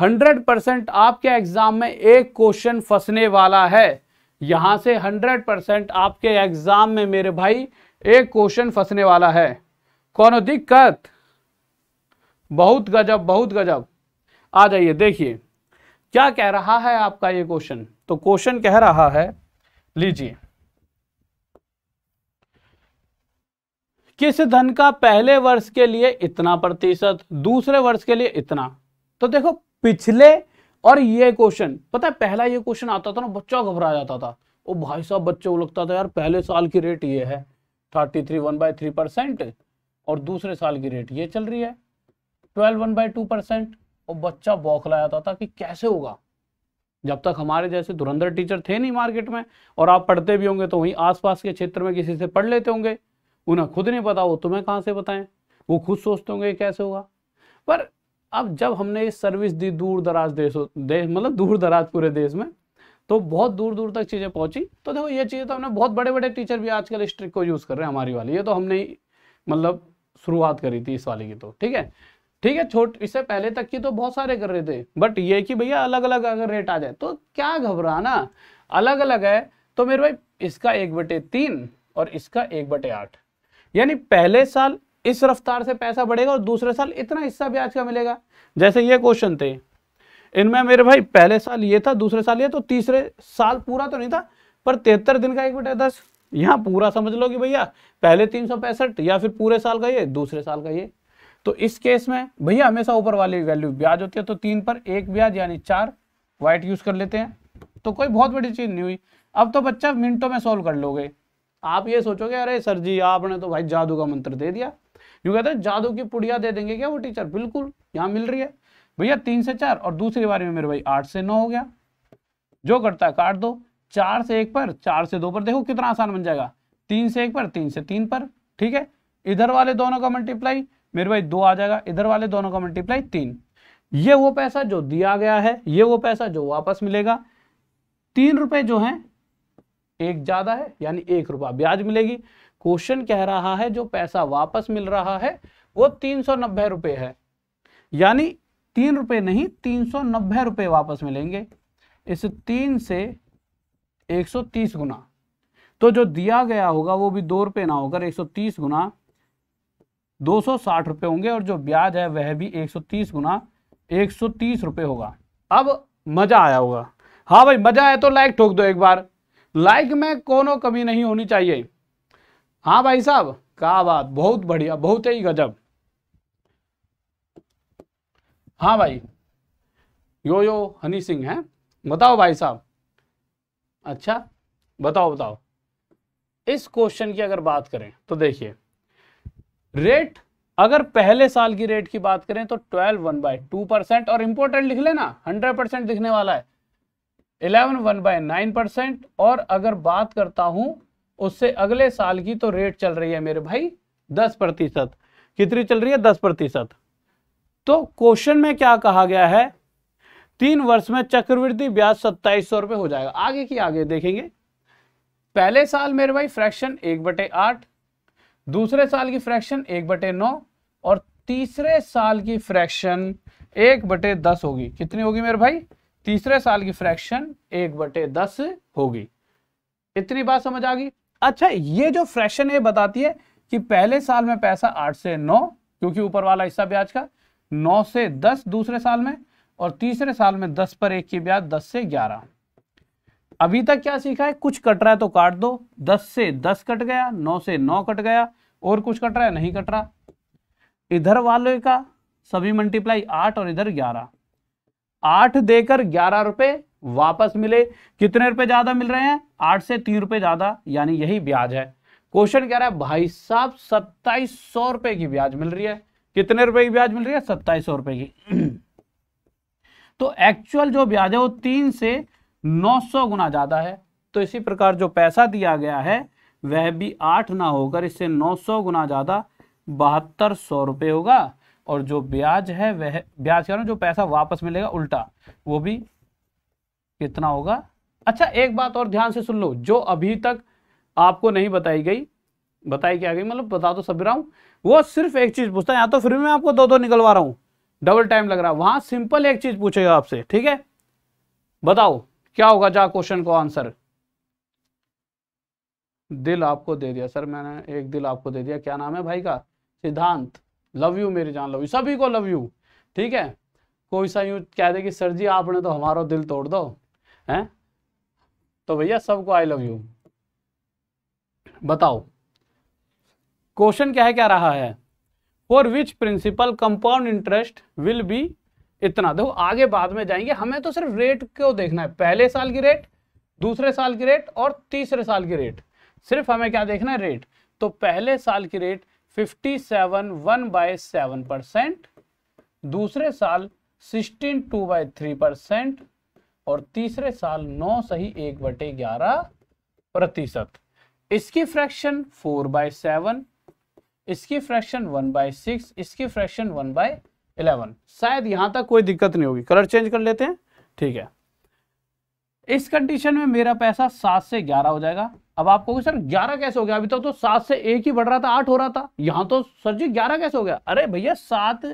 हंड्रेड परसेंट आपके एग्ज़ाम में एक क्वेश्चन फंसने वाला है यहां से हंड्रेड परसेंट आपके एग्ज़ाम में मेरे भाई एक क्वेश्चन फंसने वाला है कौन दिक्कत बहुत गजब बहुत गजब आ जाइए देखिए क्या कह रहा है आपका ये क्वेश्चन तो क्वेश्चन कह रहा है लीजिए किस धन का पहले वर्ष के लिए इतना प्रतिशत दूसरे वर्ष के लिए इतना तो देखो पिछले और ये क्वेश्चन पता है पहला ये क्वेश्चन आता था ना बच्चा घबरा जाता था वो भाई साहब बच्चों को लगता था यार पहले साल की रेट ये है thirty three one by three percent और दूसरे साल की रेट ये चल रही है twelve one by two percent और बच्चा बौखला जाता था कि कैसे होगा जब तक हमारे जैसे धुरंधर टीचर थे नहीं मार्केट में और आप पढ़ते भी होंगे तो वहीं आसपास के क्षेत्र में किसी से पढ़ लेते होंगे उन्हें खुद नहीं पता वो तुम्हें कहाँ से बताएं वो खुद सोचते होंगे कैसे होगा पर अब जब हमने सर्विस दी दूर दराज देशों देश मतलब दूर दराज पूरे देश में तो बहुत दूर दूर तक चीज़ें पहुंची तो देखो ये चीज़ें तो हमने बहुत बड़े बड़े टीचर भी आजकल इस ट्रिक को यूज़ कर रहे हैं हमारी वाली ये तो हमने मतलब शुरुआत करी थी इस वाली की तो ठीक है ठीक है छोट इससे पहले तक की तो बहुत सारे कर रहे थे बट ये कि भैया अलग अलग अगर रेट आ जाए तो क्या घबराना अलग अलग है तो मेरे भाई इसका एक बटे तीन और इसका एक बटे आठ यानी पहले साल इस रफ्तार से पैसा बढ़ेगा और दूसरे साल इतना हिस्सा ब्याज का मिलेगा जैसे ये क्वेश्चन थे इनमें मेरे भाई पहले साल ये था दूसरे साल ये तो तीसरे साल पूरा तो नहीं था पर तिहत्तर दिन का एक बटे दस यहाँ पूरा समझ लो कि भैया पहले तीन सौ पैंसठ या फिर पूरे साल का ये दूसरे साल का ये तो इस केस में भैया हमेशा ऊपर वाली वैल्यू ब्याज होती है तो तीन पर एक ब्याज यानी चार व्हाइट यूज कर लेते हैं तो कोई बहुत बड़ी चीज नहीं हुई अब तो बच्चा मिनटों में सॉल्व कर लोगे आप ये सोचोगे अरे सर जी आपने तो भाई जादू का मंत्र दे दिया यू कहते हैं जादू की पुड़िया दे देंगे क्या वो टीचर बिल्कुल यहाँ मिल रही है भैया तीन से चार और दूसरी बारी में मेरे भाई आठ से नौ हो गया जो करता है काट दो चार से एक पर चार से दो पर देखो कितना आसान बन जाएगा तीन से एक पर तीन से तीन पर ठीक है इधर वाले दोनों का मल्टीप्लाई मेरे भाई दो आ जाएगा इधर वाले दोनों का मल्टीप्लाई तीन ये वो पैसा जो दिया गया है ये वो पैसा जो वापस मिलेगा तीन रुपए जो है एक ज्यादा है यानी एक रुपया ब्याज मिलेगी क्वेश्चन कह रहा है जो पैसा वापस मिल रहा है वो तीन सौ नब्बे रुपये है यानी तीन रुपए नहीं तीन सौ नब्बे रुपये वापस मिलेंगे इस तीन से एक सौ तीस गुना तो जो दिया गया होगा वो भी दो रुपए ना होकर एक सौ तीस गुना दो सौ साठ रुपए होंगे और जो ब्याज है वह भी एक सौ तीस गुना एक सौ तीस रुपये होगा अब मजा आया होगा हाँ भाई मजा आया तो लाइक ठोक दो एक बार लाइक में कोनो कमी नहीं होनी चाहिए हाँ भाई साहब क्या बात बहुत बढ़िया बहुत ही गजब हाँ भाई यो यो हनी सिंह है बताओ भाई साहब अच्छा बताओ बताओ इस क्वेश्चन की अगर बात करें तो देखिए रेट अगर पहले साल की रेट की बात करें तो twelve one by two percent और इंपोर्टेंट लिख लेना हंड्रेड परसेंट दिखने वाला है eleven one by nine percent और अगर बात करता हूं उससे अगले साल की तो रेट चल रही है मेरे भाई दस प्रतिशत कितनी चल रही है दस प्रतिशत तो क्वेश्चन में क्या कहा गया है तीन वर्ष में चक्रवृद्धि ब्याज सत्ताईस सौ रुपए हो जाएगा आगे की आगे देखेंगे पहले साल मेरे भाई फ्रैक्शन एक बटे आठ दूसरे साल की फ्रैक्शन एक बटे नौ और तीसरे साल की फ्रैक्शन एक बटे दस होगी कितनी होगी मेरे भाई तीसरे साल की फ्रैक्शन एक बटे दस होगी इतनी बात समझ आ गई अच्छा ये जो फ्रैक्शन ये बताती है कि पहले साल में पैसा आठ से नौ क्योंकि ऊपर वाला हिस्सा ब्याज का नौ से दस दूसरे साल में और तीसरे साल में दस पर एक की ब्याज दस से ग्यारह अभी तक क्या सीखा है कुछ कट रहा है तो काट दो दस से दस कट गया नौ से नौ कट गया और कुछ कट रहा है नहीं कट रहा इधर वाले का सभी मल्टीप्लाई आठ और इधर ग्यारह आठ देकर ग्यारह रुपए वापस मिले कितने रुपए ज्यादा मिल रहे हैं आठ से तीन रुपए ज्यादा यानी यही ब्याज है क्वेश्चन कह रहा है भाई साहब सत्ताईस सौ रुपए की ब्याज मिल रही है कितने रुपए की ब्याज मिल रही है सत्ताईस सौ रुपए की तो एक्चुअल जो ब्याज है वो तीन से नौ सौ गुना ज्यादा है तो इसी प्रकार जो पैसा दिया गया है वह भी आठ ना होकर इससे नौ सौ गुना ज्यादा बहत्तर सौ रुपये होगा और जो ब्याज है वह ब्याज कह रहा हूँ जो पैसा वापस मिलेगा उल्टा वो भी कितना होगा अच्छा एक बात और ध्यान से सुन लो जो अभी तक आपको नहीं बताई गई बताई क्या गई मतलब बता तो सब रहा हूँ वो सिर्फ एक चीज़ पूछता है यहां तो फिर मैं आपको दो दो निकलवा रहा हूँ डबल टाइम लग रहा है वहां सिंपल एक चीज़ पूछेगा आपसे ठीक है बताओ क्या होगा जा क्वेश्चन को आंसर दिल आपको दे दिया सर मैंने एक दिल आपको दे दिया क्या नाम है भाई का सिद्धांत लव यू मेरी जान लव यू सभी को लव यू ठीक है कोई सा यू कह दे कि सर जी आपने तो हमारा दिल तोड़ दो हैं तो भैया सबको आई लव यू बताओ क्वेश्चन क्या है क्या रहा है for which principal compound interest will be इतना देखो आगे बाद में जाएंगे हमें तो सिर्फ रेट क्यों देखना है पहले साल की रेट दूसरे साल की रेट और तीसरे साल की रेट सिर्फ हमें क्या देखना है रेट तो पहले साल की rate 57 seven one by seven percent दूसरे साल sixteen two by three percent और तीसरे साल नौ सही एक बटे ग्यारह प्रतिशत इसकी फ्रैक्शन फोर बाय सेवन इसकी फ्रैक्शन वन बाय सिक्स इसकी फ्रैक्शन वन बाय इलेवन शायद यहां तक कोई दिक्कत नहीं होगी कलर चेंज कर लेते हैं ठीक है इस कंडीशन में मेरा पैसा सात से ग्यारह हो जाएगा अब आप कहोगे सर ग्यारह कैसे हो गया अभी तक तो, तो सात से एक ही बढ़ रहा था आठ हो रहा था यहां तो सर जी ग्यारह कैसे हो गया अरे भैया सात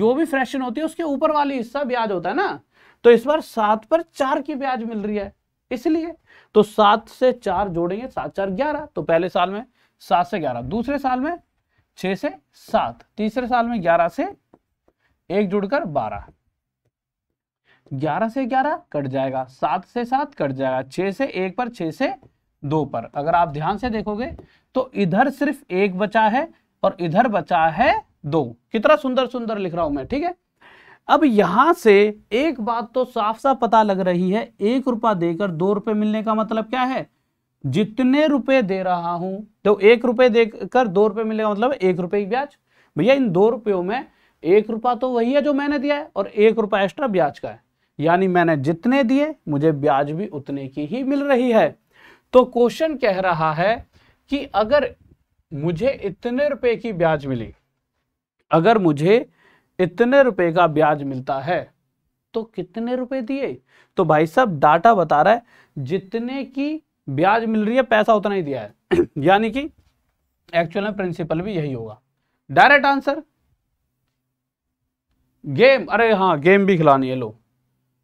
जो भी फ्रैक्शन होती है उसके ऊपर वाली हिस्सा ब्याज होता है ना तो इस बार सात पर चार की ब्याज मिल रही है इसलिए तो सात से चार जोड़ेंगे सात चार ग्यारह तो पहले साल में सात से ग्यारह दूसरे साल में छह से सात तीसरे साल में ग्यारह से एक जुड़कर बारह ग्यारह से ग्यारह कट जाएगा सात से सात कट जाएगा छह से एक पर छह से दो पर अगर आप ध्यान से देखोगे तो इधर सिर्फ एक बचा है और इधर बचा है दो कितना सुंदर सुंदर लिख रहा हूं मैं ठीक है अब यहां से एक बात तो साफ साफ पता लग रही है एक रुपया देकर दो रुपए मिलने का मतलब क्या है जितने रुपए दे रहा हूं तो एक रुपए देकर दो रुपए मिलेगा मतलब एक रुपए की ब्याज भैया इन दो रुपयों में एक रुपया तो वही है जो मैंने दिया है और एक रुपया एक्स्ट्रा ब्याज का है यानी मैंने जितने दिए मुझे ब्याज भी उतने की ही मिल रही है तो क्वेश्चन कह रहा है कि अगर मुझे इतने रुपए की ब्याज मिली अगर मुझे इतने रुपए का ब्याज मिलता है तो कितने रुपए दिए तो भाई साहब डाटा बता रहा है जितने की ब्याज मिल रही है पैसा उतना ही दिया है यानी कि एक्चुअल में प्रिंसिपल भी यही होगा डायरेक्ट आंसर गेम अरे हाँ गेम भी खिलानी है लो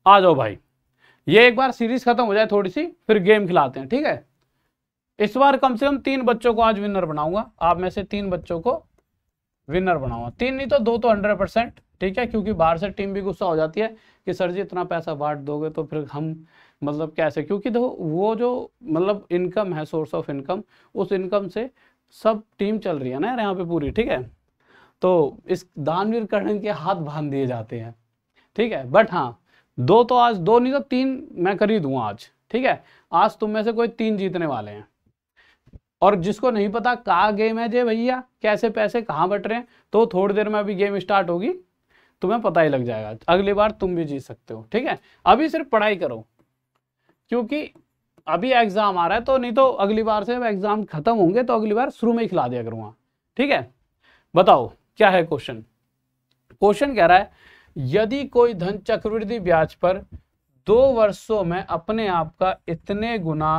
आ जाओ भाई ये एक बार सीरीज खत्म हो जाए थोड़ी सी फिर गेम खिलाते हैं ठीक है इस बार कम से कम तीन बच्चों को आज विनर बनाऊंगा आप में से तीन बच्चों को विनर बनाऊंगा तीन नहीं तो दो तो हंड्रेड परसेंट ठीक है क्योंकि बाहर से टीम भी गुस्सा हो जाती है कि सर जी इतना पैसा बांट दोगे तो फिर हम मतलब कैसे क्योंकि देखो वो जो मतलब इनकम है सोर्स ऑफ इनकम उस इनकम से सब टीम चल रही है ना यहाँ पे पूरी ठीक है तो इस दानवीर कर्ण के हाथ बांध दिए जाते हैं ठीक है बट हाँ दो तो आज दो नहीं तो तीन मैं कर आज ठीक है आज तुम में से कोई तीन जीतने वाले हैं और जिसको नहीं पता कहा गेम है जे भैया कैसे पैसे कहाँ बट रहे हैं तो थोड़ी देर में अभी गेम स्टार्ट होगी तुम्हें पता ही लग जाएगा अगली बार तुम भी जीत सकते हो ठीक है अभी सिर्फ पढ़ाई करो क्योंकि अभी एग्जाम आ रहा है तो नहीं तो अगली बार से एग्जाम खत्म होंगे तो अगली बार शुरू में ही खिला दिया करूंगा ठीक है बताओ क्या है क्वेश्चन क्वेश्चन कह रहा है यदि कोई धन चक्रवृद्धि ब्याज पर दो वर्षों में अपने आप का इतने गुना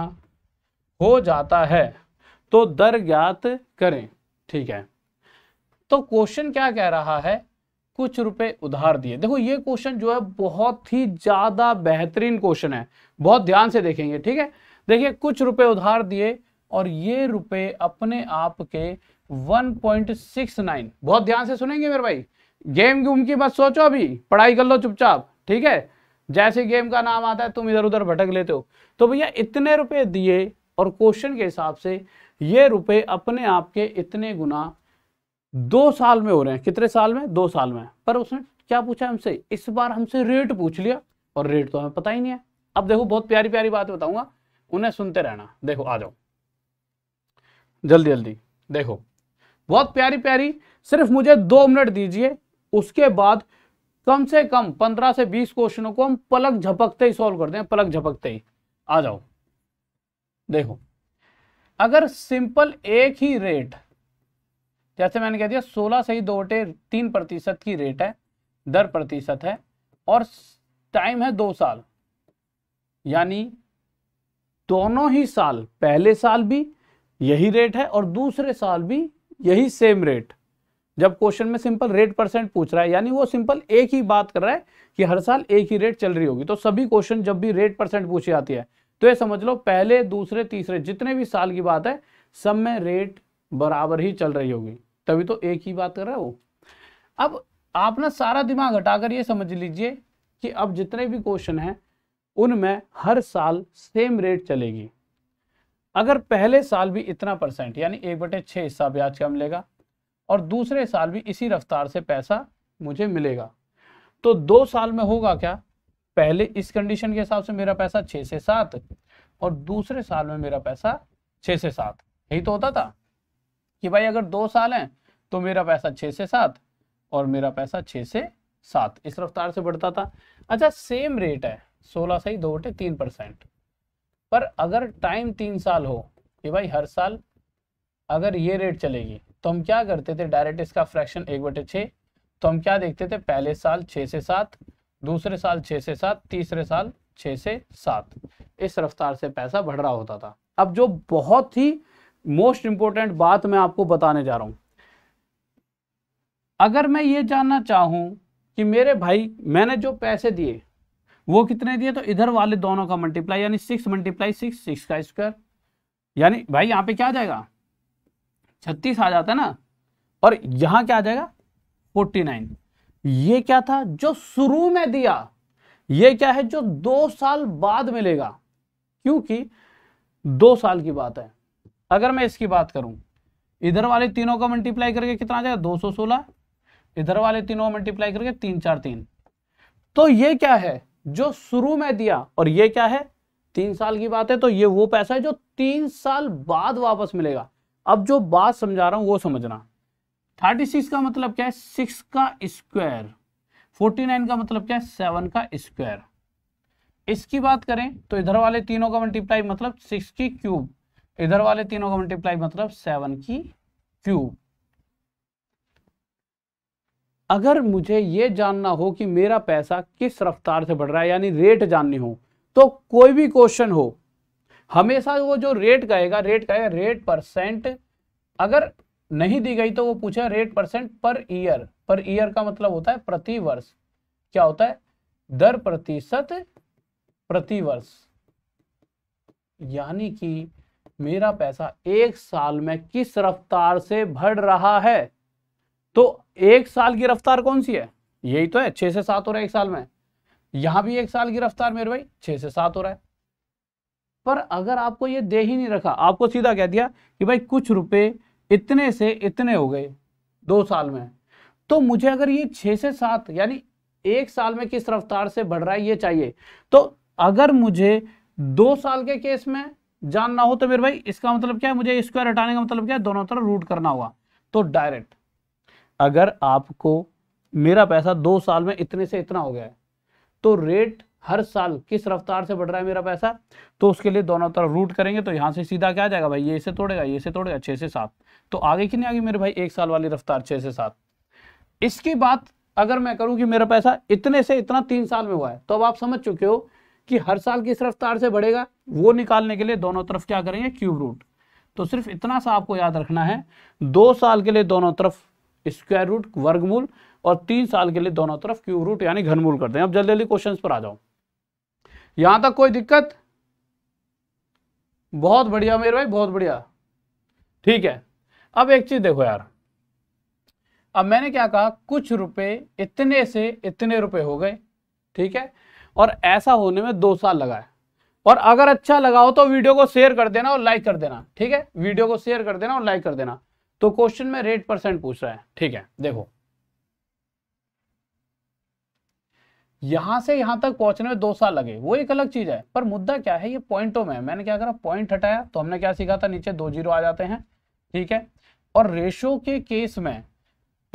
हो जाता है तो दर ज्ञात करें ठीक है तो क्वेश्चन क्या कह रहा है कुछ रुपए उधार दिए देखो ये क्वेश्चन जो है बहुत ही ज्यादा बेहतरीन क्वेश्चन है बहुत ध्यान से देखेंगे ठीक है देखिए कुछ रुपए उधार दिए और ये रुपए अपने आप के 1.69 बहुत ध्यान से सुनेंगे मेरे भाई गेम गुम की बस सोचो अभी पढ़ाई कर लो चुपचाप ठीक है जैसे गेम का नाम आता है तुम इधर उधर भटक लेते हो तो भैया इतने रुपए दिए और क्वेश्चन के हिसाब से ये रुपए अपने आप के इतने गुना दो साल में हो रहे हैं कितने साल में दो साल में पर उसने क्या पूछा हमसे इस बार हमसे रेट पूछ लिया और रेट तो हमें पता ही नहीं है अब देखो बहुत प्यारी प्यारी बात बताऊंगा उन्हें सुनते रहना देखो आ जाओ जल्दी जल्दी देखो बहुत प्यारी प्यारी सिर्फ मुझे दो मिनट दीजिए उसके बाद कम से कम पंद्रह से बीस क्वेश्चनों को हम पलक झपकते ही सॉल्व कर दें पलक झपकते ही आ जाओ देखो अगर सिंपल एक ही रेट जैसे मैंने कह दिया सोलह से ही दो बटे तीन प्रतिशत की रेट है दर प्रतिशत है और टाइम है दो साल यानी दोनों ही साल पहले साल भी यही रेट है और दूसरे साल भी यही सेम रेट जब क्वेश्चन में सिंपल रेट परसेंट पूछ रहा है यानी वो सिंपल एक ही बात कर रहा है कि हर साल एक ही रेट चल रही होगी तो सभी क्वेश्चन जब भी रेट परसेंट पूछी जाती है तो ये समझ लो पहले दूसरे तीसरे जितने भी साल की बात है सब में रेट बराबर ही चल रही होगी तभी तो एक ही बात कर रहा है वो अब आप ना सारा दिमाग हटाकर ये समझ लीजिए कि अब जितने भी क्वेश्चन हैं उनमें हर साल सेम रेट चलेगी अगर पहले साल भी इतना परसेंट यानी एक बटे छः हिस्सा ब्याज का मिलेगा और दूसरे साल भी इसी रफ्तार से पैसा मुझे मिलेगा तो दो साल में होगा क्या पहले इस कंडीशन के हिसाब से मेरा पैसा छह से सात और दूसरे साल में मेरा पैसा छह से सात यही तो होता था कि भाई अगर दो साल हैं तो मेरा पैसा छह से सात और मेरा पैसा छह से सात इस रफ्तार से बढ़ता था अच्छा सेम रेट है सोलह से ही दो बटे तीन परसेंट पर अगर टाइम तीन साल हो कि भाई हर साल अगर ये रेट चलेगी तो हम क्या करते थे डायरेक्ट इसका फ्रैक्शन एक बटे छः तो हम क्या देखते थे पहले साल छः से सात दूसरे साल छह से सात तीसरे साल छह से सात इस रफ्तार से पैसा बढ़ रहा होता था अब जो बहुत ही मोस्ट इंपॉर्टेंट बात मैं आपको बताने जा रहा हूं अगर मैं ये जानना चाहूं कि मेरे भाई मैंने जो पैसे दिए वो कितने दिए तो इधर वाले दोनों का मल्टीप्लाई यानी सिक्स मल्टीप्लाई सिक्स सिक्स का स्क्वायर यानी भाई यहाँ पे क्या आ जाएगा छत्तीस आ जाता है ना और यहां क्या आ जाएगा फोर्टी नाइन ये क्या था जो शुरू में दिया ये क्या है जो दो साल बाद मिलेगा क्योंकि दो साल की बात है अगर मैं इसकी बात करूं इधर वाले तीनों का मल्टीप्लाई करके कितना आ जाएगा दो सौ सोलह इधर वाले तीनों को मल्टीप्लाई करके तीन चार तीन तो ये क्या है जो शुरू में दिया और ये क्या है तीन साल की बात है तो ये वो पैसा है जो तीन साल बाद वापस मिलेगा अब जो बात समझा रहा हूं वो समझना थर्टी सिक्स का मतलब क्या है सिक्स का स्क्वायर फोर्टी नाइन का मतलब क्या है सेवन का स्क्वायर इसकी बात करें तो इधर वाले तीनों का मल्टीप्लाई मतलब सिक्स की क्यूब इधर वाले तीनों का मल्टीप्लाई मतलब सेवन की क्यूब अगर मुझे यह जानना हो कि मेरा पैसा किस रफ्तार से बढ़ रहा है यानी रेट जाननी हो तो कोई भी क्वेश्चन हो हमेशा वो जो रेट कहेगा रेट कहेगा रेट परसेंट अगर नहीं दी गई तो वो पूछा rate percent per year per year का मतलब होता है प्रति वर्ष क्या होता है दर प्रतिशत प्रति वर्ष यानी कि मेरा पैसा एक साल में किस रफ्तार से बढ़ रहा है तो एक साल की रफ्तार कौन सी है यही तो है छह से सात हो रहा है एक साल में यहां भी एक साल की रफ्तार मेरे भाई छह से सात हो रहा है पर अगर आपको ये दे ही नहीं रखा आपको सीधा कह दिया कि भाई कुछ रुपए इतने से इतने हो गए दो साल में तो मुझे अगर ये छह से सात यानी एक साल में किस रफ्तार से बढ़ रहा है ये चाहिए तो अगर मुझे दो साल के केस में जानना हो तो मेरे भाई इसका मतलब क्या है मुझे स्क्वायर हटाने का मतलब क्या है दोनों तरफ रूट करना होगा तो डायरेक्ट अगर आपको मेरा पैसा दो साल में इतने से इतना हो गया है तो रेट हर साल किस रफ्तार से बढ़ रहा है मेरा पैसा तो उसके लिए दोनों तरफ रूट करेंगे तो यहाँ से सीधा क्या आ जाएगा भाई ये से तोड़ेगा ये से तोड़ेगा छः से सात तो आगे कितनी नहीं आगे मेरे भाई एक साल वाली रफ्तार छः से सात इसकी बात अगर मैं करूँ कि मेरा पैसा इतने से इतना तीन साल में हुआ है तो अब आप समझ चुके हो कि हर साल किस रफ्तार से बढ़ेगा वो निकालने के लिए दोनों तरफ क्या करेंगे क्यूब रूट तो सिर्फ इतना सा आपको याद रखना है दो साल के लिए दोनों तरफ स्क्वायर रूट वर्गमूल और तीन साल के लिए दोनों तरफ क्यूब रूट यानी घनमूल करते हैं अब जल्दी जल्दी क्वेश्चन पर आ जाओ यहां तक कोई दिक्कत बहुत बढ़िया मेरे भाई बहुत बढ़िया ठीक है अब एक चीज देखो यार अब मैंने क्या कहा कुछ रुपए इतने से इतने रुपए हो गए ठीक है और ऐसा होने में दो साल लगा है और अगर अच्छा लगा हो तो वीडियो को शेयर कर देना और लाइक कर देना ठीक है वीडियो को शेयर कर देना और लाइक कर देना तो क्वेश्चन में रेट परसेंट पूछ रहा है ठीक है देखो यहां से यहां तक पहुंचने में दो साल लगे वो एक अलग चीज है पर मुद्दा क्या है ये पॉइंटों में मैंने क्या करा पॉइंट हटाया तो हमने क्या सीखा था नीचे दो जीरो आ जाते हैं ठीक है और रेशो के केस में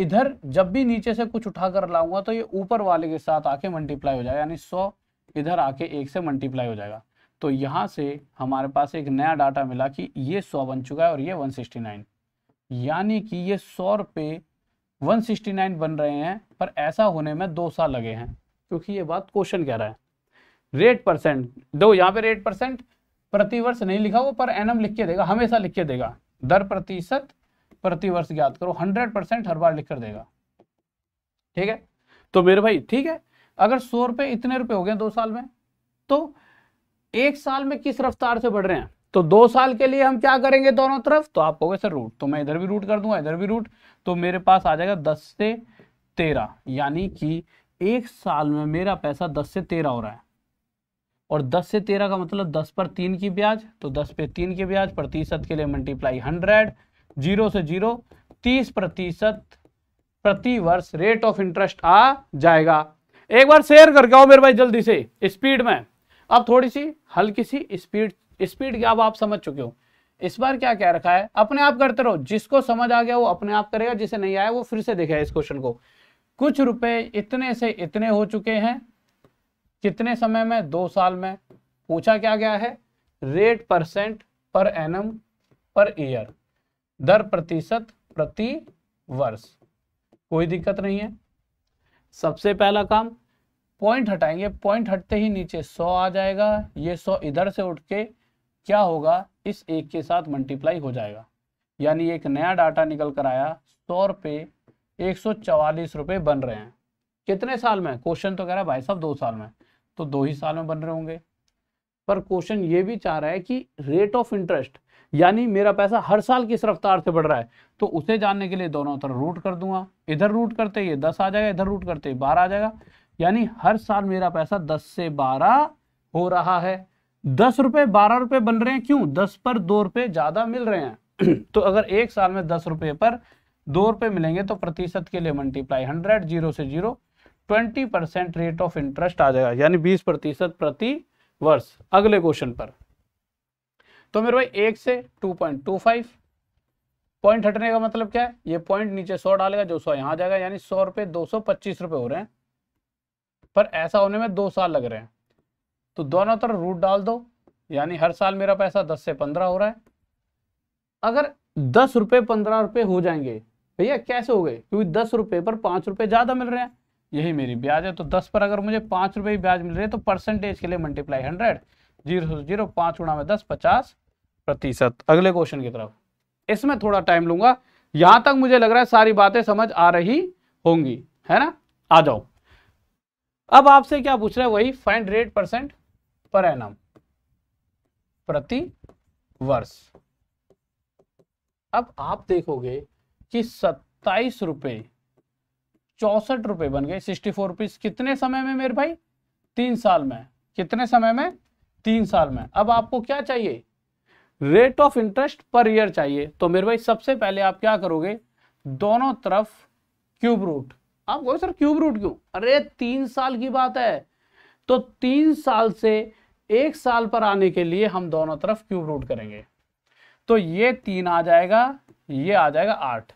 इधर जब भी नीचे से कुछ उठाकर लाऊंगा तो ये ऊपर वाले के साथ आके मल्टीप्लाई हो जाएगा यानी सौ इधर आके एक से मल्टीप्लाई हो जाएगा तो यहाँ से हमारे पास एक नया डाटा मिला कि ये सौ बन चुका है और ये वन सिक्सटी नाइन यानी कि ये सौ रुपये वन सिक्सटी नाइन बन रहे हैं पर ऐसा होने में दो साल लगे हैं क्योंकि ये बात क्वेश्चन कह रहा है रेट परसेंट दो यहाँ पे रेट परसेंट प्रतिवर्ष नहीं लिखा वो पर एनम लिख के देगा हमेशा लिख के देगा दर प्रतिशत प्रतिवर्ष ज्ञात करो हंड्रेड परसेंट हर बार लिख कर देगा ठीक है तो मेरे भाई ठीक है अगर सौ रुपए इतने रुपए हो गए दो साल में तो एक साल में किस रफ्तार से बढ़ रहे हैं तो दो साल के लिए हम क्या करेंगे दोनों तरफ तो आप कहोगे सर रूट तो मैं इधर भी रूट कर दूंगा इधर भी रूट तो मेरे पास आ जाएगा दस से तेरह यानी कि एक साल में मेरा पैसा दस से तेरह हो रहा है और दस से तेरह का मतलब दस पर तीन की ब्याज तो दस पे तीन की ब्याज प्रतिशत के लिए मल्टीप्लाई हंड्रेड जीरो से जीरो तीस प्रतिशत प्रति वर्ष रेट ऑफ इंटरेस्ट आ जाएगा एक बार शेयर करके आओ मेरे भाई जल्दी से स्पीड में अब थोड़ी सी हल्की सी स्पीड स्पीड क्या आप समझ चुके हो इस बार क्या क्या रखा है अपने आप करते रहो जिसको समझ आ गया वो अपने आप करेगा जिसे नहीं आया वो फिर से देखेगा इस क्वेश्चन को कुछ रुपए इतने से इतने हो चुके हैं कितने समय में दो साल में पूछा क्या गया है rate percent per annum per year दर प्रतिशत प्रति वर्ष कोई दिक्कत नहीं है सबसे पहला काम पॉइंट हटाएंगे पॉइंट हटते ही नीचे 100 आ जाएगा ये 100 इधर से उठ के क्या होगा इस एक के साथ मल्टीप्लाई हो जाएगा यानी एक नया डाटा निकल कर आया सौ रुपये एक सौ बन रहे हैं कितने साल में क्वेश्चन तो कह रहा है भाई साहब दो साल में तो दो ही साल में बन रहे होंगे पर क्वेश्चन ये भी चाह रहा है कि रेट ऑफ इंटरेस्ट यानी मेरा पैसा हर साल किस रफ्तार से बढ़ रहा है तो उसे जानने के लिए दोनों तरफ रूट कर दूंगा इधर रूट करते ये दस आ जाएगा इधर रूट करते बारह आ जाएगा यानी हर साल मेरा पैसा दस से बारह हो रहा है दस रुपए बारह रुपए बन रहे हैं क्यों दस पर दो रुपए ज्यादा मिल रहे हैं तो अगर एक साल में दस रुपए पर दो रुपए मिलेंगे तो प्रतिशत के लिए मल्टीप्लाई हंड्रेड जीरो से zero twenty percent rate of interest आ जाएगा यानी बीस प्रतिशत प्रति वर्ष अगले क्वेश्चन पर तो मेरे भाई एक से two point two five point हटने का मतलब क्या है ये पॉइंट नीचे सौ डालेगा जो सौ यहां आ जाएगा यानी सौ रुपए दो सौ पच्चीस रुपए हो रहे हैं पर ऐसा होने में दो साल लग रहे हैं तो दोनों तरफ रूट डाल दो यानी हर साल मेरा पैसा दस से पंद्रह हो रहा है अगर दस रुपए पंद्रह रुपए हो जाएंगे भैया कैसे हो गए क्योंकि दस रुपये पर पाँच रुपये ज़्यादा मिल रहे हैं यही मेरी ब्याज है तो दस पर अगर मुझे पाँच रुपये ब्याज मिल रही है तो परसेंटेज के लिए मल्टीप्लाई हंड्रेड जीरो जीरो पाँच गुणा में दस पचास प्रतिशत अगले क्वेश्चन की तरफ इसमें थोड़ा टाइम लूंगा यहाँ तक मुझे लग रहा है सारी बातें समझ आ रही होंगी है ना आ जाओ अब आपसे क्या पूछ रहे हैं वही find rate percent per annum प्रति वर्ष अब आप देखोगे कि सत्ताईस रुपए चौसठ रुपए बन गए सिक्सटी फोर रुपीज कितने समय में मेरे भाई तीन साल में कितने समय में तीन साल में अब आपको क्या चाहिए rate of interest per year चाहिए तो मेरे भाई सबसे पहले आप क्या करोगे दोनों तरफ क्यूब रूट आप कहो सर क्यूब रूट क्यों अरे तीन साल की बात है तो तीन साल से एक साल पर आने के लिए हम दोनों तरफ क्यूब रूट करेंगे तो ये तीन आ जाएगा ये आ जाएगा आठ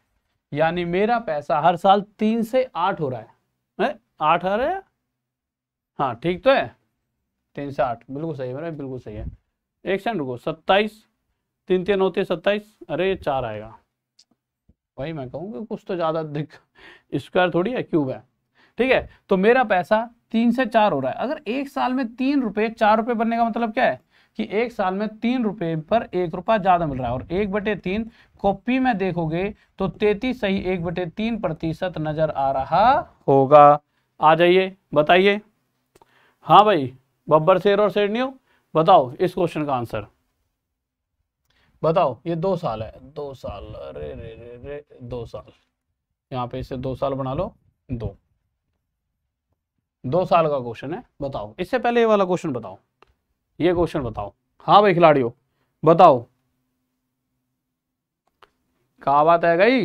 यानी मेरा पैसा हर साल तीन से आठ हो रहा है आठ आ रहा है हाँ ठीक तो है तीन से आठ बिल्कुल सही है बिल्कुल सही है एक सेकंड रुको सत्ताईस तीन तीन होते सत्ताईस अरे ये चार आएगा वही मैं कहूँगा कुछ तो ज़्यादा दिख स्क्वायर थोड़ी है क्यूब है ठीक है तो मेरा पैसा तीन से चार हो रहा है अगर एक साल में तीन रुपये चार रुपये बनने का मतलब क्या है कि एक साल में तीन रुपए पर एक रुपया ज़्यादा मिल रहा है और एक बटे तीन कॉपी में देखोगे तो तेतीस सही एक बटे तीन प्रतिशत नज़र आ रहा होगा आ जाइए बताइए हाँ भाई बब्बर शेर और शेरनियो बताओ इस क्वेश्चन का आंसर बताओ ये दो साल है दो साल अरे रे रे रे दो साल यहाँ पे इसे दो साल बना लो दो दो साल का क्वेश्चन है बताओ इससे पहले ये वाला क्वेश्चन बताओ ये क्वेश्चन बताओ हाँ भाई खिलाड़ियों बताओ कहा बात है गई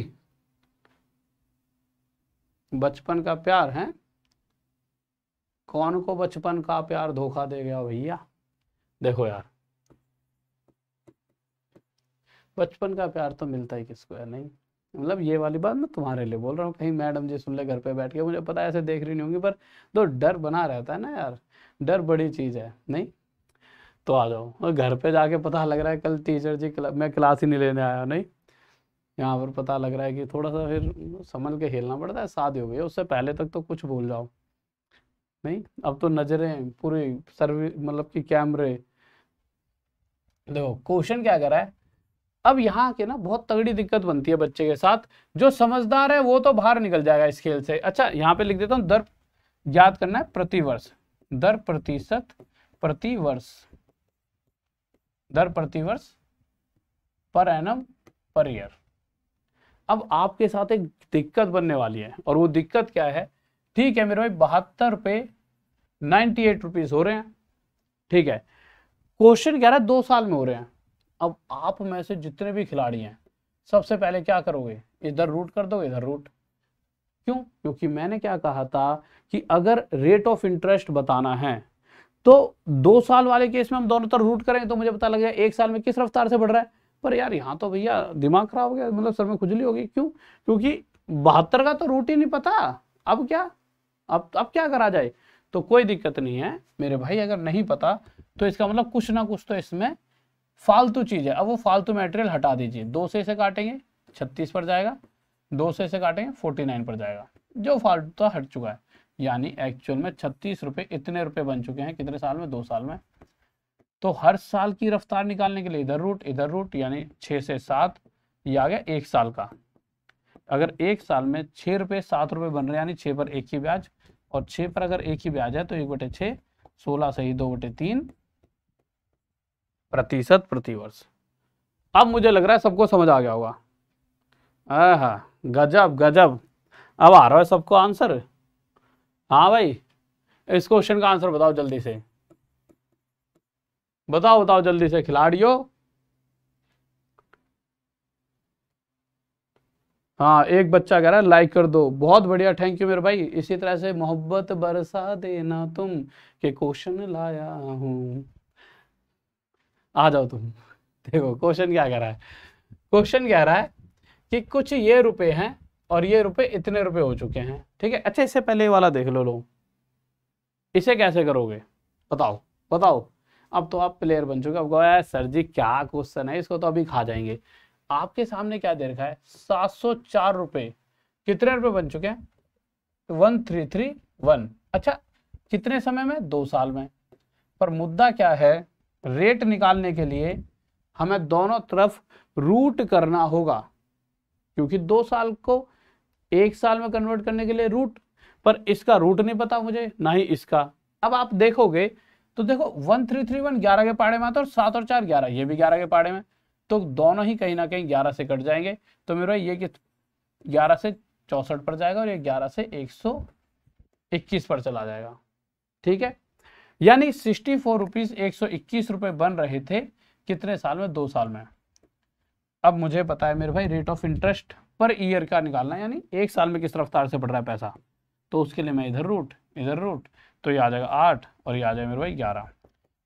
बचपन का प्यार है कौन को बचपन का प्यार धोखा दे गया भैया देखो यार बचपन का प्यार तो मिलता ही किसको है नहीं मतलब ये वाली बात मैं तुम्हारे लिए बोल रहा हूँ कहीं मैडम जी सुन ले घर पे बैठ के मुझे पता है ऐसे देख रही नहीं होंगी पर तो डर बना रहता है ना यार डर बड़ी चीज है नहीं तो आ जाओ और घर पे जाके पता लग रहा है कल टीचर जी क्ला, मैं क्लास ही नहीं लेने आया नहीं यहाँ पर पता लग रहा है कि थोड़ा सा फिर संभल के खेलना पड़ता है शादी हो गई उससे पहले तक तो कुछ भूल जाओ नहीं अब तो नज़रें पूरी सर्वे मतलब कि कैमरे देखो क्वेश्चन क्या कर रहा है अब यहाँ के ना बहुत तगड़ी दिक्कत बनती है बच्चे के साथ जो समझदार है वो तो बाहर निकल जाएगा इस खेल से अच्छा यहाँ पे लिख देता हूँ दर याद करना है प्रतिवर्ष दर प्रतिशत प्रतिवर्ष दर प्रतिवर्ष पर एनम पर ईयर अब आपके साथ एक दिक्कत बनने वाली है और वो दिक्कत क्या है ठीक है मेरे भाई बहत्तर रुपये नाइन्टी एट रुपीज़ हो रहे हैं ठीक है क्वेश्चन कह रहा है दो साल में हो रहे हैं अब आप में से जितने भी खिलाड़ी हैं सबसे पहले क्या करोगे इधर रूट कर दोगे इधर रूट क्यों क्योंकि मैंने क्या कहा था कि अगर रेट ऑफ इंटरेस्ट बताना है तो दो साल वाले केस में हम दोनों तरफ रूट करेंगे तो मुझे पता लग जाए एक साल में किस रफ्तार से बढ़ रहा है पर यार यहाँ तो भैया दिमाग खराब हो गया मतलब सर में खुजली होगी क्यों क्योंकि बहत्तर का तो रूट ही नहीं पता अब क्या अब अब क्या करा जाए तो कोई दिक्कत नहीं है मेरे भाई अगर नहीं पता तो इसका मतलब कुछ ना कुछ तो इसमें फालतू चीज़ है अब वो फालतू मेटेरियल हटा दीजिए दो से इसे काटेंगे छत्तीस पर जाएगा दो से इसे काटेंगे फोर्टी नाइन पर जाएगा जो फालतू हट चुका है यानी एक्चुअल में छत्तीस रुपये इतने रुपए बन चुके हैं कितने साल में दो साल में तो हर साल की रफ्तार निकालने के लिए इधर रूट इधर रूट यानी छः से सात ये आ गया एक साल का अगर एक साल में छह रुपये सात रुपए बन रहे यानी छह पर एक ही ब्याज और छह पर अगर एक ही ब्याज है तो एक बटे छः सोलह सही दो बटे तीन प्रतिशत प्रतिवर्ष अब मुझे लग रहा है सबको समझ आ गया होगा गजब गजब अब आ रहा है सबको आंसर हाँ भाई इस क्वेश्चन का आंसर बताओ जल्दी से बताओ बताओ जल्दी से खिलाड़ियों हाँ एक बच्चा कह रहा है लाइक कर दो बहुत बढ़िया थैंक यू मेरे भाई इसी तरह से मोहब्बत बरसा देना तुम के क्वेश्चन लाया हूं आ जाओ तुम देखो क्वेश्चन क्या कह रहा है क्वेश्चन कह रहा है कि कुछ ये रुपए हैं और ये रुपए इतने रुपए हो चुके हैं ठीक है अच्छा इससे पहले वाला देख लो लोग इसे कैसे करोगे बताओ बताओ अब तो आप प्लेयर बन चुके आपको सर जी क्या क्वेश्चन है इसको तो अभी खा जाएंगे आपके सामने क्या दे रखा है सात सौ चार रुपए कितने रुपए बन चुके हैं वन थ्री थ्री वन अच्छा कितने समय में दो साल में पर मुद्दा क्या है रेट निकालने के लिए हमें दोनों तरफ रूट करना होगा क्योंकि दो साल को एक साल में कन्वर्ट करने के लिए रूट पर इसका रूट नहीं पता मुझे ना ही इसका अब आप देखोगे तो देखो वन थ्री थ्री वन ग्यारह के पाड़े में आता और सात और चार ग्यारह ये भी ग्यारह के पाड़े में तो दोनों ही कहीं ना कहीं ग्यारह से कट जाएंगे तो भाई ये कि ग्यारह से चौसठ पर जाएगा और ये ग्यारह से एक सौ इक्कीस पर चला जाएगा ठीक है यानी सिक्सटी फोर रुपीज एक सौ इक्कीस रुपए बन रहे थे कितने साल में दो साल में अब मुझे पता है मेरे भाई rate of interest per year का निकालना यानी एक साल में किस रफ्तार से बढ़ रहा है पैसा तो उसके लिए मैं इधर रूट इधर रूट तो ये आ जाएगा आठ और ये आ जाएगा मेरे भाई ग्यारह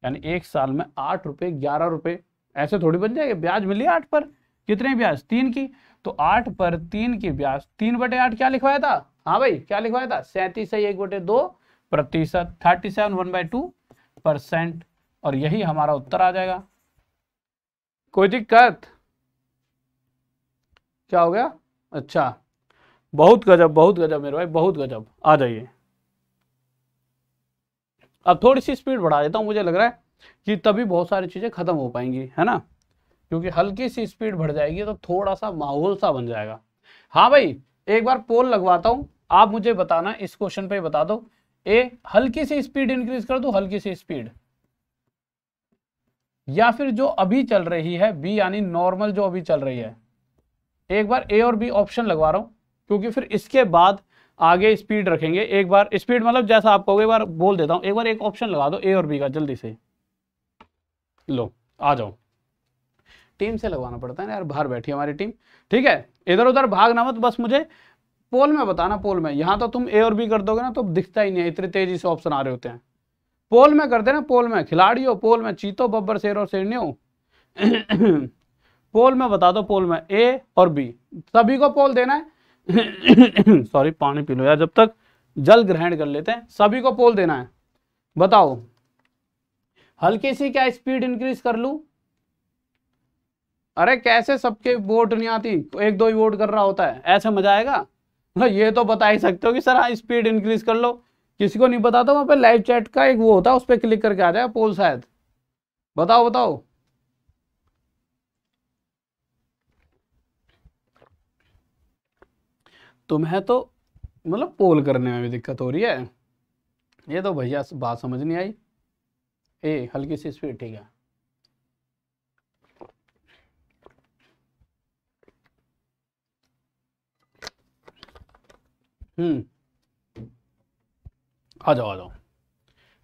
यानी एक साल में आठ रुपये ग्यारह रुपये ऐसे थोड़ी बन जाएगा ब्याज मिली आठ पर कितने ब्याज तीन की तो आठ पर तीन की ब्याज तीन बटे आठ क्या लिखवाया था हाँ भाई क्या लिखवाया था सैंतीस है एक बटे दो प्रतिशत thirty seven one by two percent और यही हमारा उत्तर आ जाएगा कोई दिक्कत क्या हो गया अच्छा बहुत गजब बहुत गजब मेरे भाई बहुत गजब आ जाइए अब थोड़ी सी स्पीड बढ़ा देता हूँ मुझे लग रहा है कि तभी बहुत सारी चीज़ें खत्म हो पाएंगी है ना क्योंकि हल्की सी स्पीड बढ़ जाएगी तो थोड़ा सा माहौल सा बन जाएगा हाँ भाई एक बार पोल लगवाता हूँ आप मुझे बताना इस क्वेश्चन पे बता दो ए हल्की सी स्पीड इंक्रीज कर दो हल्की सी स्पीड या फिर जो अभी चल रही है बी यानी नॉर्मल जो अभी चल रही है एक बार ए और बी ऑप्शन लगवा रहा हूँ क्योंकि फिर इसके बाद आगे स्पीड रखेंगे एक बार स्पीड मतलब जैसा आप कहोगे एक बार बोल देता हूँ एक बार एक ऑप्शन लगा दो ए और बी का जल्दी से लो आ जाओ टीम से लगवाना पड़ता है ना यार बाहर बैठी हमारी टीम ठीक है इधर उधर भागना मत बस मुझे पोल में बताना पोल में यहाँ तो तुम ए और बी कर दोगे ना तो दिखता ही नहीं है इतनी तेजी से ऑप्शन आ रहे होते हैं पोल में कर देना पोल में खिलाड़ी हो पोल में चीतो बब्बर शेर और शेरनी हो पोल में बता दो पोल में ए और बी सभी को पोल देना है सॉरी पानी पी लो यार जब तक जल ग्रहण कर लेते हैं सभी को पोल देना है बताओ हल्की सी क्या स्पीड इंक्रीज कर लू अरे कैसे सबके वोट नहीं आती तो एक दो ही वोट कर रहा होता है ऐसे मजा आएगा हाँ, ये तो बता ही सकते हो कि सर हाँ स्पीड इंक्रीज कर लो किसी को नहीं बताता वहां पे लाइव चैट का एक वो होता है उस पर क्लिक करके आ जाए पोल शायद बताओ बताओ तुम्हें तो मतलब पोल करने में भी दिक्कत हो रही है ये तो भैया बात समझ नहीं आई ए हल्की सी स्पीड ठीक है हम्म आ जाओ आ जाओ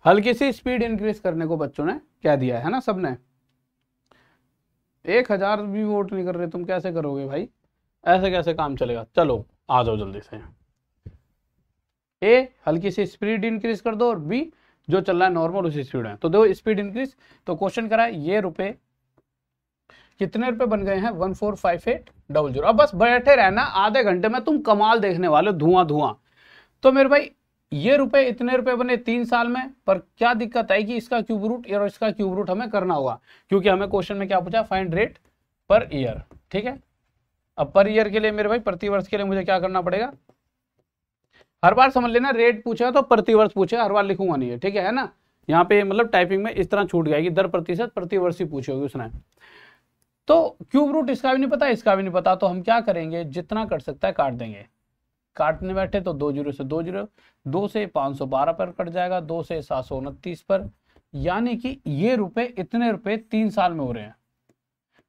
हल्की सी स्पीड इंक्रीज करने को बच्चों ने कह दिया है ना सबने एक हजार भी वोट नहीं कर रहे तुम कैसे करोगे भाई ऐसे कैसे काम चलेगा चलो आ जाओ जल्दी से ए हल्की सी स्पीड इंक्रीज कर दो और बी जो चल रहा है नॉर्मल उसी स्पीड में तो देखो स्पीड इंक्रीज तो क्वेश्चन करा ये रुपए कितने रुपए बन गए हैं one four five eight double zero अब बस बैठे रहना आधे घंटे में तुम कमाल देखने वाले धुआं धुआं तो मेरे भाई ये रुपए इतने रुपए बने तीन साल में पर क्या दिक्कत आई कि इसका क्यूब रूट और इसका क्यूब रूट हमें करना होगा क्योंकि हमें क्वेश्चन में क्या पूछा फाइंड रेट पर ईयर ठीक है अब पर ईयर के लिए मेरे भाई प्रतिवर्ष के लिए मुझे क्या करना पड़ेगा हर बार समझ लेना रेट पूछा तो प्रतिवर्ष पूछे हर बार लिखूंगा नहीं है ठीक है ना यहाँ पे मतलब टाइपिंग में इस तरह छूट कि दर प्रतिशत प्रतिवर्ष ही पूछी होगी उसने तो क्यूब रूट इसका भी नहीं पता इसका भी नहीं पता तो हम क्या करेंगे जितना कट सकता है काट देंगे काटने बैठे तो दो जीरो से दो जीरो दो से पाँच सौ बारह पर कट जाएगा दो से सात सौ उनतीस पर यानी कि ये रुपए इतने रुपए तीन साल में हो रहे हैं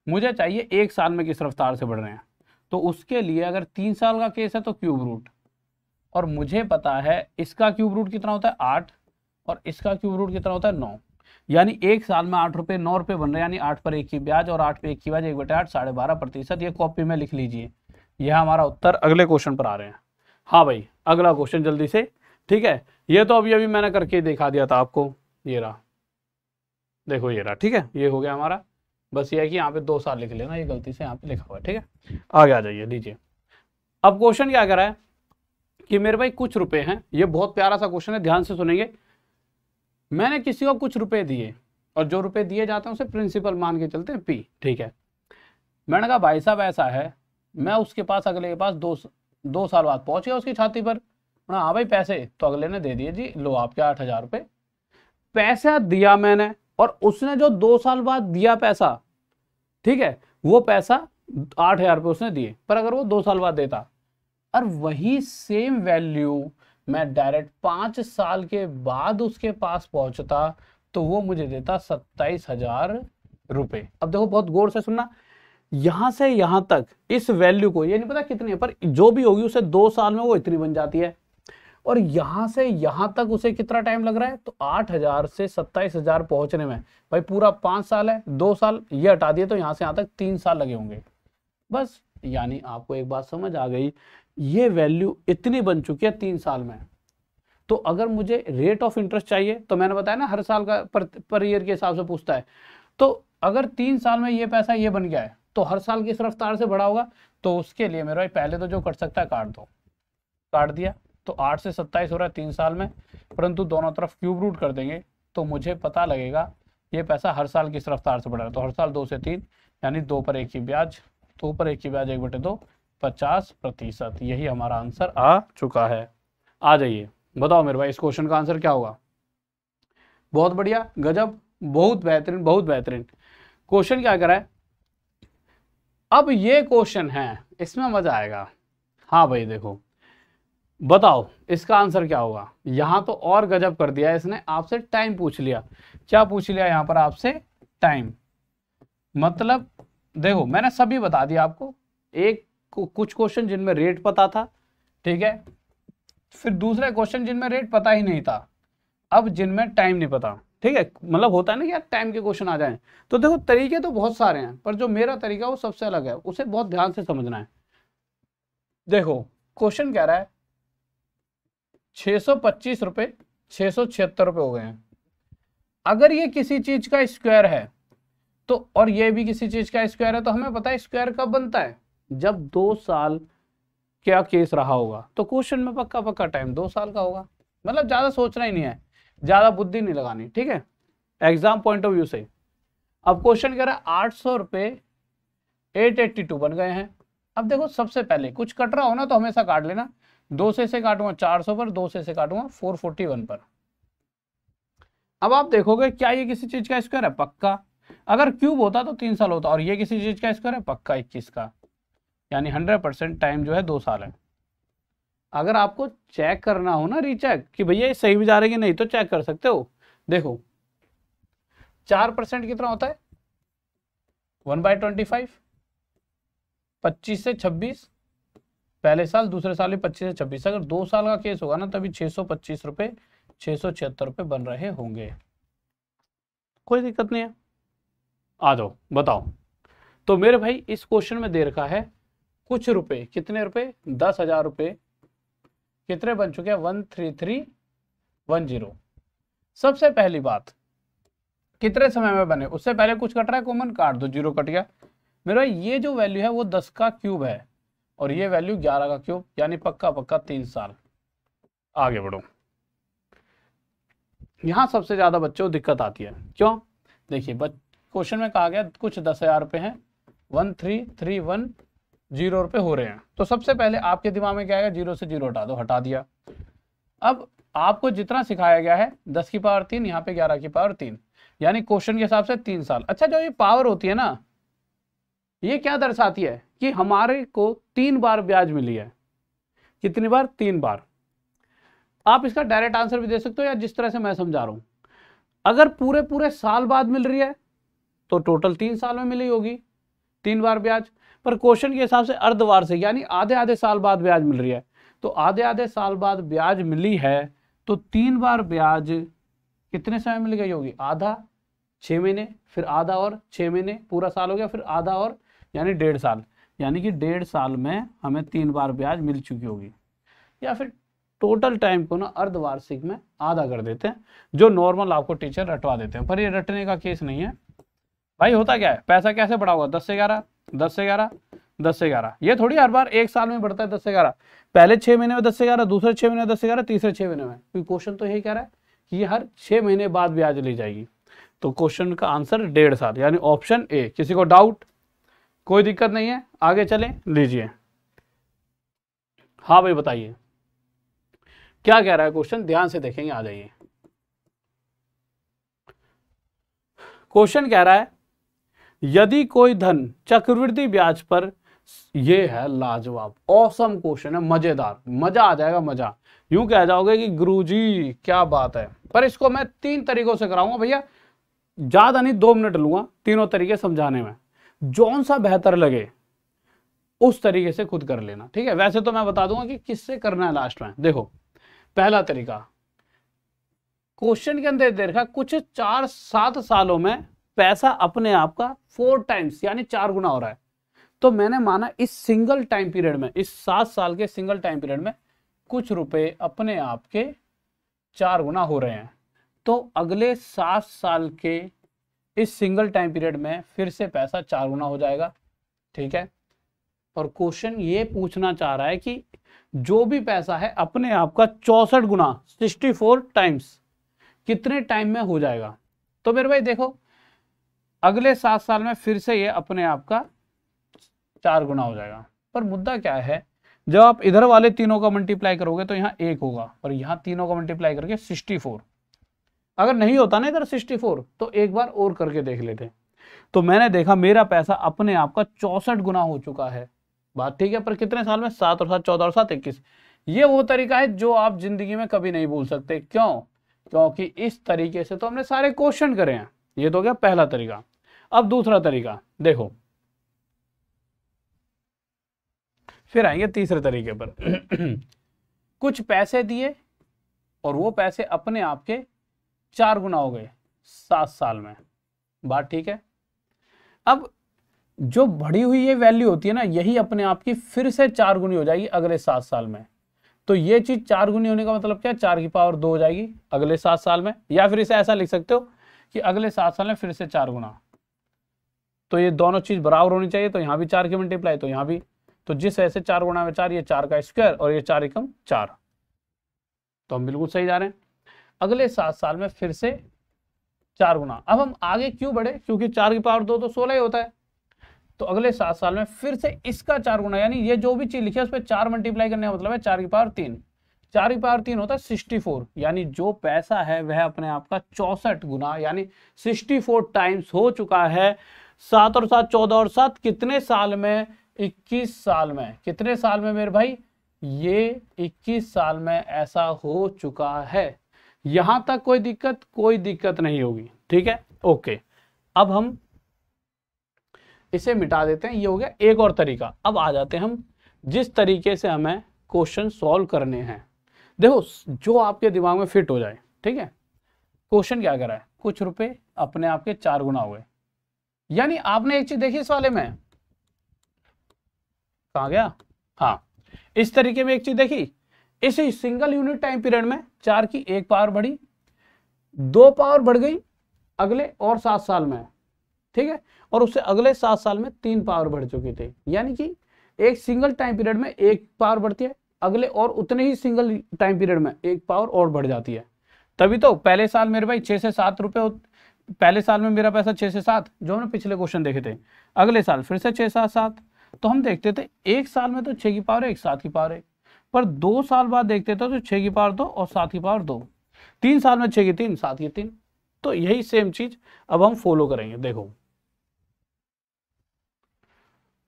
मुझे चाहिए एक साल में किस रफ्तार से बढ़ रहे हैं तो उसके लिए अगर तीन साल का केस है तो क्यूब रूट और मुझे पता है इसका क्यूब रूट कितना होता है आठ और इसका क्यूब रूट कितना होता है नौ यानी एक साल में आठ रुपये नौ रुपये बन रहे यानी आठ पर एक ही ब्याज और आठ पे एक की ब्याज एक बटे आठ साढ़े बारह प्रतिशत ये कॉपी में लिख लीजिए यह हमारा उत्तर अगले क्वेश्चन पर आ रहे हैं हाँ भाई अगला क्वेश्चन जल्दी से ठीक है ये तो अभी अभी मैंने करके दिखा दिया था आपको ये रहा देखो ये रहा ठीक है ये हो गया हमारा बस ये है कि यहाँ पे दो साल लिख लेना ये गलती से यहाँ पे लिखा हुआ है ठीक है आगे आ जाइए लीजिए अब क्वेश्चन क्या करा है कि मेरे भाई कुछ रुपए हैं ये बहुत प्यारा सा क्वेश्चन है ध्यान से सुनेंगे मैंने किसी को कुछ रुपए दिए और जो रुपए दिए जाते हैं उसे प्रिंसिपल मान के चलते हैं पी ठीक है मैंने कहा भाई साहब ऐसा है मैं उसके पास अगले के पास दो दो साल बाद पहुंच गया उसकी छाती पर हाँ भाई पैसे तो अगले ने दे दिए जी लो आपके आठ हजार रुपये पैसा दिया मैंने और उसने जो दो साल बाद दिया पैसा ठीक है वो पैसा आठ हजार रुपये उसने दिए पर अगर वो दो साल बाद देता और वही सेम वैल्यू मैं डायरेक्ट पांच साल के बाद उसके पास पहुंचता तो वो मुझे देता सत्ताईस हजार रुपये अब देखो बहुत गौर से सुनना यहां से यहां तक इस वैल्यू को ये नहीं पता कितनी है पर जो भी होगी उसे दो साल में वो इतनी बन जाती है और यहाँ से यहां तक उसे कितना टाइम लग रहा है तो आठ हजार से सत्ताईस हजार पहुंचने में भाई पूरा पांच साल है दो साल ये हटा दिए तो यहां से यहां तक तीन साल लगे होंगे बस यानी आपको एक बात समझ आ गई ये वैल्यू इतनी बन चुकी है तीन साल में तो अगर मुझे रेट ऑफ इंटरेस्ट चाहिए तो मैंने बताया ना हर साल का पर, पर ईयर के हिसाब से पूछता है तो अगर तीन साल में ये पैसा ये बन गया है तो हर साल किस रफ्तार से बढ़ा होगा तो उसके लिए मेरा पहले तो जो कट सकता है काट दो काट दिया तो आठ से सत्ताईस हो रहा है तीन साल में परंतु दोनों तरफ क्यूब रूट कर देंगे तो मुझे पता लगेगा ये पैसा हर साल किस रफ्तार से बढ़ रहा है तो हर साल दो से तीन यानी दो पर एक ही ब्याज दो पर एक ही ब्याज एक बटे दो पचास प्रतिशत यही हमारा आंसर आ चुका है आ जाइए बताओ मेरे भाई इस क्वेश्चन का आंसर क्या होगा बहुत बढ़िया गजब बहुत बेहतरीन बहुत बेहतरीन क्वेश्चन क्या करा है अब ये क्वेश्चन है इसमें मजा आएगा हाँ भाई देखो बताओ इसका आंसर क्या होगा यहां तो और गजब कर दिया इसने आपसे टाइम पूछ लिया क्या पूछ लिया यहां पर आपसे टाइम मतलब देखो मैंने सभी बता दिया आपको एक कुछ क्वेश्चन जिनमें रेट पता था ठीक है फिर दूसरे क्वेश्चन जिनमें रेट पता ही नहीं था अब जिनमें टाइम नहीं पता ठीक है मतलब होता है ना यार टाइम के क्वेश्चन आ जाए तो देखो तरीके तो बहुत सारे हैं पर जो मेरा तरीका वो सबसे अलग है उसे बहुत ध्यान से समझना है देखो क्वेश्चन कह रहा है छः सौ पच्चीस रुपए छः सौ छिहत्तर रुपए हो गए हैं अगर ये किसी चीज़ का स्क्वायर है तो और ये भी किसी चीज़ का स्क्वायर है तो हमें पता है स्क्वायर कब बनता है जब दो साल क्या केस रहा होगा तो क्वेश्चन में पक्का पक्का टाइम दो साल का होगा मतलब ज़्यादा सोचना ही नहीं है ज़्यादा बुद्धि नहीं लगानी ठीक है एग्जाम पॉइंट ऑफ व्यू से अब क्वेश्चन कह रहा है आठ सौ रुपए एट एट्टी टू बन गए हैं अब देखो सबसे पहले कुछ कट रहा हो ना तो हमेशा काट लेना दो से से काटूंगा चार सौ पर दो से से काटूंगा फोर फोर्टी वन पर अब आप देखोगे क्या ये किसी चीज का स्क्वायर है पक्का अगर क्यूब होता तो तीन साल होता और ये किसी चीज का स्क्वायर है पक्का इक्कीस का यानी हंड्रेड परसेंट टाइम जो है दो साल है अगर आपको चेक करना हो ना रीचेक कि भैया ये सही भी जा रहे कि नहीं तो चेक कर सकते हो देखो चार परसेंट कितना होता है वन बाय ट्वेंटी फाइव पच्चीस से छब्बीस पहले साल दूसरे साल भी पच्चीस से छब्बीस अगर दो साल का केस होगा ना तभी छह सौ पच्चीस रुपए छह सौ छिहत्तर रुपए बन रहे होंगे कोई दिक्कत नहीं है आ जाओ बताओ तो मेरे भाई इस क्वेश्चन में दे रखा है कुछ रुपए कितने रुपए दस हजार रुपये कितने बन चुके हैं one three three one zero सबसे पहली बात कितने समय में बने उससे पहले कुछ कट रहा है कॉमन काट दो तो जीरो कट गया मेरा ये जो वैल्यू है वो दस का क्यूब है और ये वैल्यू ग्यारह का क्यूब यानी पक्का पक्का तीन साल आगे बढ़ो यहां सबसे ज़्यादा बच्चों दिक्कत आती है क्यों देखिए क्वेश्चन में कहा गया कुछ दस हज़ार रुपए हैं one three three one zero रुपए हो रहे हैं तो सबसे पहले आपके दिमाग में क्या आएगा जीरो से जीरो हटा दो हटा दिया अब आपको जितना सिखाया गया है दस की पावर तीन यहाँ पे ग्यारह की पावर तीन यानी क्वेश्चन के हिसाब से तीन साल अच्छा जो ये पावर होती है ना ये क्या दर्शाती है कि हमारे को तीन बार ब्याज मिली है कितनी बार तीन बार आप इसका डायरेक्ट आंसर भी दे सकते हो या जिस तरह से मैं समझा रहा हूं अगर पूरे पूरे साल बाद मिल रही है तो टोटल तीन साल में मिली होगी तीन बार ब्याज पर क्वेश्चन के हिसाब से अर्धवार से यानी आधे आधे साल बाद ब्याज मिल रही है तो आधे आधे साल बाद ब्याज मिली है तो तीन बार ब्याज कितने समय मिल गई होगी आधा छह महीने फिर आधा और छह महीने पूरा साल हो गया फिर आधा और यानी डेढ़ साल यानी कि डेढ़ साल में हमें तीन बार ब्याज मिल चुकी होगी या फिर टोटल टाइम को ना अर्धवार्षिक में आधा कर देते हैं जो नॉर्मल आपको टीचर रटवा देते हैं पर ये रटने का केस नहीं है भाई होता क्या है पैसा कैसे बढ़ा हुआ दस से ग्यारह दस से ग्यारह दस से ग्यारह ये थोड़ी हर बार एक साल में बढ़ता है दस से ग्यारह पहले छह महीने में दस से ग्यारह दूसरे छह महीने में दस से ग्यारह तीसरे छह महीने में क्योंकि क्वेश्चन तो यही कह रहा है कि हर छह महीने बाद ब्याज ली जाएगी तो क्वेश्चन का आंसर डेढ़ साल यानी ऑप्शन ए किसी को डाउट कोई दिक्कत नहीं है आगे चलें लीजिए हाँ भाई बताइए क्या कह रहा है क्वेश्चन ध्यान से देखेंगे आ जाइए क्वेश्चन कह रहा है यदि कोई धन चक्रवृद्धि ब्याज पर यह है लाजवाब औसम क्वेश्चन है मजेदार मजा आ जाएगा मजा यूं कह जाओगे कि गुरुजी क्या बात है पर इसको मैं तीन तरीकों से कराऊंगा भैया ज्यादा नहीं दो मिनट लूंगा तीनों तरीके समझाने में जौन सा बेहतर लगे उस तरीके से खुद कर लेना ठीक है वैसे तो मैं बता दूंगा कि किससे करना है लास्ट में देखो पहला तरीका क्वेश्चन के अंदर देखा कुछ चार सात सालों में पैसा अपने आप का फोर टाइम्स यानी चार गुना हो रहा है तो मैंने माना इस सिंगल टाइम पीरियड में इस सात साल के सिंगल टाइम पीरियड में कुछ रुपए अपने आप के चार गुना हो रहे हैं तो अगले सात साल के इस सिंगल टाइम पीरियड में फिर से पैसा चार गुना हो जाएगा ठीक है और क्वेश्चन ये पूछना चाह रहा है कि जो भी पैसा है अपने आप का चौसठ गुना सिक्सटी फोर टाइम्स कितने टाइम में हो जाएगा तो मेरे भाई देखो अगले सात साल में फिर से ये अपने आप का चार गुना हो जाएगा पर मुद्दा क्या है जब आप इधर वाले तीनों का मल्टीप्लाई करोगे तो यहाँ एक होगा और यहाँ तीनों का मल्टीप्लाई करके सिक्सटी फोर अगर नहीं होता ना इधर सिक्सटी फोर तो एक बार और करके देख लेते तो मैंने देखा मेरा पैसा अपने आप का चौसठ गुना हो चुका है बात ठीक है पर कितने साल में सात और सात चौदह और सात इक्कीस ये वो तरीका है जो आप जिंदगी में कभी नहीं भूल सकते क्यों क्योंकि इस तरीके से तो हमने सारे क्वेश्चन करे हैं ये तो क्या पहला तरीका अब दूसरा तरीका देखो फिर आएंगे तीसरे तरीके पर कुछ पैसे दिए और वो पैसे अपने आप के चार गुना हो गए सात साल में बात ठीक है अब जो बढ़ी हुई ये वैल्यू होती है ना यही अपने आप की फिर से चार गुनी हो जाएगी अगले सात साल में तो ये चीज चार गुनी होने का मतलब क्या चार की पावर दो हो जाएगी अगले सात साल में या फिर इसे ऐसा लिख सकते हो कि अगले सात साल में फिर से चार गुना तो ये दोनों चीज बराबर होनी चाहिए तो यहां भी चार की मल्टीप्लाई तो यहां भी तो जिस ऐसे चार गुणा में चार ये चार का स्क्वायर और ये चार एकम चार तो हम बिल्कुल सही जा रहे हैं अगले सात साल में फिर से चार गुना अब हम आगे क्यों बढ़े क्योंकि चार की पावर दो तो सोलह ही होता है तो अगले सात साल में फिर से इसका चार गुना यानी ये जो भी चीज लिखी है उस पर चार मल्टीप्लाई करने का मतलब है चार की पावर तीन चार की पावर तीन होता है सिक्सटी फोर यानी जो पैसा है वह अपने आप का चौसठ गुना यानी सिक्सटी फोर टाइम्स हो चुका है सात और सात चौदह और सात कितने साल में इक्कीस साल में कितने साल में मेरे भाई ये इक्कीस साल में ऐसा हो चुका है यहां तक कोई दिक्कत कोई दिक्कत नहीं होगी ठीक है ओके अब हम इसे मिटा देते हैं ये हो गया एक और तरीका अब आ जाते हैं हम जिस तरीके से हमें क्वेश्चन सॉल्व करने हैं देखो जो आपके दिमाग में फिट हो जाए ठीक है क्वेश्चन क्या करा है कुछ रुपए अपने आप के चार गुना हुए यानी आपने एक चीज देखी इस वाले में कहा गया हाँ इस तरीके में एक चीज देखी इसी सिंगल यूनिट टाइम पीरियड में चार की एक पावर बढ़ी दो पावर बढ़ गई अगले और सात साल में ठीक है और उससे अगले सात साल में तीन पावर बढ़ चुकी थी यानी कि एक सिंगल टाइम पीरियड में एक पावर बढ़ती है अगले और उतने ही सिंगल टाइम पीरियड में एक पावर और बढ़ जाती है तभी तो पहले साल मेरे भाई छह से सात रुपए पहले साल में मेरा पैसा छह से सात जो हमने पिछले क्वेश्चन देखे थे अगले साल फिर से छह सात सात तो हम देखते थे एक साल में तो छह की पावर एक सात की पावर है पर दो साल बाद देखते थे तो छः की पावर दो और सात की पावर दो तीन साल में छः की तीन सात की तीन तो यही सेम चीज अब हम फॉलो करेंगे देखो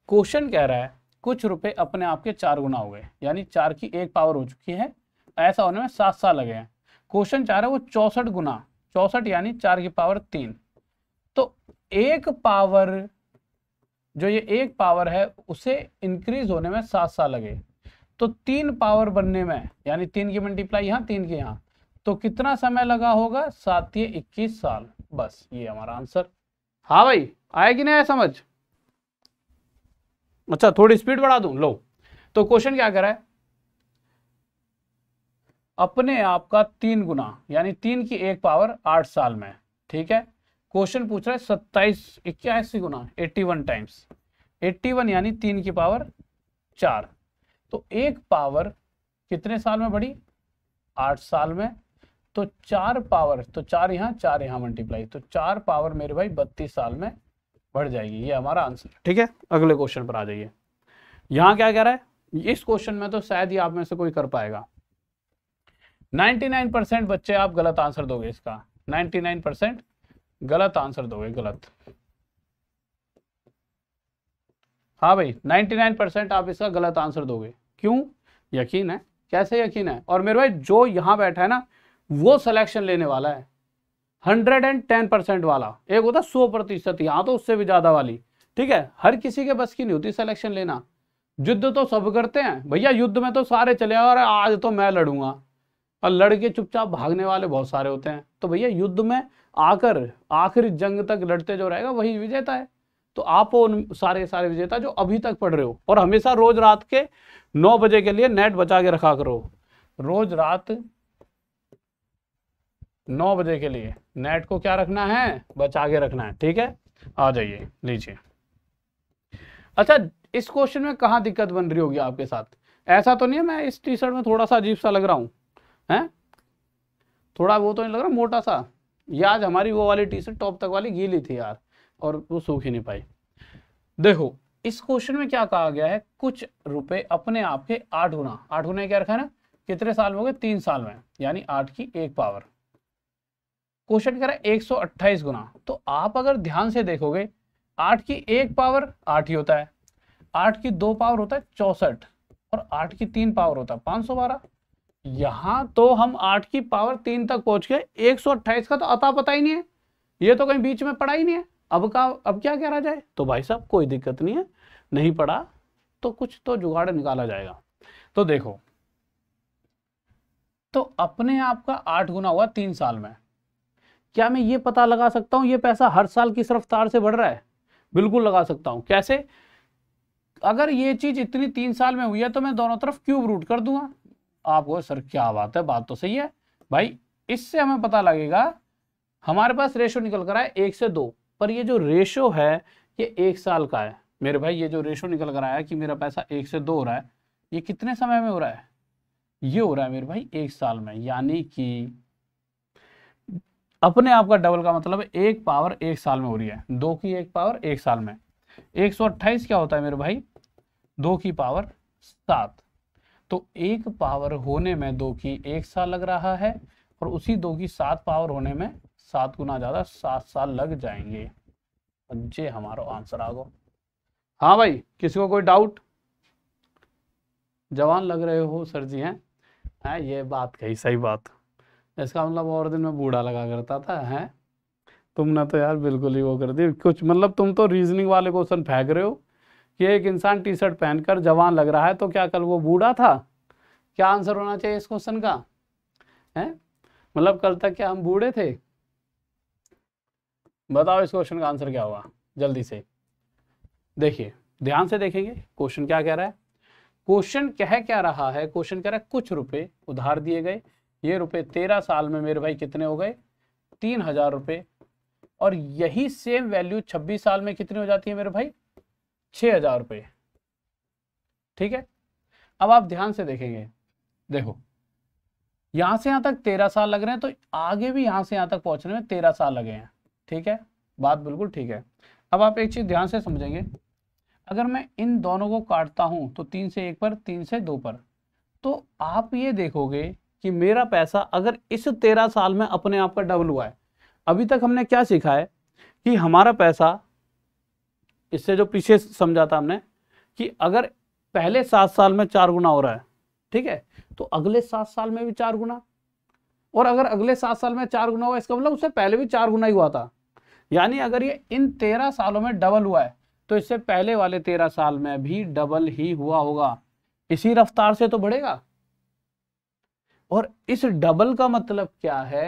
क्वेश्चन कह रहा है कुछ रुपए अपने आप के चार गुना हो गए यानी चार की एक पावर हो चुकी है ऐसा होने में सात साल लगे हैं क्वेश्चन चाह रहा है वो चौसठ गुना चौसठ यानी चार की पावर तीन तो एक पावर जो ये एक पावर है उसे इंक्रीज होने में सात साल लगे तो तीन पावर बनने में यानी तीन की मल्टीप्लाई यहाँ तीन के यहाँ तो कितना समय लगा होगा सात ये इक्कीस साल बस ये हमारा आंसर हाँ भाई आया कि नहीं आया समझ अच्छा थोड़ी स्पीड बढ़ा दू लो तो क्वेश्चन क्या करा है अपने आप का तीन गुना यानी तीन की एक पावर आठ साल में ठीक है क्वेश्चन पूछ रहा है सत्ताईस इक्यासी गुना eighty one times eighty one यानी तीन की पावर चार तो एक पावर कितने साल में बढ़ी आठ साल में तो चार पावर तो चार यहाँ चार यहाँ मल्टीप्लाई तो चार पावर मेरे भाई बत्तीस साल में बढ़ जाएगी ये हमारा आंसर ठीक है अगले क्वेश्चन पर आ जाइए यहाँ क्या कह रहा है इस क्वेश्चन में तो शायद ही आप में से कोई कर पाएगा 99 परसेंट बच्चे आप गलत आंसर दोगे इसका 99 परसेंट गलत आंसर दोगे गलत हाँ भाई 99% आप इसका गलत आंसर दोगे क्यों यकीन है कैसे यकीन है और मेरे भाई जो यहाँ बैठा है ना वो सिलेक्शन लेने वाला है हंड्रेड एंड टेन परसेंट वाला एक होता सौ प्रतिशत यहाँ तो उससे भी ज़्यादा वाली ठीक है हर किसी के बस की नहीं होती सिलेक्शन लेना युद्ध तो सब करते हैं भैया युद्ध में तो सारे चले और आज तो मैं लड़ूंगा और लड़के चुपचाप भागने वाले बहुत सारे होते हैं तो भैया युद्ध में आकर आखिरी जंग तक लड़ते जो रहेगा वही विजेता है तो आप वो उन सारे सारे विजेता जो अभी तक पढ़ रहे हो और हमेशा रोज रात के नौ बजे के लिए नेट बचा के रखा करो रोज रात नौ बजे के लिए नेट को क्या रखना है बचा के रखना है ठीक है आ जाइए लीजिए अच्छा इस क्वेश्चन में कहा दिक्कत बन रही होगी आपके साथ ऐसा तो नहीं है मैं इस टी शर्ट में थोड़ा सा अजीब सा लग रहा हूं है थोड़ा वो तो नहीं लग रहा मोटा सा ये आज हमारी वो वाली टी शर्ट टॉप तक वाली गीली थी यार और वो सूख ही नहीं पाई देखो इस क्वेश्चन में क्या कहा गया है कुछ रुपए अपने आप के आठ गुना आठ गुना क्या रखा है ना कितने साल में हो गए तीन साल में यानी आठ की एक पावर क्वेश्चन करा एक सौ अट्ठाईस गुना तो आप अगर ध्यान से देखोगे आठ की एक पावर आठ ही होता है आठ की दो पावर होता है चौसठ और आठ की तीन पावर होता है पांच सौ बारह यहां तो हम आठ की पावर तीन तक पहुंच गए एक सौ अट्ठाईस का तो अता पता ही नहीं है ये तो कहीं बीच में पड़ा ही नहीं है अब का अब क्या कह रहा जाए तो भाई साहब कोई दिक्कत नहीं है नहीं पढ़ा तो कुछ तो जुगाड़ निकाला जाएगा तो देखो तो अपने आप का आठ गुना हुआ तीन साल में क्या मैं ये पता लगा सकता हूं ये पैसा हर साल किस रफ्तार से बढ़ रहा है बिल्कुल लगा सकता हूं कैसे अगर ये चीज इतनी तीन साल में हुई है तो मैं दोनों तरफ क्यूब रूट कर दूंगा आपको सर क्या बात है बात तो सही है भाई इससे हमें पता लगेगा हमारे पास रेशो निकल कर आए एक से दो पर ये जो रेशो है ये एक साल का है मेरे भाई ये जो रेशो निकल कर आया कि मेरा पैसा एक से दो हो रहा है ये कितने समय में हो रहा है ये हो रहा है मेरे भाई एक साल में यानी कि अपने आप का डबल का मतलब एक पावर एक साल में हो रही है दो की एक पावर एक साल में एक सौ अट्ठाईस क्या होता है मेरे भाई दो की पावर सात तो एक पावर होने में दो की एक साल लग रहा है और उसी दो की सात पावर होने में सात गुना ज़्यादा सात साल लग जाएंगे जे हमारा आंसर आ गो हाँ भाई किसी को कोई डाउट जवान लग रहे हो सर जी हैं है ये बात कही सही बात इसका मतलब और दिन में बूढ़ा लगा करता था है तुमने तो यार बिल्कुल ही वो कर दी कुछ मतलब तुम तो रीजनिंग वाले क्वेश्चन फेंक रहे हो कि एक इंसान टी शर्ट पहनकर जवान लग रहा है तो क्या कल वो बूढ़ा था क्या आंसर होना चाहिए इस क्वेश्चन का है मतलब कल तक क्या हम बूढ़े थे बताओ इस क्वेश्चन का आंसर क्या होगा जल्दी से देखिए ध्यान से देखेंगे क्वेश्चन क्या कह रहा है क्वेश्चन कह क्या रहा है क्वेश्चन कह रहा है कुछ रुपए उधार दिए गए ये रुपए तेरह साल में मेरे भाई कितने हो गए तीन हजार रुपये और यही सेम वैल्यू छब्बीस साल में कितनी हो जाती है मेरे भाई छह हजार रुपये ठीक है अब आप ध्यान से देखेंगे देखो यहां से यहां तक तेरह साल लग रहे हैं तो आगे भी यहां से यहां तक पहुंचने में तेरह साल लगे हैं ठीक है बात बिल्कुल ठीक है अब आप एक चीज़ ध्यान से समझेंगे अगर मैं इन दोनों को काटता हूं तो तीन से एक पर तीन से दो पर तो आप ये देखोगे कि मेरा पैसा अगर इस तेरह साल में अपने आप का डबल हुआ है अभी तक हमने क्या सीखा है कि हमारा पैसा इससे जो पीछे समझा था हमने कि अगर पहले सात साल में चार गुना हो रहा है ठीक है तो अगले सात साल में भी चार गुना और अगर अगले सात साल में चार गुना हुआ इसका मतलब उससे पहले भी चार गुना ही हुआ था यानी अगर ये इन तेरह सालों में डबल हुआ है तो इससे पहले वाले तेरह साल में भी डबल ही हुआ होगा इसी रफ्तार से तो बढ़ेगा और इस डबल का मतलब क्या है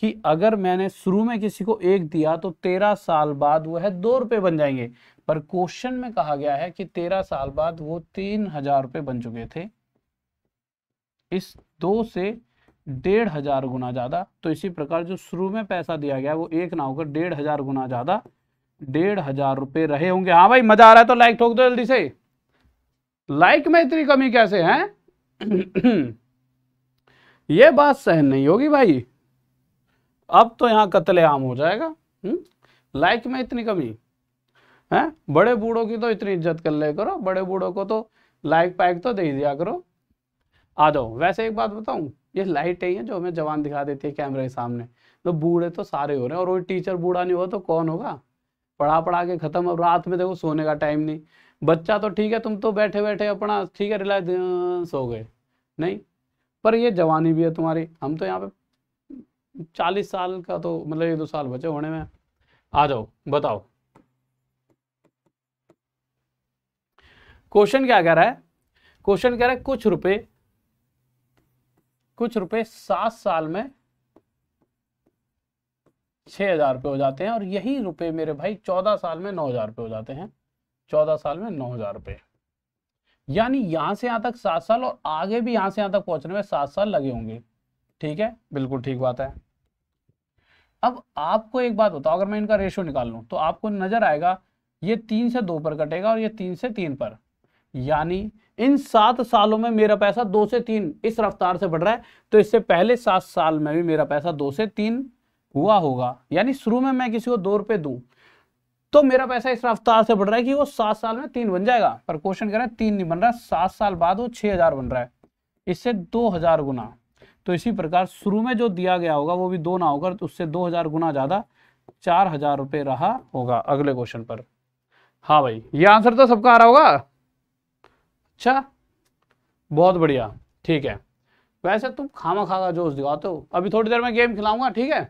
कि अगर मैंने शुरू में किसी को एक दिया तो तेरह साल बाद वह दो रुपये बन जाएंगे पर क्वेश्चन में कहा गया है कि तेरह साल बाद वो तीन हजार रुपये बन चुके थे इस दो से डेढ़ हजार गुना ज़्यादा तो इसी प्रकार जो शुरू में पैसा दिया गया वो एक ना होकर डेढ़ हजार गुना ज़्यादा डेढ़ हजार रुपए रहे होंगे हाँ भाई मजा आ रहा है तो लाइक ठोक दो जल्दी से लाइक में इतनी कमी कैसे है ये बात सहन नहीं होगी भाई अब तो यहाँ कत्लेआम हो जाएगा लाइक हम्म, में इतनी कमी है बड़े बूढ़ों की तो इतनी इज्जत कर ले करो बड़े बूढ़ों को तो लाइक पाइक तो दे दिया करो आ जाओ वैसे एक बात बताऊं ये लाइट है जो हमें जवान दिखा देती है कैमरे के सामने तो बूढ़े तो सारे हो रहे हैं और वो टीचर बूढ़ा नहीं हुआ तो कौन होगा पढ़ा पढ़ा के खत्म अब रात में देखो सोने का टाइम नहीं बच्चा तो ठीक है तुम तो बैठे बैठे अपना ठीक है रिलैक्स सो गए नहीं पर ये जवानी भी है तुम्हारी हम तो यहाँ पे चालीस साल का तो मतलब एक दो साल बचे होने में आ जाओ बताओ क्वेश्चन क्या कह रहा है क्वेश्चन कह रहा है कुछ रुपए कुछ रुपए सात साल में छह हजार रुपये हो जाते हैं और यही रुपए मेरे भाई चौदह साल में नौ हजार रुपये हो जाते हैं चौदह साल में नौ हजार रुपये यानी यहां से यहां तक सात साल और आगे भी यहां से यहां तक पहुंचने में सात साल लगे होंगे ठीक है बिल्कुल ठीक बात है अब आपको एक बात बताओ अगर मैं इनका रेशो निकाल लूं तो आपको नजर आएगा ये तीन से दो पर कटेगा और ये तीन से तीन पर यानी इन सात सालों में मेरा पैसा दो से तीन इस रफ्तार से बढ़ रहा है तो इससे पहले सात साल में भी मेरा पैसा दो से तीन हुआ होगा यानी शुरू में मैं किसी को दो रुपए दू तो मेरा पैसा इस रफ्तार से बढ़ रहा है कि वो सात साल में तीन बन जाएगा पर क्वेश्चन कह रहे हैं तीन नहीं बन रहा सात साल बाद वो छह हजार बन रहा है इससे दो हजार गुना तो इसी प्रकार शुरू में जो दिया गया होगा वो भी दो ना होकर तो उससे दो हजार गुना ज्यादा चार हजार रुपये रहा होगा अगले क्वेश्चन पर हाँ भाई ये आंसर तो सबका आ रहा होगा अच्छा बहुत बढ़िया ठीक है वैसे तुम खामा खागा जोश दिखाते हो अभी थोड़ी देर में गेम खिलाऊंगा ठीक है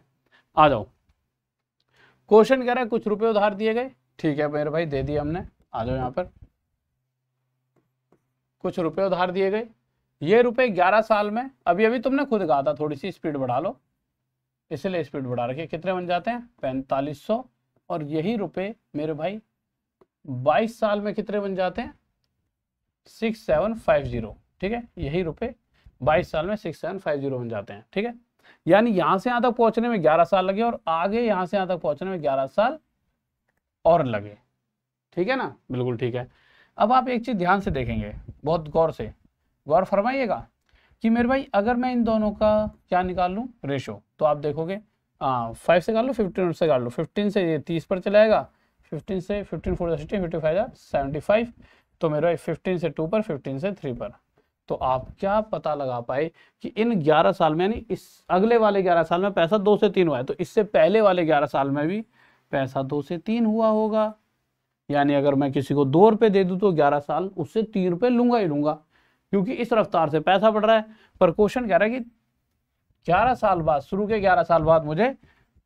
आ जाओ क्वेश्चन कह रहा है कुछ रुपए उधार दिए गए ठीक है मेरे भाई दे दिए हमने आ जाओ यहाँ पर कुछ रुपए उधार दिए गए ये रुपए 11 साल में अभी अभी तुमने खुद कहा था थोड़ी सी स्पीड बढ़ा लो इसलिए स्पीड बढ़ा रखे कितने बन जाते हैं पैंतालीस और यही रुपये मेरे भाई बाईस साल में कितने बन जाते हैं सिक्स सेवन फाइव जीरो ठीक है यही रुपए बाईस साल में सिक्स सेवन फाइव जीरो बन जाते हैं ठीक है यानी यहां से यहां तक पहुंचने में ग्यारह साल लगे और आगे यहां से यहां तक पहुंचने में ग्यारह साल और लगे ठीक है ना बिल्कुल ठीक है अब आप एक चीज ध्यान से देखेंगे बहुत गौर से गौर फरमाइएगा कि मेरे भाई अगर मैं इन दोनों का क्या निकाल लूँ रेशो तो आप देखोगे फाइव से काट लो फिफ्टीन से काट लो फिफ्टीन से ये तीस पर चलाएगा फिफ्टीन से fifteen four sixty fifty five seventy five तो मेरा भाई फिफ्टीन से टू पर फिफ्टीन से थ्री पर तो आप क्या पता लगा पाए कि इन 11 साल में यानी इस अगले वाले 11 साल में पैसा दो से तीन हुआ है तो इससे पहले वाले 11 साल में भी पैसा दो से तीन हुआ होगा यानी अगर मैं किसी को दो रुपये दे दूँ तो 11 साल उससे तीन रुपये लूंगा ही लूंगा क्योंकि इस रफ्तार से पैसा बढ़ रहा है पर क्वेश्चन कह रहा है कि ग्यारह साल बाद शुरू के ग्यारह साल बाद मुझे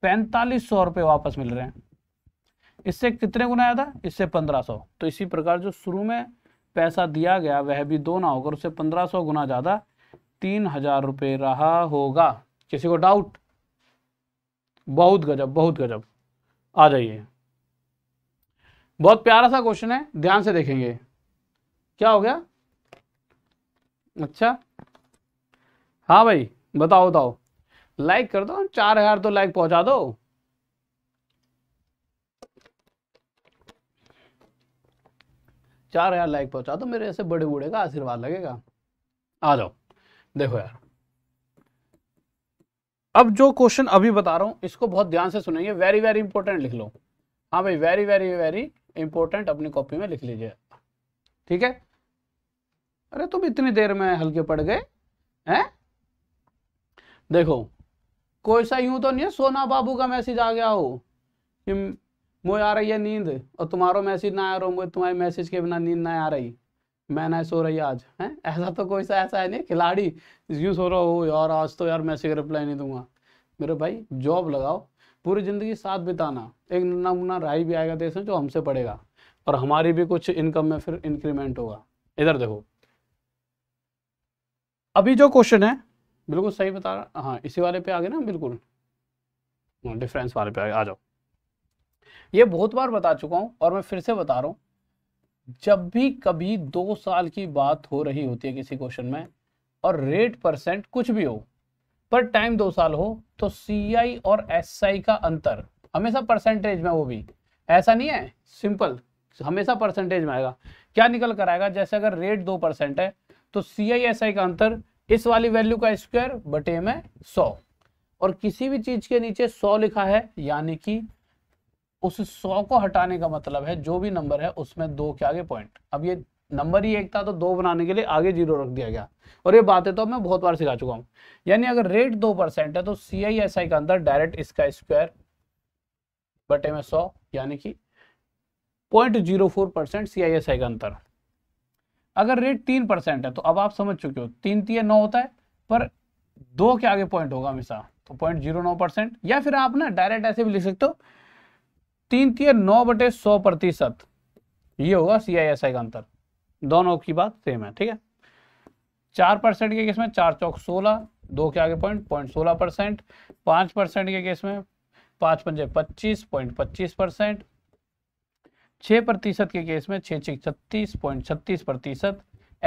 पैंतालीस सौ वापस मिल रहे हैं इससे कितने गुना आया था इससे 1500 तो इसी प्रकार जो शुरू में पैसा दिया गया वह भी दो ना होकर उससे 1500 गुना ज़्यादा तीन हजार रुपये रहा होगा किसी को डाउट बहुत गजब बहुत गजब आ जाइए बहुत प्यारा सा क्वेश्चन है ध्यान से देखेंगे क्या हो गया अच्छा हाँ भाई बताओ बताओ लाइक कर दो चार हजार तो लाइक पहुंचा दो चार हजार लाइक पहुंचा तो मेरे ऐसे बड़े बूढ़े का आशीर्वाद लगेगा आ जाओ देखो यार अब जो क्वेश्चन अभी बता रहा हूं इसको बहुत ध्यान से सुनेंगे वेरी वेरी इंपॉर्टेंट लिख लो हाँ भाई वेरी वेरी वेरी इंपॉर्टेंट अपनी कॉपी में लिख लीजिए ठीक है अरे तुम इतनी देर में हल्के पड़ गए हैं देखो कोई सा यूं तो नहीं है सोना बाबू का मैसेज आ गया हो कि मुझे आ रही है नींद और तुम्हारो मैसेज ना आ रहा मुझे तुम्हारे मैसेज के बिना नींद ना आ रही मैं ना सो रही आज है ऐसा तो कोई सा ऐसा है नहीं खिलाड़ी यूँ सो रहा हो यार आज तो यार मैसेज रिप्लाई नहीं दूंगा मेरे भाई जॉब लगाओ पूरी ज़िंदगी साथ बिताना एक नन्ना मुन्ना राय भी आएगा देश में जो हमसे पड़ेगा और हमारी भी कुछ इनकम में फिर इंक्रीमेंट होगा इधर देखो अभी जो क्वेश्चन है बिल्कुल सही बता रहा हाँ इसी वाले पे आ गए ना बिल्कुल डिफरेंस हाँ, वाले पे आ, आ जाओ ये बहुत बार बता चुका हूं और मैं फिर से बता रहा हूं जब भी कभी दो साल की बात हो रही होती है किसी क्वेश्चन में और रेट परसेंट कुछ भी हो पर टाइम दो साल हो तो सी और एस का अंतर हमेशा परसेंटेज में वो भी ऐसा नहीं है सिंपल हमेशा परसेंटेज में आएगा क्या निकल कर आएगा जैसे अगर रेट दो परसेंट है तो सी आई एस आई का अंतर इस वाली वैल्यू का स्क्वायर बटे में सौ और किसी भी चीज के नीचे सौ लिखा है यानी कि उस सौ को हटाने का मतलब है जो भी नंबर है उसमें दो के आगे पॉइंट अब ये नंबर ही एक था तो दो बनाने के लिए आगे जीरो रख दिया गया और ये बातें तो मैं बहुत बार सिखा चुका हूं यानी अगर रेट दो परसेंट है तो सी आई एस आई का अंदर डायरेक्ट इसका स्क्वायर बटे में सौ यानी कि point zero four percent C I S I का अंतर अगर रेट तीन परसेंट है तो अब आप समझ चुके हो तीन तीन नौ होता है पर दो के आगे पॉइंट होगा हमेशा तो पॉइंट जीरो नौ परसेंट या फिर आप ना डायरेक्ट ऐसे भी लिख सकते हो तीन तीन नौ बटे सौ प्रतिशत ये होगा सी आई एस आई का अंतर दोनों की बात सेम है ठीक है चार परसेंट के केस में चार चौक सोलह दो के आगे पॉइंट पॉइंट सोलह परसेंट पांच परसेंट के केस में पांच पंजे पच्चीस पॉइंट पच्चीस परसेंट छह प्रतिशत के केस में छह छः छत्तीस पॉइंट छत्तीस प्रतिशत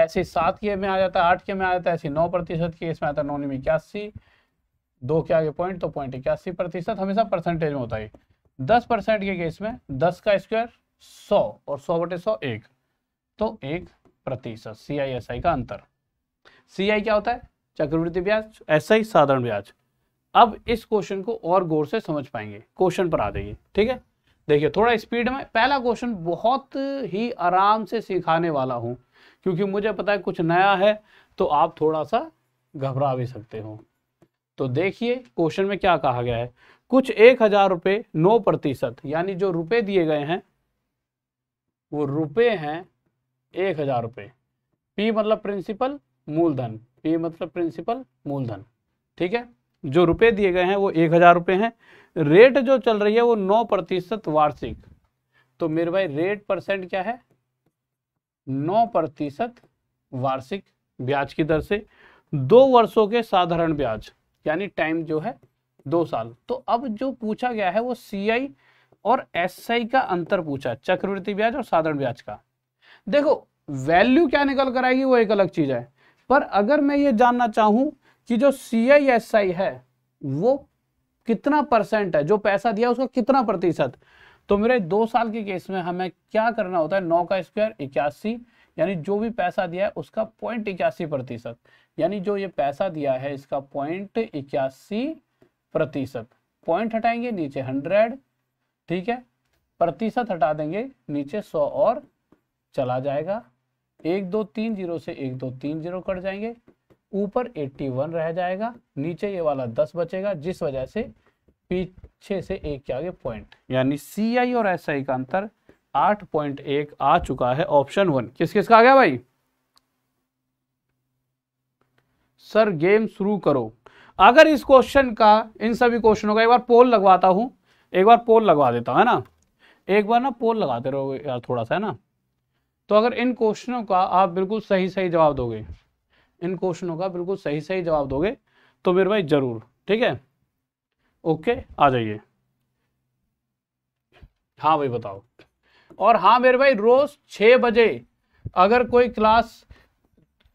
ऐसे सात के में आ जाता है आठ के में आ जाता है ऐसे नौ प्रतिशत के केस में आता है नौ निमी इक्यासी दो के आगे पॉइंट तो पॉइंट इक्यासी प्रतिशत हमेशा परसेंटेज में होता है दस परसेंट के केस में दस का स्क्वायर सौ और सौ बटे सौ एक तो एक प्रतिशत सी आई एस आई का अंतर सी आई क्या होता है चक्रवृद्धि ब्याज ऐसा ही साधारण ब्याज अब इस क्वेश्चन को और गौर से समझ पाएंगे क्वेश्चन पर आ जाइए ठीक है देखिए थोड़ा स्पीड में पहला क्वेश्चन बहुत ही आराम से सिखाने वाला हूं क्योंकि मुझे पता है कुछ नया है तो आप थोड़ा सा घबरा भी सकते हो तो देखिए क्वेश्चन में क्या कहा गया है कुछ एक हजार रुपये नौ प्रतिशत यानी जो रुपए दिए गए हैं वो रुपए हैं एक हजार रुपये पी मतलब प्रिंसिपल मूलधन पी मतलब प्रिंसिपल मूलधन ठीक है जो रुपए दिए गए हैं वो एक हजार रुपये हैं रेट जो चल रही है वो नौ प्रतिशत वार्षिक तो मेरे भाई रेट परसेंट क्या है नौ प्रतिशत वार्षिक ब्याज की दर से दो वर्षों के साधारण ब्याज यानी टाइम जो है दो साल तो अब जो पूछा गया है वो सी और एस का अंतर पूछा चक्रवृत्ति ब्याज और साधारण ब्याज का देखो वैल्यू क्या निकल कर आएगी वो एक अलग चीज है पर अगर मैं ये जानना चाहूं कि जो सी आई एस आई है वो कितना परसेंट है जो पैसा दिया उसका कितना प्रतिशत तो मेरे दो साल के केस में हमें क्या करना होता है नौ का स्क्वायर इक्यासी यानी जो भी पैसा दिया है उसका पॉइंट इक्यासी प्रतिशत यानी जो ये पैसा दिया है इसका पॉइंट इक्यासी प्रतिशत पॉइंट हटाएंगे नीचे हंड्रेड ठीक है प्रतिशत हटा देंगे नीचे सौ और चला जाएगा एक दो तीन जीरो से एक दो तीन जीरो कट जाएंगे ऊपर एट्टी वन रह जाएगा नीचे ये वाला दस बचेगा जिस वजह से पीछे से एक के आगे पॉइंट यानी सी आई और एस आई का अंतर आठ पॉइंट एक आ चुका है ऑप्शन वन किस किस का आ गया भाई सर गेम शुरू करो अगर इस क्वेश्चन का इन सभी क्वेश्चनों का एक बार पोल लगवाता हूँ एक बार पोल लगवा देता हूँ है ना एक बार ना पोल लगाते रहोगे यार थोड़ा सा है ना तो अगर इन क्वेश्चनों का आप बिल्कुल सही सही जवाब दोगे इन क्वेश्चनों का बिल्कुल सही सही जवाब दोगे तो मेरे भाई जरूर ठीक है ओके आ जाइए हाँ भाई बताओ और हाँ मेरे भाई रोज छः बजे अगर कोई क्लास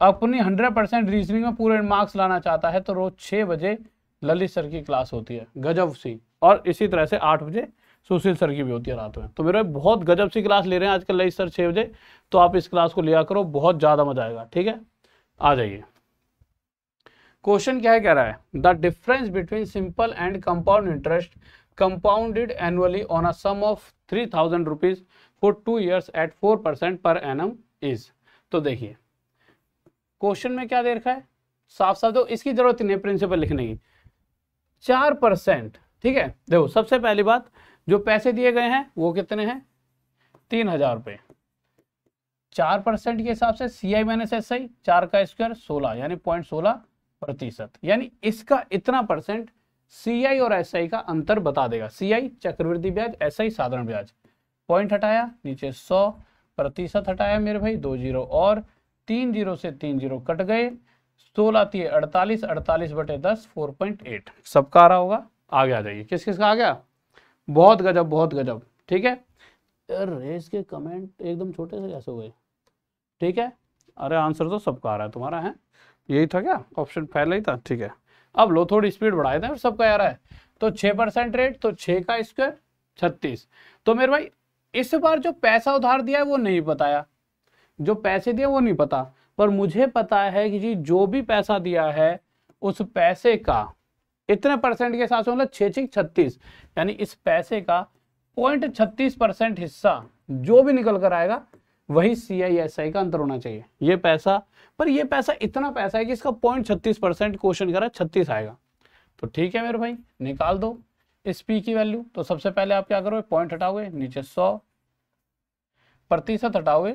अपनी हंड्रेड परसेंट रीजनिंग में पूरे मार्क्स लाना चाहता है तो रोज छः बजे ललित सर की क्लास होती है गजब सी और इसी तरह से आठ बजे सुशील सर की भी होती है रात में तो मेरे बहुत गजब सी क्लास ले रहे हैं आजकल ललित सर छः बजे तो आप इस क्लास को लिया करो बहुत ज़्यादा मजा आएगा ठीक है आ जाइए क्वेश्चन क्या है कह रहा है the difference between simple and compound interest compounded annually on a sum of three thousand rupees for two years at four percent per annum is तो देखिए क्वेश्चन में क्या दे रखा है साफ साफ दो इसकी जरूरत नहीं है प्रिंसिपल लिखने की चार परसेंट ठीक है देखो सबसे पहली बात जो पैसे दिए गए हैं वो कितने हैं तीन हजार रुपये चार परसेंट के हिसाब से सी आई माइनस एस आई चार का स्क्वायर सोलह यानी पॉइंट सोलह प्रतिशत यानी इसका इतना परसेंट सी आई और एस आई का अंतर बता देगा सी आई चक्रवृद्धि ब्याज एस आई साधारण ब्याज पॉइंट हटाया नीचे सौ प्रतिशत हटाया मेरे भाई दो जीरो और तीन जीरो से तीन जीरो कट गए सोलह तीय अड़तालीस अड़तालीस बटे दस फोर पॉइंट एट सबका आ रहा होगा आगे आ जाइए किस किस का आ गया बहुत गजब बहुत गजब ठीक है रेस के कमेंट एकदम छोटे से कैसे हो गए ठीक है अरे आंसर तो सबका आ रहा है तुम्हारा है यही था क्या ऑप्शन पहले ही था ठीक है अब लो थोड़ी स्पीड बढ़ाए थे सबका आ रहा है तो छह परसेंट रेट तो छः का स्क्वायर छत्तीस तो मेरे भाई इस बार जो पैसा उधार दिया है वो नहीं बताया जो पैसे दिए वो नहीं पता पर मुझे पता है कि जी जो भी पैसा दिया है उस पैसे का इतने परसेंट के से मतलब छः छः छत्तीस यानी इस पैसे का पॉइंट छत्तीस परसेंट हिस्सा जो भी निकल कर आएगा वही सी आई एस आई का अंतर होना चाहिए ये पैसा पर ये पैसा इतना पैसा है कि इसका पॉइंट छत्तीस परसेंट क्वेश्चन करा छत्तीस आएगा तो ठीक है मेरे भाई निकाल दो इस पी की वैल्यू तो सबसे पहले आप क्या करोगे पॉइंट हटाओगे नीचे सौ प्रतिशत हटाओगे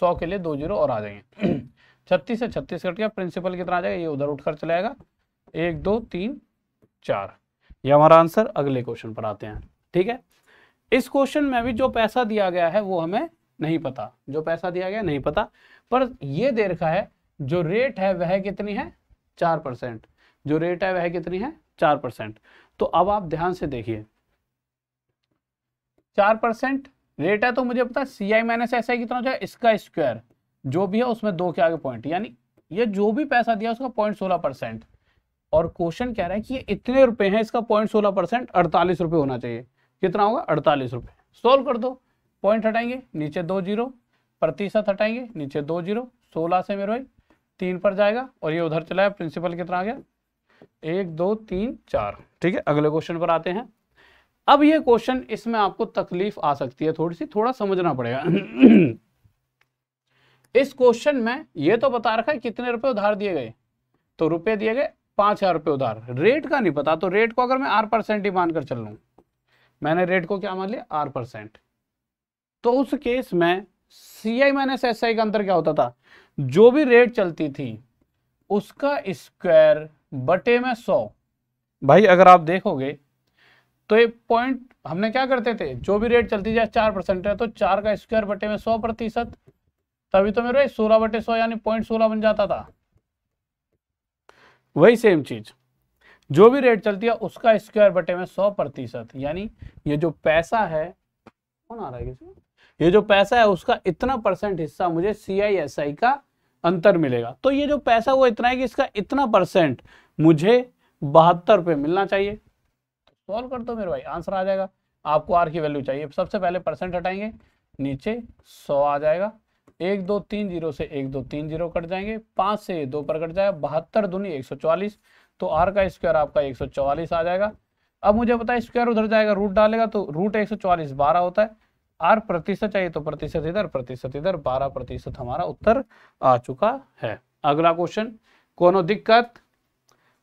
सौ के लिए दो जीरो और आ जाएंगे छत्तीस से छत्तीस कट गया प्रिंसिपल कितना आ जाएगा ये उधर उठकर चला जाएगा एक दो तीन चार ये हमारा आंसर अगले क्वेश्चन पर आते हैं ठीक है इस क्वेश्चन में भी जो पैसा दिया गया है वो हमें नहीं पता जो पैसा दिया गया नहीं पता पर ये दे रखा है जो रेट है वह कितनी है चार परसेंट जो रेट है वह कितनी है चार परसेंट तो अब आप ध्यान से देखिए चार परसेंट रेट है तो मुझे पता है सी आई माइनस एस आई कितना इसका स्क्वायर जो भी है उसमें दो के आगे पॉइंट यानी ये जो भी पैसा दिया उसका पॉइंट सोलह परसेंट और क्वेश्चन कह रहा है कि ये इतने रुपए हैं इसका पॉइंट सोलह परसेंट अड़तालीस रुपए होना चाहिए कितना होगा अड़तालीस रुपए सोल्व कर दो पॉइंट हटाएंगे नीचे दो जीरो प्रतिशत हटाएंगे नीचे दो जीरो सोलह से मेरे भाई तीन पर जाएगा और ये उधर चला है प्रिंसिपल कितना आ गया एक दो तीन चार ठीक है अगले क्वेश्चन पर आते हैं अब ये क्वेश्चन इसमें आपको तकलीफ आ सकती है थोड़ी सी थोड़ा समझना पड़ेगा इस क्वेश्चन में ये तो बता रखा है कितने रुपए उधार दिए गए तो रुपए दिए गए पांच हजार रुपए उधार रेट का नहीं पता तो रेट को अगर मैं आर परसेंट ही मानकर चल लू मैंने रेट को क्या मान लिया आर परसेंट तो उस केस में सी आई माइनस एस आई का अंतर क्या होता था जो भी रेट चलती थी उसका स्क्वायर बटे में सौ भाई अगर आप देखोगे तो ये पॉइंट हमने क्या करते थे जो भी रेट चलती जाए चार परसेंट है तो चार का स्क्वायर बटे में सौ प्रतिशत तभी तो मेरे सोलह बटे सौ यानी पॉइंट सोलह बन जाता था वही सेम चीज जो भी रेट चलती है उसका स्क्वायर बटे में सौ प्रतिशत यानी ये जो पैसा है कौन आ रहा है किसी ये जो पैसा है उसका इतना परसेंट हिस्सा मुझे सी आई एस आई का अंतर मिलेगा तो ये जो पैसा वो इतना है कि इसका इतना परसेंट मुझे बहत्तर रुपये मिलना चाहिए सॉल्व कर दो मेरे भाई आंसर आ जाएगा आपको आर की वैल्यू चाहिए सबसे पहले परसेंट हटाएंगे नीचे सौ आ जाएगा एक दो तीन जीरो से एक दो तीन जीरो कट जाएंगे पाँच से दो पर कट जाएगा बहत्तर दूनी एक तो आर का स्क्वायर आपका एक आ जाएगा अब मुझे पता है स्क्वायर उधर जाएगा रूट डालेगा तो रूट एक सौ होता है आर प्रतिशत चाहिए तो प्रतिशत इधर प्रतिशत इधर बारह प्रतिशत हमारा उत्तर आ चुका है अगला क्वेश्चन कोनो दिक्कत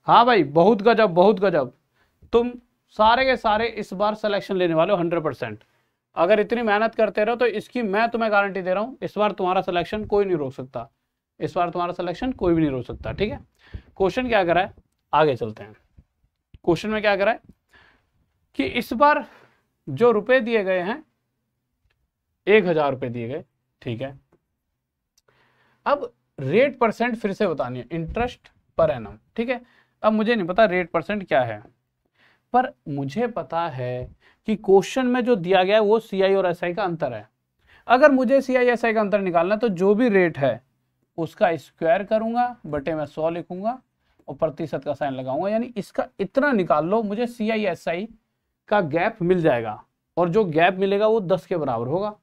हाँ भाई बहुत गजब बहुत गजब तुम सारे के सारे इस बार सिलेक्शन लेने वाले हो हंड्रेड परसेंट अगर इतनी मेहनत करते रहो तो इसकी मैं तुम्हें गारंटी दे रहा हूँ इस बार तुम्हारा सिलेक्शन कोई नहीं रोक सकता इस बार तुम्हारा सिलेक्शन कोई भी नहीं रोक सकता ठीक है क्वेश्चन क्या करा है आगे चलते हैं क्वेश्चन में क्या करा है कि इस बार जो रुपए दिए गए हैं एक हजार रुपए दिए गए ठीक है अब रेट परसेंट फिर से बतानी है इंटरेस्ट पर एनम ठीक है अब मुझे नहीं पता रेट परसेंट क्या है पर मुझे पता है कि क्वेश्चन में जो दिया गया है वो सी और एस का अंतर है अगर मुझे सी आई एस का अंतर निकालना है तो जो भी रेट है उसका स्क्वायर करूंगा बटे में सौ लिखूंगा और प्रतिशत का साइन लगाऊंगा यानी इसका इतना निकाल लो मुझे सी आई एस आई का गैप मिल जाएगा और जो गैप मिलेगा वो दस के बराबर होगा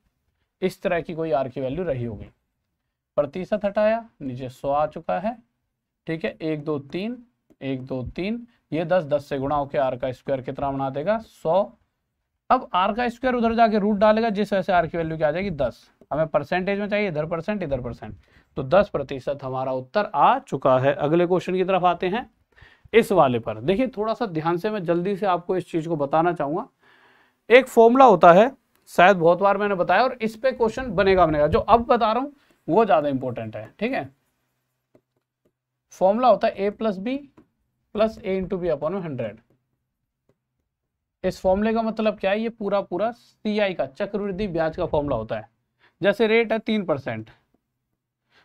इस तरह की कोई आर की वैल्यू रही होगी प्रतिशत हटाया नीचे सौ आ चुका है ठीक है एक दो तीन एक दो तीन ये दस दस से गुणा होकर आर का स्क्वायर कितना बना देगा सौ अब आर का स्क्वायर उधर जाके रूट डालेगा जिस वजह से आर की वैल्यू क्या आ जाएगी दस हमें परसेंटेज में चाहिए इधर परसेंट इधर परसेंट तो दस प्रतिशत हमारा उत्तर आ चुका है अगले क्वेश्चन की तरफ आते हैं इस वाले पर देखिए थोड़ा सा ध्यान से मैं जल्दी से आपको इस चीज़ को बताना चाहूंगा एक फॉर्मूला होता है शायद बहुत बार मैंने बताया और इस पे क्वेश्चन बनेगा बनेगा जो अब बता रहा हूं वो ज़्यादा इंपॉर्टेंट है ठीक है फॉर्मूला होता है A plus B plus A into B upon hundred इस फॉर्मूले का मतलब क्या है ये पूरा पूरा सी का चक्रवृद्धि ब्याज का फॉर्मूला होता है जैसे रेट है तीन परसेंट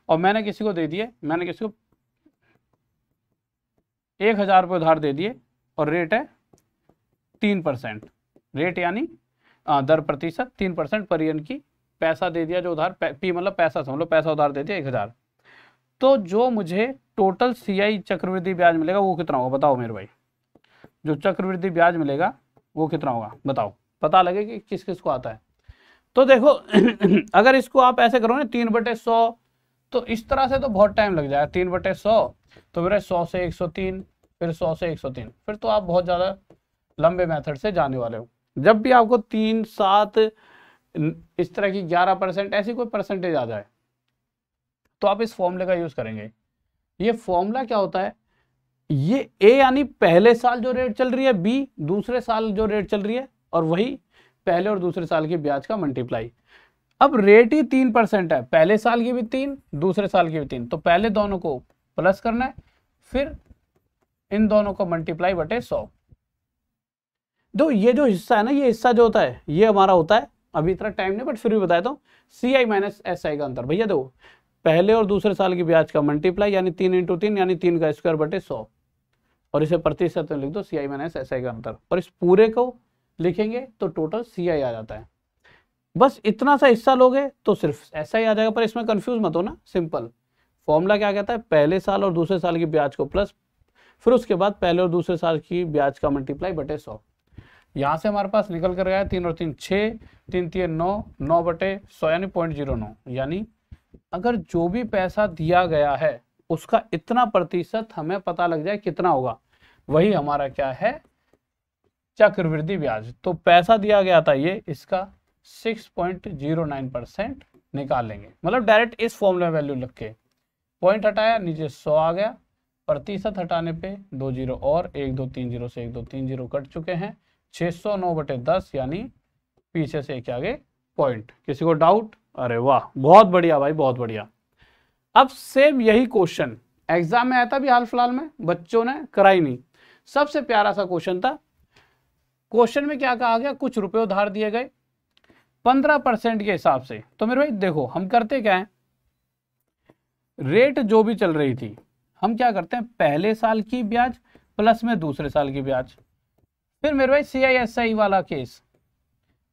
और मैंने किसी को दे दिए मैंने किसी को एक हजार रुपये उधार दे दिए और रेट है तीन परसेंट रेट यानी दर प्रतिशत तीन परसेंट पर की पैसा दे दिया जो उधार पी मतलब पैसा समझ मतलब लो पैसा उधार दे दिया एक हजार तो जो मुझे टोटल सीआई चक्रवृद्धि ब्याज मिलेगा वो कितना होगा बताओ मेरे भाई जो चक्रवृद्धि ब्याज मिलेगा वो कितना होगा बताओ पता लगे कि किस किस को आता है तो देखो अगर इसको आप ऐसे करो ना तीन बटे सौ तो इस तरह से तो बहुत टाइम लग जाएगा तीन बटे सौ तो मेरा सौ से एक सौ तीन फिर सौ से एक सौ तीन फिर तो आप बहुत ज़्यादा लंबे मेथड से जाने वाले हो जब भी आपको तीन सात इस तरह की ग्यारह परसेंट ऐसी कोई परसेंटेज आ जाए तो आप इस फॉर्मूले का यूज करेंगे ये फॉर्मूला क्या होता है ये ए यानी पहले साल जो रेट चल रही है बी दूसरे साल जो रेट चल रही है और वही पहले और दूसरे साल के ब्याज का मल्टीप्लाई अब रेट ही तीन परसेंट है पहले साल की भी तीन दूसरे साल की भी तीन तो पहले दोनों को प्लस करना है फिर इन दोनों को मल्टीप्लाई बटे सौ दो ये जो हिस्सा है ना ये हिस्सा जो होता है ये हमारा होता है अभी इतना टाइम नहीं बट फिर भी बताया तो सी आई माइनस एस आई का अंतर भैया देखो पहले और दूसरे साल की ब्याज का मल्टीप्लाई यानी तीन इंटू तीन यानी तीन का स्क्वायर बटे सौ और इसे प्रतिशत में लिख दो सी आई माइनस एस आई का अंतर और इस पूरे को लिखेंगे तो टोटल सी आई आ जाता है बस इतना सा हिस्सा लोगे तो सिर्फ ऐसा ही आ जाएगा पर इसमें कंफ्यूज मत हो ना सिंपल फॉर्मूला क्या कहता है पहले साल और दूसरे साल की ब्याज को प्लस फिर उसके बाद पहले और दूसरे साल की ब्याज का मल्टीप्लाई बटे सौ यहाँ से हमारे पास निकल कर गया तीन और तीन छः तीन तीन नौ नौ बटे सौ यानी पॉइंट जीरो नौ यानी अगर जो भी पैसा दिया गया है उसका इतना प्रतिशत हमें पता लग जाए कितना होगा वही हमारा क्या है चक्रवृद्धि ब्याज तो पैसा दिया गया था ये इसका 6.09 परसेंट निकाल लेंगे मतलब डायरेक्ट इस फॉर्मूले में वैल्यू लग के पॉइंट हटाया नीचे 100 आ गया प्रतिशत हटाने पे दो जीरो और एक दो तीन जीरो से एक दो तीन जीरो कट चुके हैं छह सौ बटे दस यानी पीछे से एक आगे पॉइंट किसी को डाउट अरे वाह बहुत बढ़िया भाई बहुत बढ़िया अब सेम यही क्वेश्चन एग्जाम में आया था भी हाल फिलहाल में बच्चों ने कराई नहीं सबसे प्यारा सा क्वेश्चन था क्वेश्चन में क्या कहा गया कुछ रुपये उधार दिए गए पंद्रह परसेंट के हिसाब से तो मेरे भाई देखो हम करते क्या है रेट जो भी चल रही थी हम क्या करते हैं पहले साल की ब्याज प्लस में दूसरे साल की ब्याज फिर मेरे भाई सी वाला केस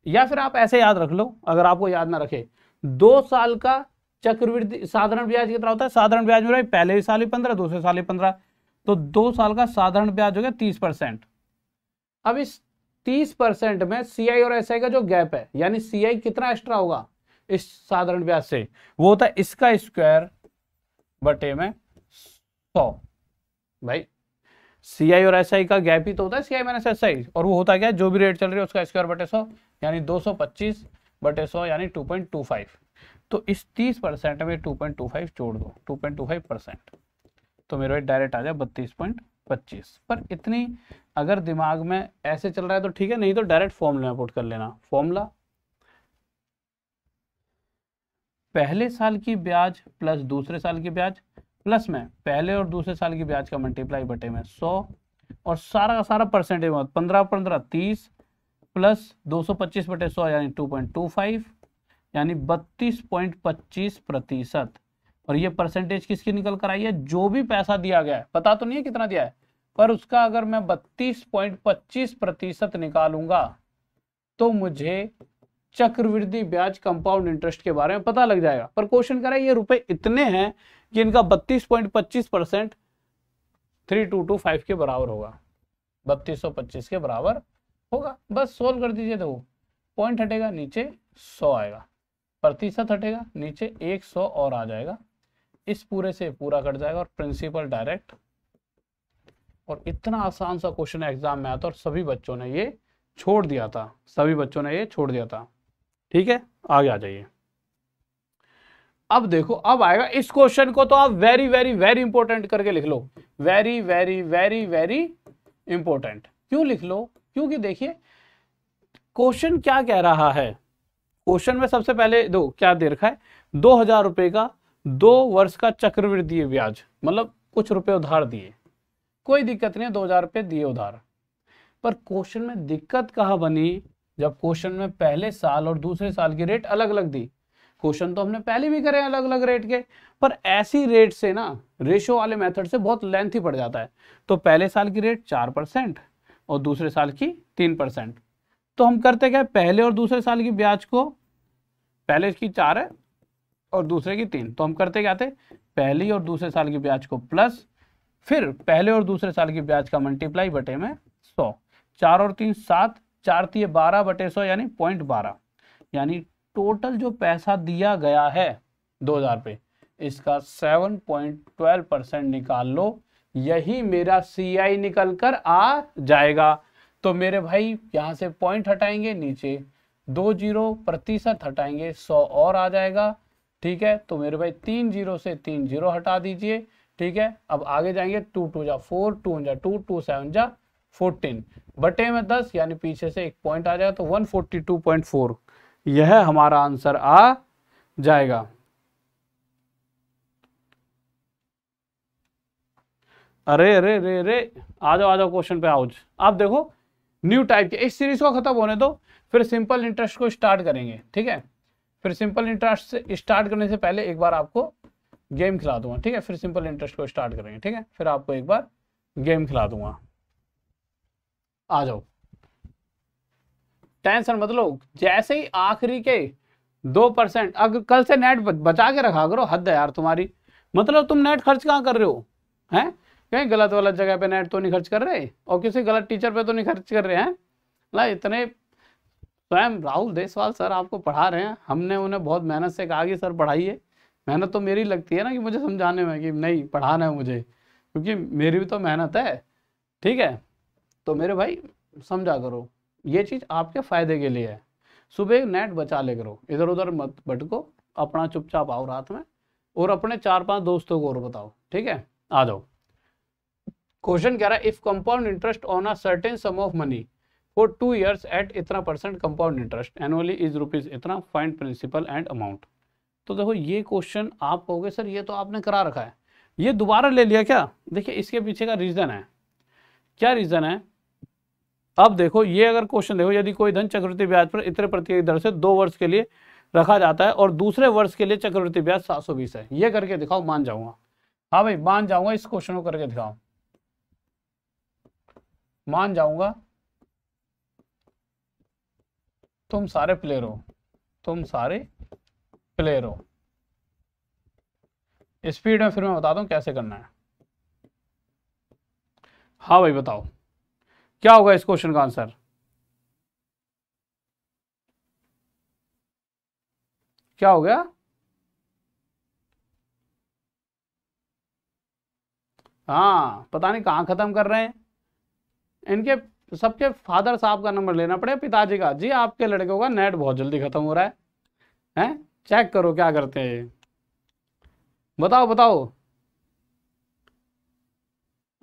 या फिर आप ऐसे याद रख लो अगर आपको याद ना रखे दो साल का चक्रवृद्धि साधारण ब्याज कितना होता है साधारण ब्याज में पहले साल ही पंद्रह दूसरे साल ही पंद्रह तो दो साल का साधारण ब्याज हो गया तीस परसेंट अब इस तीस परसेंट में सीआई और एसआई का जो गैप है यानी सीआई कितना एक्स्ट्रा होगा इस साधारण ब्याज से वो होता है इसका स्क्वायर बटे में सौ भाई सीआई और एसआई का गैप ही तो होता है सीआई माइनस एसआई और वो होता क्या जो भी रेट चल रही है उसका स्क्वायर बटे सौ यानी दो सौ पच्चीस बटे सौ यानी टू पॉइंट टू फाइव तो इस तीस परसेंट में टू पॉइंट टू फाइव जोड़ दो two point two five percent तो मेरे भाई डायरेक्ट आ जाए बत्तीस पॉइंट पच्चीस पर इतनी अगर दिमाग में ऐसे चल रहा है तो ठीक है नहीं तो डायरेक्ट फॉर्मूला में पुट कर लेना फॉर्मूला पहले साल की ब्याज प्लस दूसरे साल की ब्याज प्लस में पहले और दूसरे साल की ब्याज का मल्टीप्लाई बटे में सौ और सारा का सारा परसेंटेज पंद्रह पंद्रह तीस प्लस 225 बटे सौ यानी 2.25 यानी पच्चीस प्रतिशत और ये परसेंटेज किसकी निकल कर आई है जो भी पैसा दिया गया है पता तो नहीं है कितना दिया है पर उसका अगर मैं 32.25 प्रतिशत निकालूंगा तो मुझे चक्रवृद्धि ब्याज कंपाउंड इंटरेस्ट के बारे में पता लग जाएगा पर क्वेश्चन करा ये रुपए इतने हैं कि इनका पच्चीस percent three two two five के बराबर होगा बत्तीस सौ पच्चीस के बराबर होगा बस सोल्व कर दीजिए तो पॉइंट हटेगा नीचे सौ आएगा प्रतिशत हटेगा नीचे एक सौ और आ जाएगा इस पूरे से पूरा कट जाएगा और प्रिंसिपल डायरेक्ट और इतना आसान सा क्वेश्चन एग्जाम में आता और सभी बच्चों ने ये छोड़ दिया था सभी बच्चों ने ये छोड़ दिया था ठीक है आगे आ जाइए अब देखो अब आएगा इस क्वेश्चन को तो आप वेरी वेरी वेरी इंपॉर्टेंट करके लिख लो very very very very important क्यों लिख लो क्योंकि देखिए क्वेश्चन क्या कह रहा है क्वेश्चन में सबसे पहले दो क्या दे रखा है दो हजार रुपए का दो वर्ष का चक्रवृद्धि ब्याज मतलब कुछ रुपए उधार दिए कोई दिक्कत नहीं दो हजार रुपए दिए उधार पर क्वेश्चन में दिक्कत कहा बनी जब क्वेश्चन में पहले साल और दूसरे साल की रेट अलग अलग दी क्वेश्चन तो हमने पहले भी करे अलग अलग रेट के पर ऐसी रेट से ना रेशो वाले मेथड से बहुत लेंथ ही पड़ जाता है तो पहले साल की रेट चार परसेंट और दूसरे साल की तीन परसेंट तो हम करते क्या पहले और दूसरे साल की ब्याज को पहले की चार है और दूसरे की तीन तो हम करते क्या थे पहली और दूसरे साल की ब्याज को प्लस फिर पहले और दूसरे साल की ब्याज का मल्टीप्लाई बटे में सौ चार और तीन सात चार तीय बारह बटे सौ यानी पॉइंट बारह यानी टोटल जो पैसा दिया गया है दो हजार पे इसका सेवन पॉइंट ट्वेल्व परसेंट निकाल लो यही मेरा सी आई निकल कर आ जाएगा तो मेरे भाई यहां से पॉइंट हटाएंगे नीचे दो जीरो प्रतिशत हटाएंगे सौ और आ जाएगा ठीक है तो मेरे भाई तीन जीरो से तीन जीरो हटा दीजिए ठीक है अब आगे जाएंगे टू टू जा फोर टू जा टू टू सेवन जा फोर्टीन बटे में दस यानी पीछे से एक पॉइंट तो आ जाएगा तो one forty two point four यह हमारा आंसर आ जाएगा अरे अरे अरे अरे आ जाओ आ जाओ क्वेश्चन पे आओ आप देखो न्यू टाइप के इस सीरीज को खत्म होने दो फिर सिंपल इंटरेस्ट को स्टार्ट करेंगे ठीक है फिर सिंपल इंटरेस्ट से स्टार्ट करने से पहले एक बार आपको गेम खिला दूंगा ठीक है फिर सिंपल इंटरेस्ट को स्टार्ट करेंगे ठीक है फिर आपको एक बार गेम खिला दूंगा आ जाओ टेंशन मतलब जैसे ही आखिरी के दो परसेंट अगर कल से नेट बचा के रखा करो हद है यार तुम्हारी मतलब तुम नेट खर्च कहाँ कर रहे हो हैं कहीं गलत वाला जगह पे नेट तो नहीं खर्च कर रहे और किसी गलत टीचर पे तो नहीं खर्च कर रहे हैं ना इतने स्वयं राहुल देसवाल सर आपको पढ़ा रहे हैं हमने उन्हें बहुत मेहनत से कहा कि सर पढ़ाइए मेहनत तो मेरी लगती है ना कि मुझे समझाने में कि नहीं पढ़ाना है मुझे क्योंकि मेरी भी तो मेहनत है ठीक है तो मेरे भाई समझा करो ये चीज़ आपके फ़ायदे के लिए है सुबह नेट बचा ले करो इधर उधर मत भटको अपना चुपचाप आओ रात में और अपने चार पांच दोस्तों को और बताओ ठीक है आ जाओ क्वेश्चन कह रहा है if compound interest on a certain sum of money for two years at इतना percent compound interest annually is rupees इतना फाइंड प्रिंसिपल एंड अमाउंट तो देखो ये क्वेश्चन आप कहोगे सर ये तो आपने करा रखा है ये दोबारा ले लिया क्या देखिए इसके पीछे का रीज़न है क्या रीज़न है अब देखो ये अगर क्वेश्चन देखो यदि कोई धन चक्रवृत्ति ब्याज पर इतने प्रति दर से दो वर्ष के लिए रखा जाता है और दूसरे वर्ष के लिए चक्रवृत्ति ब्याज सात सौ बीस है ये करके दिखाओ मान जाऊंगा हाँ भाई मान जाऊंगा इस क्वेश्चन को करके दिखाओ मान जाऊंगा तुम सारे प्लेयर हो तुम सारे प्लेयर हो स्पीड में फिर मैं बताता दू कैसे करना है हाँ भाई बताओ क्या होगा इस क्वेश्चन का आंसर क्या हो गया हाँ पता नहीं कहाँ खत्म कर रहे हैं इनके सबके फादर साहब का नंबर लेना पड़ेगा पिताजी का जी आपके लड़के का नेट बहुत जल्दी खत्म हो रहा है हैं चेक करो क्या करते हैं बताओ बताओ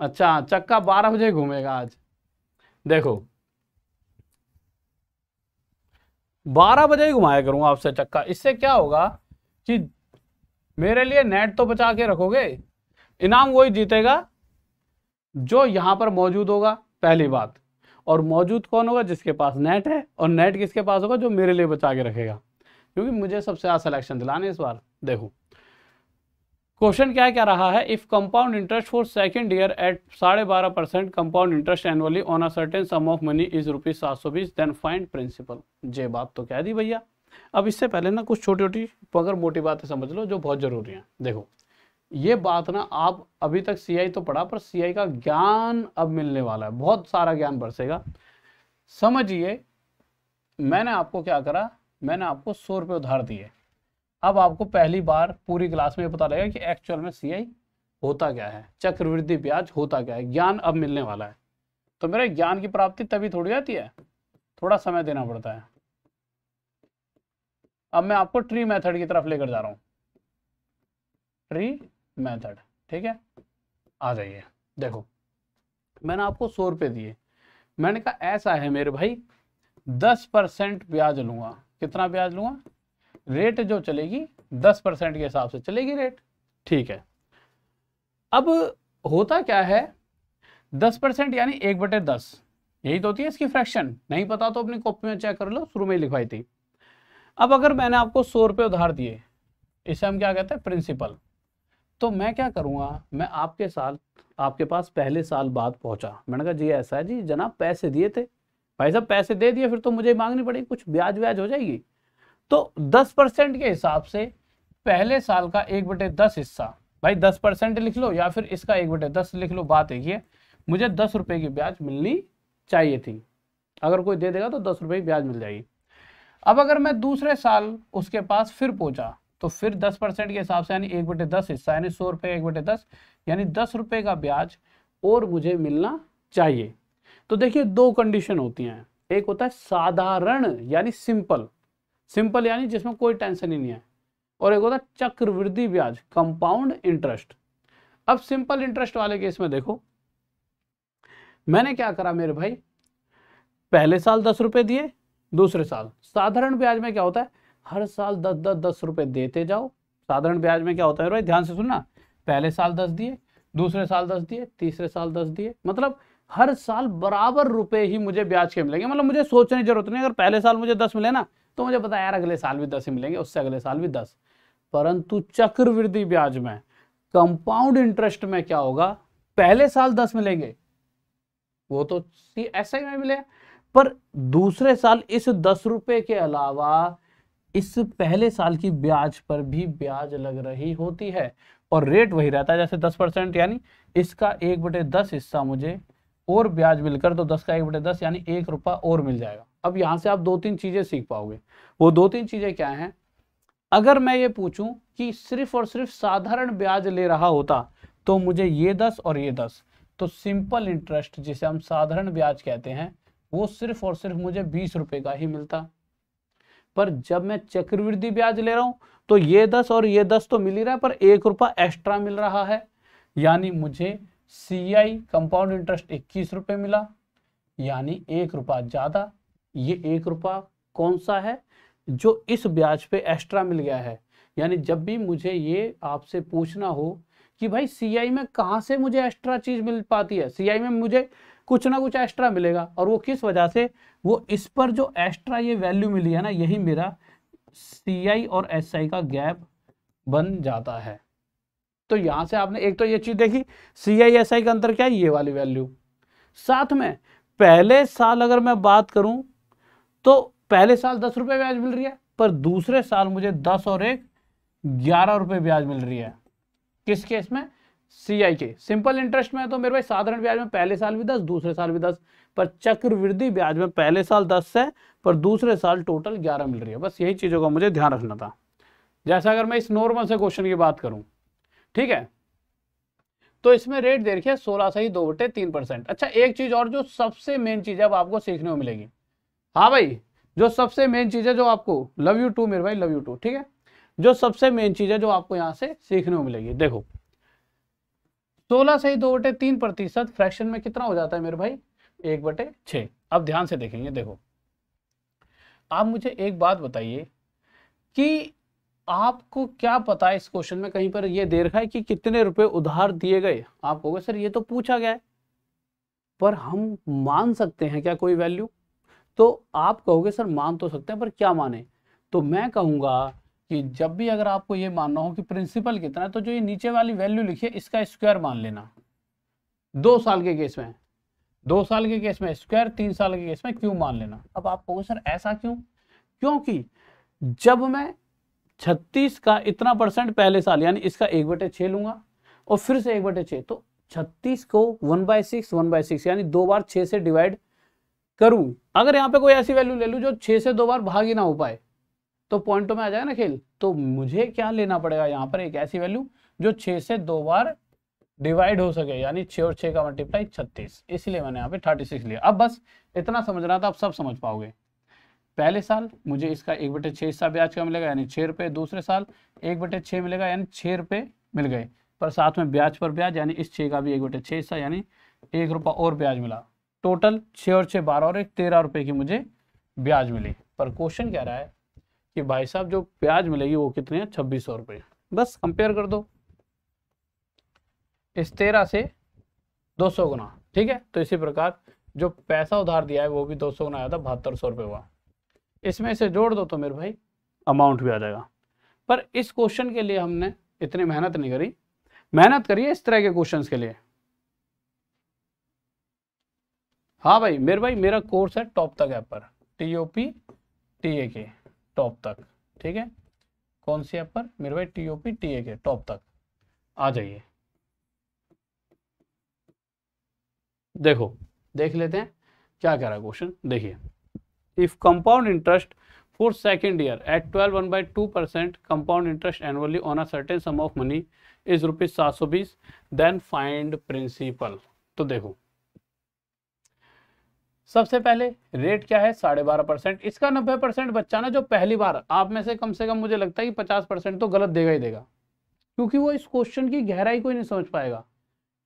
अच्छा चक्का बारह बजे घूमेगा आज देखो बारह बजे ही घुमाया करूंगा आपसे चक्का इससे क्या होगा कि मेरे लिए नेट तो बचा के रखोगे इनाम वही जीतेगा जो यहां पर मौजूद होगा पहली हम्म। बात और मौजूद कौन होगा जिसके पास नेट है और नेट किसके पास होगा जो मेरे लिए बचा के रखेगा क्योंकि मुझे सबसे ज़्यादा सिलेक्शन दिलाने इस बार देखो क्वेश्चन क्या क्या रहा है if compound interest for second year at साढ़े बारह percent compound interest annually on a certain sum of money is rupees सात सौ बीस देन फाइंड प्रिंसिपल जे बात तो कह दी भैया अब इससे पहले ना कुछ छोटी छोटी मगर मोटी बातें समझ लो जो बहुत ज़रूरी है देखो ये बात ना आप अभी तक सीआई तो पढ़ा पर सीआई का ज्ञान अब मिलने वाला है बहुत सारा ज्ञान बरसेगा समझिए मैंने आपको क्या करा मैंने आपको सौ रुपये उधार दिए अब आपको पहली बार पूरी क्लास में पता लगेगा कि एक्चुअल में सीआई होता क्या है चक्रवृद्धि ब्याज होता क्या है ज्ञान अब मिलने वाला है तो मेरे ज्ञान की प्राप्ति तभी थोड़ी आती है थोड़ा समय देना पड़ता है अब मैं आपको ट्री मेथड की तरफ लेकर जा रहा हूं ट्री मेथड ठीक है आ जाइए देखो मैंने आपको सौ रुपये दिए मैंने कहा ऐसा है मेरे भाई दस परसेंट ब्याज लूंगा कितना ब्याज लूंगा रेट जो चलेगी दस परसेंट के हिसाब से चलेगी रेट ठीक है अब होता क्या है दस परसेंट यानी एक बटे दस यही तो होती है इसकी फ्रैक्शन नहीं पता तो अपनी कॉपी में चेक कर लो शुरू में ही लिखवाई थी अब अगर मैंने आपको सौ रुपये उधार दिए इसे हम क्या कहते हैं प्रिंसिपल तो मैं क्या करूँगा मैं आपके साल आपके पास पहले साल बाद पहुँचा मैंने कहा जी ऐसा है जी जनाब पैसे दिए थे भाई साहब पैसे दे दिए फिर तो मुझे मांगनी पड़ेगी कुछ ब्याज व्याज हो जाएगी तो दस परसेंट के हिसाब से पहले साल का एक बटे दस हिस्सा भाई दस परसेंट लिख लो या फिर इसका एक बटे दस लिख लो बात एक है मुझे दस रुपये की ब्याज मिलनी चाहिए थी अगर कोई दे देगा तो दस रुपये की ब्याज मिल जाएगी अब अगर मैं दूसरे साल उसके पास फिर पहुंचा तो फिर दस परसेंट के हिसाब से यानी एक बटे दस हिस्सा यानी सौ रुपये एक बटे दस यानी दस रुपये का ब्याज और मुझे मिलना चाहिए तो देखिए दो कंडीशन होती हैं एक होता है साधारण यानी सिंपल सिंपल यानी जिसमें कोई टेंशन ही नहीं है और एक होता है चक्रवृद्धि ब्याज कंपाउंड इंटरेस्ट अब सिंपल इंटरेस्ट वाले केस में देखो मैंने क्या करा मेरे भाई पहले साल दस रुपए दिए दूसरे साल साधारण ब्याज में क्या होता है हर साल दस दस दस रुपए देते जाओ साधारण ब्याज में क्या होता है भाई ध्यान से सुनना पहले साल दस दिए दूसरे साल दस दिए तीसरे साल दस दिए मतलब हर साल बराबर रुपए ही मुझे ब्याज के मिलेंगे मतलब मुझे सोचने की जरूरत नहीं अगर पहले साल मुझे दस मिले ना तो मुझे पता यार अगले साल भी दस ही मिलेंगे उससे अगले साल भी दस परंतु चक्रवृद्धि ब्याज में कंपाउंड इंटरेस्ट में क्या होगा पहले साल दस मिलेंगे वो तो ऐसे ही में मिले पर दूसरे साल इस दस रुपए के अलावा इस पहले साल की ब्याज पर भी ब्याज लग रही होती है और रेट वही रहता है जैसे दस परसेंट यानी इसका एक बटे दस हिस्सा मुझे और ब्याज मिलकर तो दस का एक बटे दस यानी एक रुपया और मिल जाएगा अब यहाँ से आप दो तीन चीज़ें सीख पाओगे वो दो तीन चीज़ें क्या हैं अगर मैं ये पूछूं कि सिर्फ और सिर्फ साधारण ब्याज ले रहा होता तो मुझे ये दस और ये दस तो सिंपल इंटरेस्ट जिसे हम साधारण ब्याज कहते हैं वो सिर्फ और सिर्फ मुझे बीस रुपए का ही मिलता पर जब मैं चक्रवृद्धि ब्याज ले रहा हूं तो ये दस और ये दस तो मिल ही रहा है पर एक रुपया एक्स्ट्रा मिल रहा है यानी मुझे सी कंपाउंड इंटरेस्ट इक्कीस मिला यानी एक रुपया ज़्यादा ये एक रुपया कौन सा है जो इस ब्याज पे एक्स्ट्रा मिल गया है यानी जब भी मुझे ये आपसे पूछना हो कि भाई सीआई में कहा से मुझे एक्स्ट्रा चीज़ मिल पाती है सीआई में मुझे कुछ ना कुछ एक्स्ट्रा मिलेगा और वो किस वजह से वो इस पर जो एक्स्ट्रा ये वैल्यू मिली है ना यही मेरा सी और एस का गैप बन जाता है तो यहां से आपने एक तो ये चीज़ देखी सी आई एस आई का अंतर क्या है ये वाली वैल्यू साथ में पहले साल अगर मैं बात करूं तो पहले साल दस रुपये ब्याज मिल रही है पर दूसरे साल मुझे दस और एक ग्यारह रुपए ब्याज मिल रही है किस केस में सी के सिंपल इंटरेस्ट में तो मेरे भाई साधारण ब्याज में पहले साल भी दस दूसरे साल भी दस पर चक्रवृद्धि ब्याज में पहले साल दस है पर दूसरे साल टोटल ग्यारह मिल रही है बस यही चीज़ों का मुझे ध्यान रखना था जैसा अगर मैं इस नॉर्मल से क्वेश्चन की बात करूं ठीक है तो इसमें रेट दे सोलह से ही दो बटे तीन परसेंट अच्छा एक चीज और जो सबसे मेन चीज है अब आपको सीखने को मिलेगी हाँ भाई जो सबसे मेन चीज है जो आपको लव यू टू मेरे भाई लव यू टू ठीक है जो सबसे मेन चीज है जो आपको यहाँ से सीखने को मिलेगी देखो सोलह से ही दो बटे तीन प्रतिशत फ्रैक्शन में कितना हो जाता है मेरे भाई एक बटे छे अब ध्यान से देखेंगे देखो आप मुझे एक बात बताइए कि आपको क्या पता है इस क्वेश्चन में कहीं पर यह दे रखा है कि कितने रुपए उधार दिए गए आप कहोगे सर ये तो पूछा गया है पर हम मान सकते हैं क्या कोई वैल्यू तो आप कहोगे सर मान तो सकते हैं पर क्या माने तो मैं कहूंगा कि जब भी अगर आपको ये मानना हो कि प्रिंसिपल कितना है तो जो ये नीचे वाली वैल्यू लिखी है इसका स्क्वायर मान लेना दो साल के केस में दो साल के केस में स्क्वायर तीन साल के केस में क्यों मान लेना अब आप कहोगे सर ऐसा क्यों क्योंकि जब मैं छत्तीस का इतना परसेंट पहले साल यानी इसका एक बटे छः लूंगा और फिर से एक बटे छः तो छत्तीस को one by six one by six यानी दो बार छः से डिवाइड करूं अगर यहाँ पे कोई ऐसी वैल्यू ले लू जो छह से दो बार भाग ही ना हो पाए तो पॉइंटों तो में आ जाएगा ना खेल तो मुझे क्या लेना पड़ेगा यहाँ पर एक ऐसी वैल्यू जो छह से दो बार डिवाइड हो सके यानी छः और छह का मल्टीप्लाई छत्तीस इसलिए मैंने यहाँ पे थर्टी सिक्स लिया अब बस इतना समझना था आप सब समझ पाओगे पहले साल मुझे इसका एक बटे छह हिस्सा ब्याज का मिलेगा यानी छह रुपए दूसरे साल एक बटे छह मिलेगा यानी छह रुपए मिल गए पर साथ में ब्याज पर ब्याज यानी इस छे का भी एक बटे छह हिस्सा यानी एक रुपये और ब्याज मिला टोटल छः और छह बारह और एक तेरह रुपए की मुझे ब्याज मिली पर क्वेश्चन क्या रहा है कि भाई साहब जो प्याज मिलेगी वो कितने हैं छब्बीस सौ रुपये बस कंपेयर कर दो इस तेरह से दो सौ गुना ठीक है तो इसी प्रकार जो पैसा उधार दिया है वो भी दो सौ गुना आया था बहत्तर सौ रुपये हुआ इसमें से जोड़ दो तो मेरे भाई अमाउंट भी आ जाएगा पर इस क्वेश्चन के लिए हमने इतनी मेहनत नहीं करी मेहनत करिए इस तरह के क्वेश्चन के लिए हाँ भाई मेरे भाई मेरा कोर्स है टॉप तक ऐप पर T O P T A के टॉप तक ठीक है कौन सी ऐप पर मेरे भाई टीओपी टी ए के टॉप तक आ जाइए देखो देख लेते हैं क्या कह रहा क्वेश्चन देखिए if compound interest for second year at twelve one by two percent compound interest annually on a certain sum of money is rupees सात सौ बीस देन फाइंड प्रिंसिपल तो देखो सबसे पहले रेट क्या है साढ़े बारह परसेंट इसका नब्बे परसेंट बच्चा ना जो पहली बार आप में से कम से कम मुझे लगता है कि पचास परसेंट तो गलत देगा ही देगा क्योंकि वो इस क्वेश्चन की गहराई को ही नहीं समझ पाएगा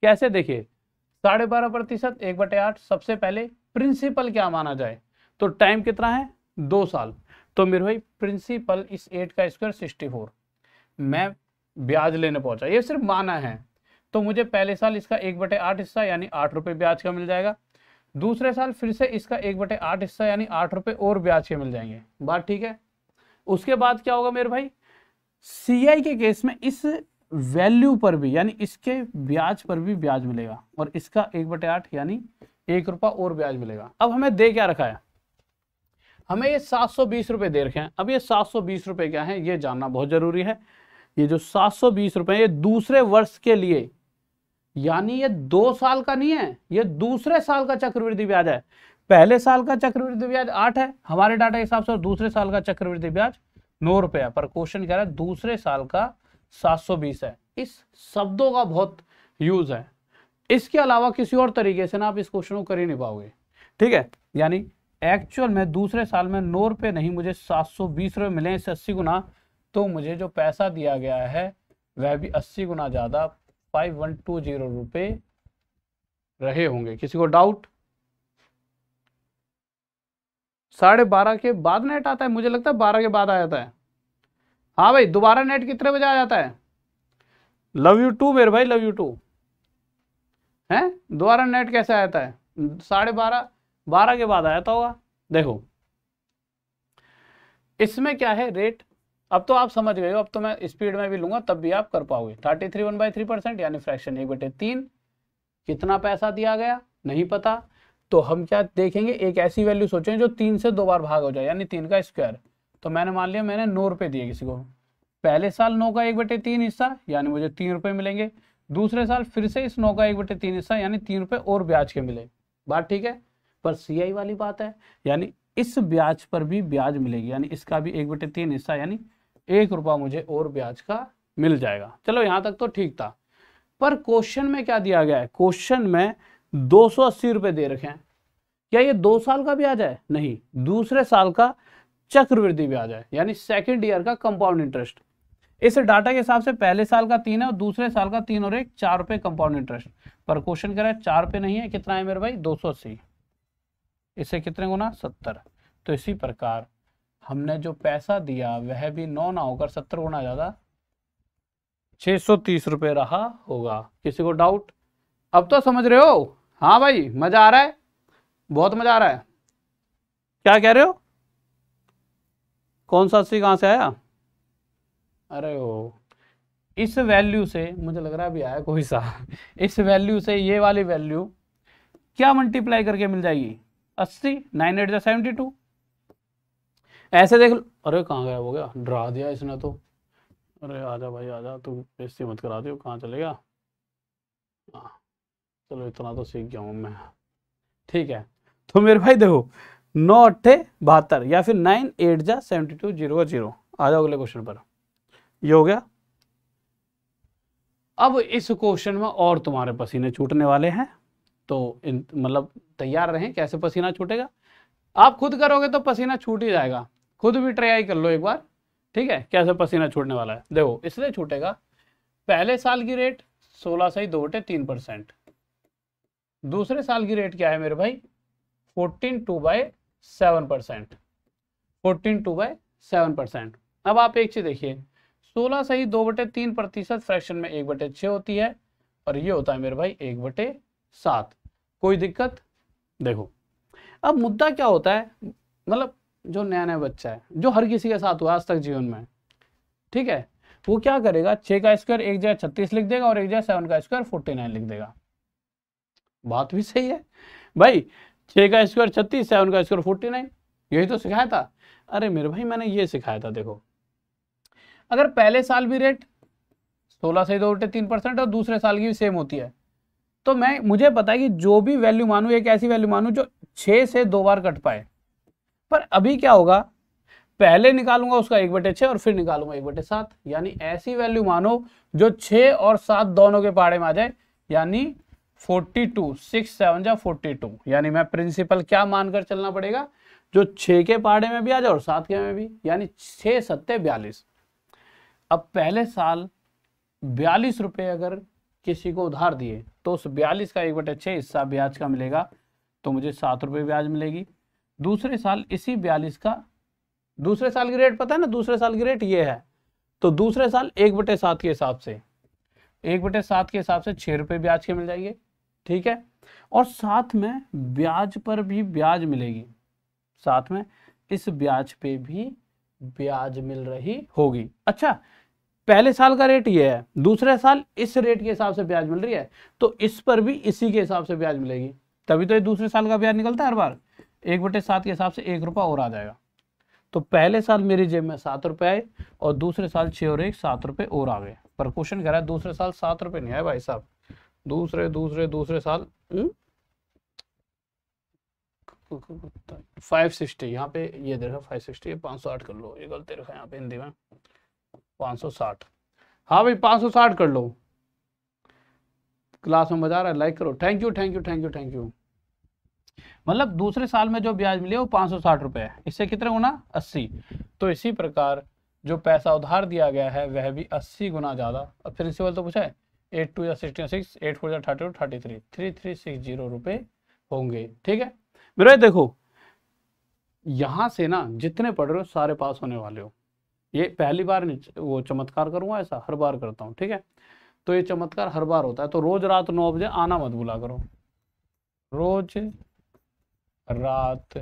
कैसे देखिए साढ़े बारह प्रतिशत एक बटे आठ सबसे पहले प्रिंसिपल क्या माना जाए तो टाइम कितना है दो साल तो मेरे भाई प्रिंसिपल इस एट का स्क्वायर सिक्सटी फोर मैं ब्याज लेने पहुंचा ये सिर्फ माना है तो मुझे पहले साल इसका एक बटे आठ हिस्सा यानी आठ रुपये ब्याज का मिल जाएगा दूसरे साल फिर से इसका एक बटे आठ हिस्सा यानी आठ रुपए और ब्याज के मिल जाएंगे बात ठीक है उसके बाद क्या होगा मेरे भाई सीआई के केस में इस वैल्यू पर भी यानी इसके ब्याज पर भी ब्याज मिलेगा और इसका एक बटे आठ यानी एक रुपया और ब्याज मिलेगा अब हमें दे क्या रखा है हमें ये सात सौ बीस रुपए दे रखे हैं अब ये सात सौ बीस रुपए क्या है ये जानना बहुत जरूरी है ये जो सात सौ बीस रुपए ये दूसरे वर्ष के लिए यानी ये दो साल का नहीं है ये दूसरे साल का चक्रवृद्धि ब्याज है पहले साल का चक्रवृद्धि ब्याज आठ है हमारे डाटा के हिसाब से दूसरे साल का चक्रवृद्धि ब्याज नौ रुपए है पर क्वेश्चन कह रहा है दूसरे साल का सात है इस शब्दों का बहुत यूज है इसके अलावा किसी और तरीके से ना आप इस क्वेश्चन को कर ही नहीं पाओगे ठीक है यानी एक्चुअल में दूसरे साल में नौ रुपए नहीं मुझे सात सौ बीस रुपये मिले इससे अस्सी गुना तो मुझे जो पैसा दिया गया है वह भी अस्सी गुना ज़्यादा फाइव वन टू जीरो रुपये रहे होंगे किसी को डाउट साढ़े बारह के बाद नेट आता है मुझे लगता है बारह के बाद आ जाता है हाँ भाई दोबारा नेट कितने बजे आ जाता है लव यू टू मेरे भाई लव यू टू हैं दोबारा नेट कैसे आ जाता है साढ़े बारह बारह के बाद आ जाता होगा देखो इसमें क्या है रेट अब तो आप समझ गए हो अब तो मैं स्पीड में भी लूंगा तब भी आप कर पाओगे thirty three one by three percent यानी फ्रैक्शन एक बटे तीन कितना पैसा दिया गया नहीं पता तो हम क्या देखेंगे एक ऐसी वैल्यू सोचें जो तीन से दो बार भाग हो जाए यानी तीन का स्क्वायर तो मैंने मान लिया मैंने नौ रुपये दिए किसी को पहले साल नौ का एक बटे तीन हिस्सा यानी मुझे तीन रुपये मिलेंगे दूसरे साल फिर से इस नौ का एक बटे तीन हिस्सा यानी तीन रुपये और ब्याज के मिले बात ठीक है पर सी वाली बात है यानी इस ब्याज पर भी ब्याज मिलेगी यानी इसका भी एक बटे तीन हिस्सा यानी एक रुपया मुझे और ब्याज का मिल जाएगा चलो यहाँ तक तो ठीक था पर क्वेश्चन में क्या दिया गया है क्वेश्चन में दो सौ दे रखे हैं क्या ये दो साल का ब्याज है नहीं दूसरे साल का चक्रवृद्धि ब्याज है यानी सेकेंड ईयर का कंपाउंड इंटरेस्ट इस डाटा के हिसाब से पहले साल का तीन है और दूसरे साल का तीन और एक चार रुपए कंपाउंड इंटरेस्ट पर क्वेश्चन कह रहा है चार पे नहीं है कितना है मेरे भाई दो सौ अस्सी इससे कितने गुना सत्तर तो इसी प्रकार हमने जो पैसा दिया वह भी नौ ना होकर सत्तर गुना ज़्यादा छः सौ तीस रुपये रहा होगा किसी को डाउट अब तो समझ रहे हो हाँ भाई मज़ा आ रहा है बहुत मज़ा आ रहा है क्या कह रहे हो कौन सा अस्सी कहाँ से आया अरे ओ इस वैल्यू से मुझे लग रहा है अभी आया कोई सा इस वैल्यू से ये वाली वैल्यू क्या मल्टीप्लाई करके मिल जाएगी अस्सी नाइन एट या सेवेंटी टू ऐसे देख अरे कहाँ गया हो गया डरा दिया इसने तो अरे आजा भाई आजा तू बेस्ती मत करा दियो कहाँ चले गया हाँ। चलो इतना तो सीख गया हूँ मैं ठीक है तो मेरे भाई देखो नौ अट्ठे बहत्तर या फिर नाइन एट जा सेवेंटी टू जीरो जीरो आ जाओ अगले क्वेश्चन पर ये हो गया अब इस क्वेश्चन में और तुम्हारे पसीने छूटने वाले हैं तो मतलब तैयार रहें कैसे पसीना छूटेगा आप खुद करोगे तो पसीना छूट ही जाएगा खुद भी ट्राई कर लो एक बार ठीक है कैसे पसीना छूटने वाला है देखो इसलिए छूटेगा पहले साल की रेट सोलह सही दो बटे तीन परसेंट दूसरे साल की रेट क्या है मेरे भाई fourteen two by seven percent fourteen two by seven percent अब आप एक चीज देखिए सोलह सही दो बटे तीन प्रतिशत फ्रैक्शन में एक बटे छ होती है और ये होता है मेरे भाई एक बटे सात कोई दिक्कत देखो अब मुद्दा क्या होता है मतलब जो नया नया बच्चा है जो हर किसी के साथ हुआ आज तक जीवन में ठीक है वो क्या करेगा छः का स्क्वायर एक जगह छत्तीस लिख देगा और एक जगह सेवन का स्क्वायर फोर्टी नाइन लिख देगा बात भी सही है भाई छः का स्क्वायर छत्तीस सेवन का स्क्वायर फोर्टी नाइन यही तो सिखाया था अरे मेरे भाई मैंने ये सिखाया था देखो अगर पहले साल भी रेट सोलह से दो उठे तीन परसेंट और दूसरे साल की भी सेम होती है तो मैं मुझे पता है कि जो भी वैल्यू मानू एक ऐसी वैल्यू मानू जो छः से दो बार कट पाए पर अभी क्या होगा पहले निकालूंगा उसका एक बटे छः और फिर निकालूंगा एक बटे सात यानी ऐसी वैल्यू मानो जो छ और सात दोनों के पहाड़े में आ जाए यानी forty two six seven forty two यानी मैं प्रिंसिपल क्या मानकर चलना पड़ेगा जो छे के पहाड़े में भी आ जाए और सात के में भी यानी छ सत्ते बयालीस अब पहले साल बयालीस रुपये अगर किसी को उधार दिए तो उस बयालीस का एक बटे छः हिस्सा ब्याज का मिलेगा तो मुझे सात रुपये ब्याज मिलेगी दूसरे साल इसी बयालीस का दूसरे साल की रेट पता है ना दूसरे साल की रेट ये है तो दूसरे साल एक बटे सात के हिसाब से एक बटे सात के हिसाब से छः रुपये ब्याज के मिल जाएंगे ठीक है और साथ में ब्याज पर भी ब्याज मिलेगी साथ में इस ब्याज पे भी ब्याज मिल रही होगी अच्छा पहले साल का रेट ये है दूसरे साल इस रेट के हिसाब से ब्याज मिल रही है तो इस पर भी इसी के हिसाब से ब्याज मिलेगी तभी तो ये दूसरे साल का ब्याज निकलता है हर बार एक बटे सात के हिसाब से एक रुपया और आ जाएगा तो पहले साल मेरी जेब में सात रुपये आए और दूसरे साल छः और एक सात रुपये और आ गए पर क्वेश्चन कह रहा है दूसरे साल सात रुपये नहीं आए भाई साहब दूसरे दूसरे दूसरे साल फाइव हम्म? सिक्सटी यहाँ पे ये रहा फाइव सिक्सटी पाँच सौ आठ कर लो ये गलती रखा यहाँ पे हिंदी में पाँच सौ साठ हाँ भाई पाँच सौ साठ कर लो क्लास में मजा आ रहा है लाइक करो thank you thank you thank you thank you मतलब दूसरे साल में जो ब्याज मिले वो पाँच सौ साठ रुपये है इससे कितने गुना अस्सी तो इसी प्रकार जो पैसा उधार दिया गया है वह भी अस्सी गुना ज़्यादा अब प्रिंसिपल तो पूछा है एट टू या सिक्सटी सिक्स एट फोर या thirty two thirty three three three six zero रुपये होंगे ठीक है मेरा देखो यहाँ से ना जितने पढ़ रहे हो सारे पास होने वाले हो ये पहली बार वो चमत्कार करूँगा ऐसा हर बार करता हूँ ठीक है तो ये चमत्कार हर बार होता है तो रोज रात नौ बजे आना मत बुला करो रोज रात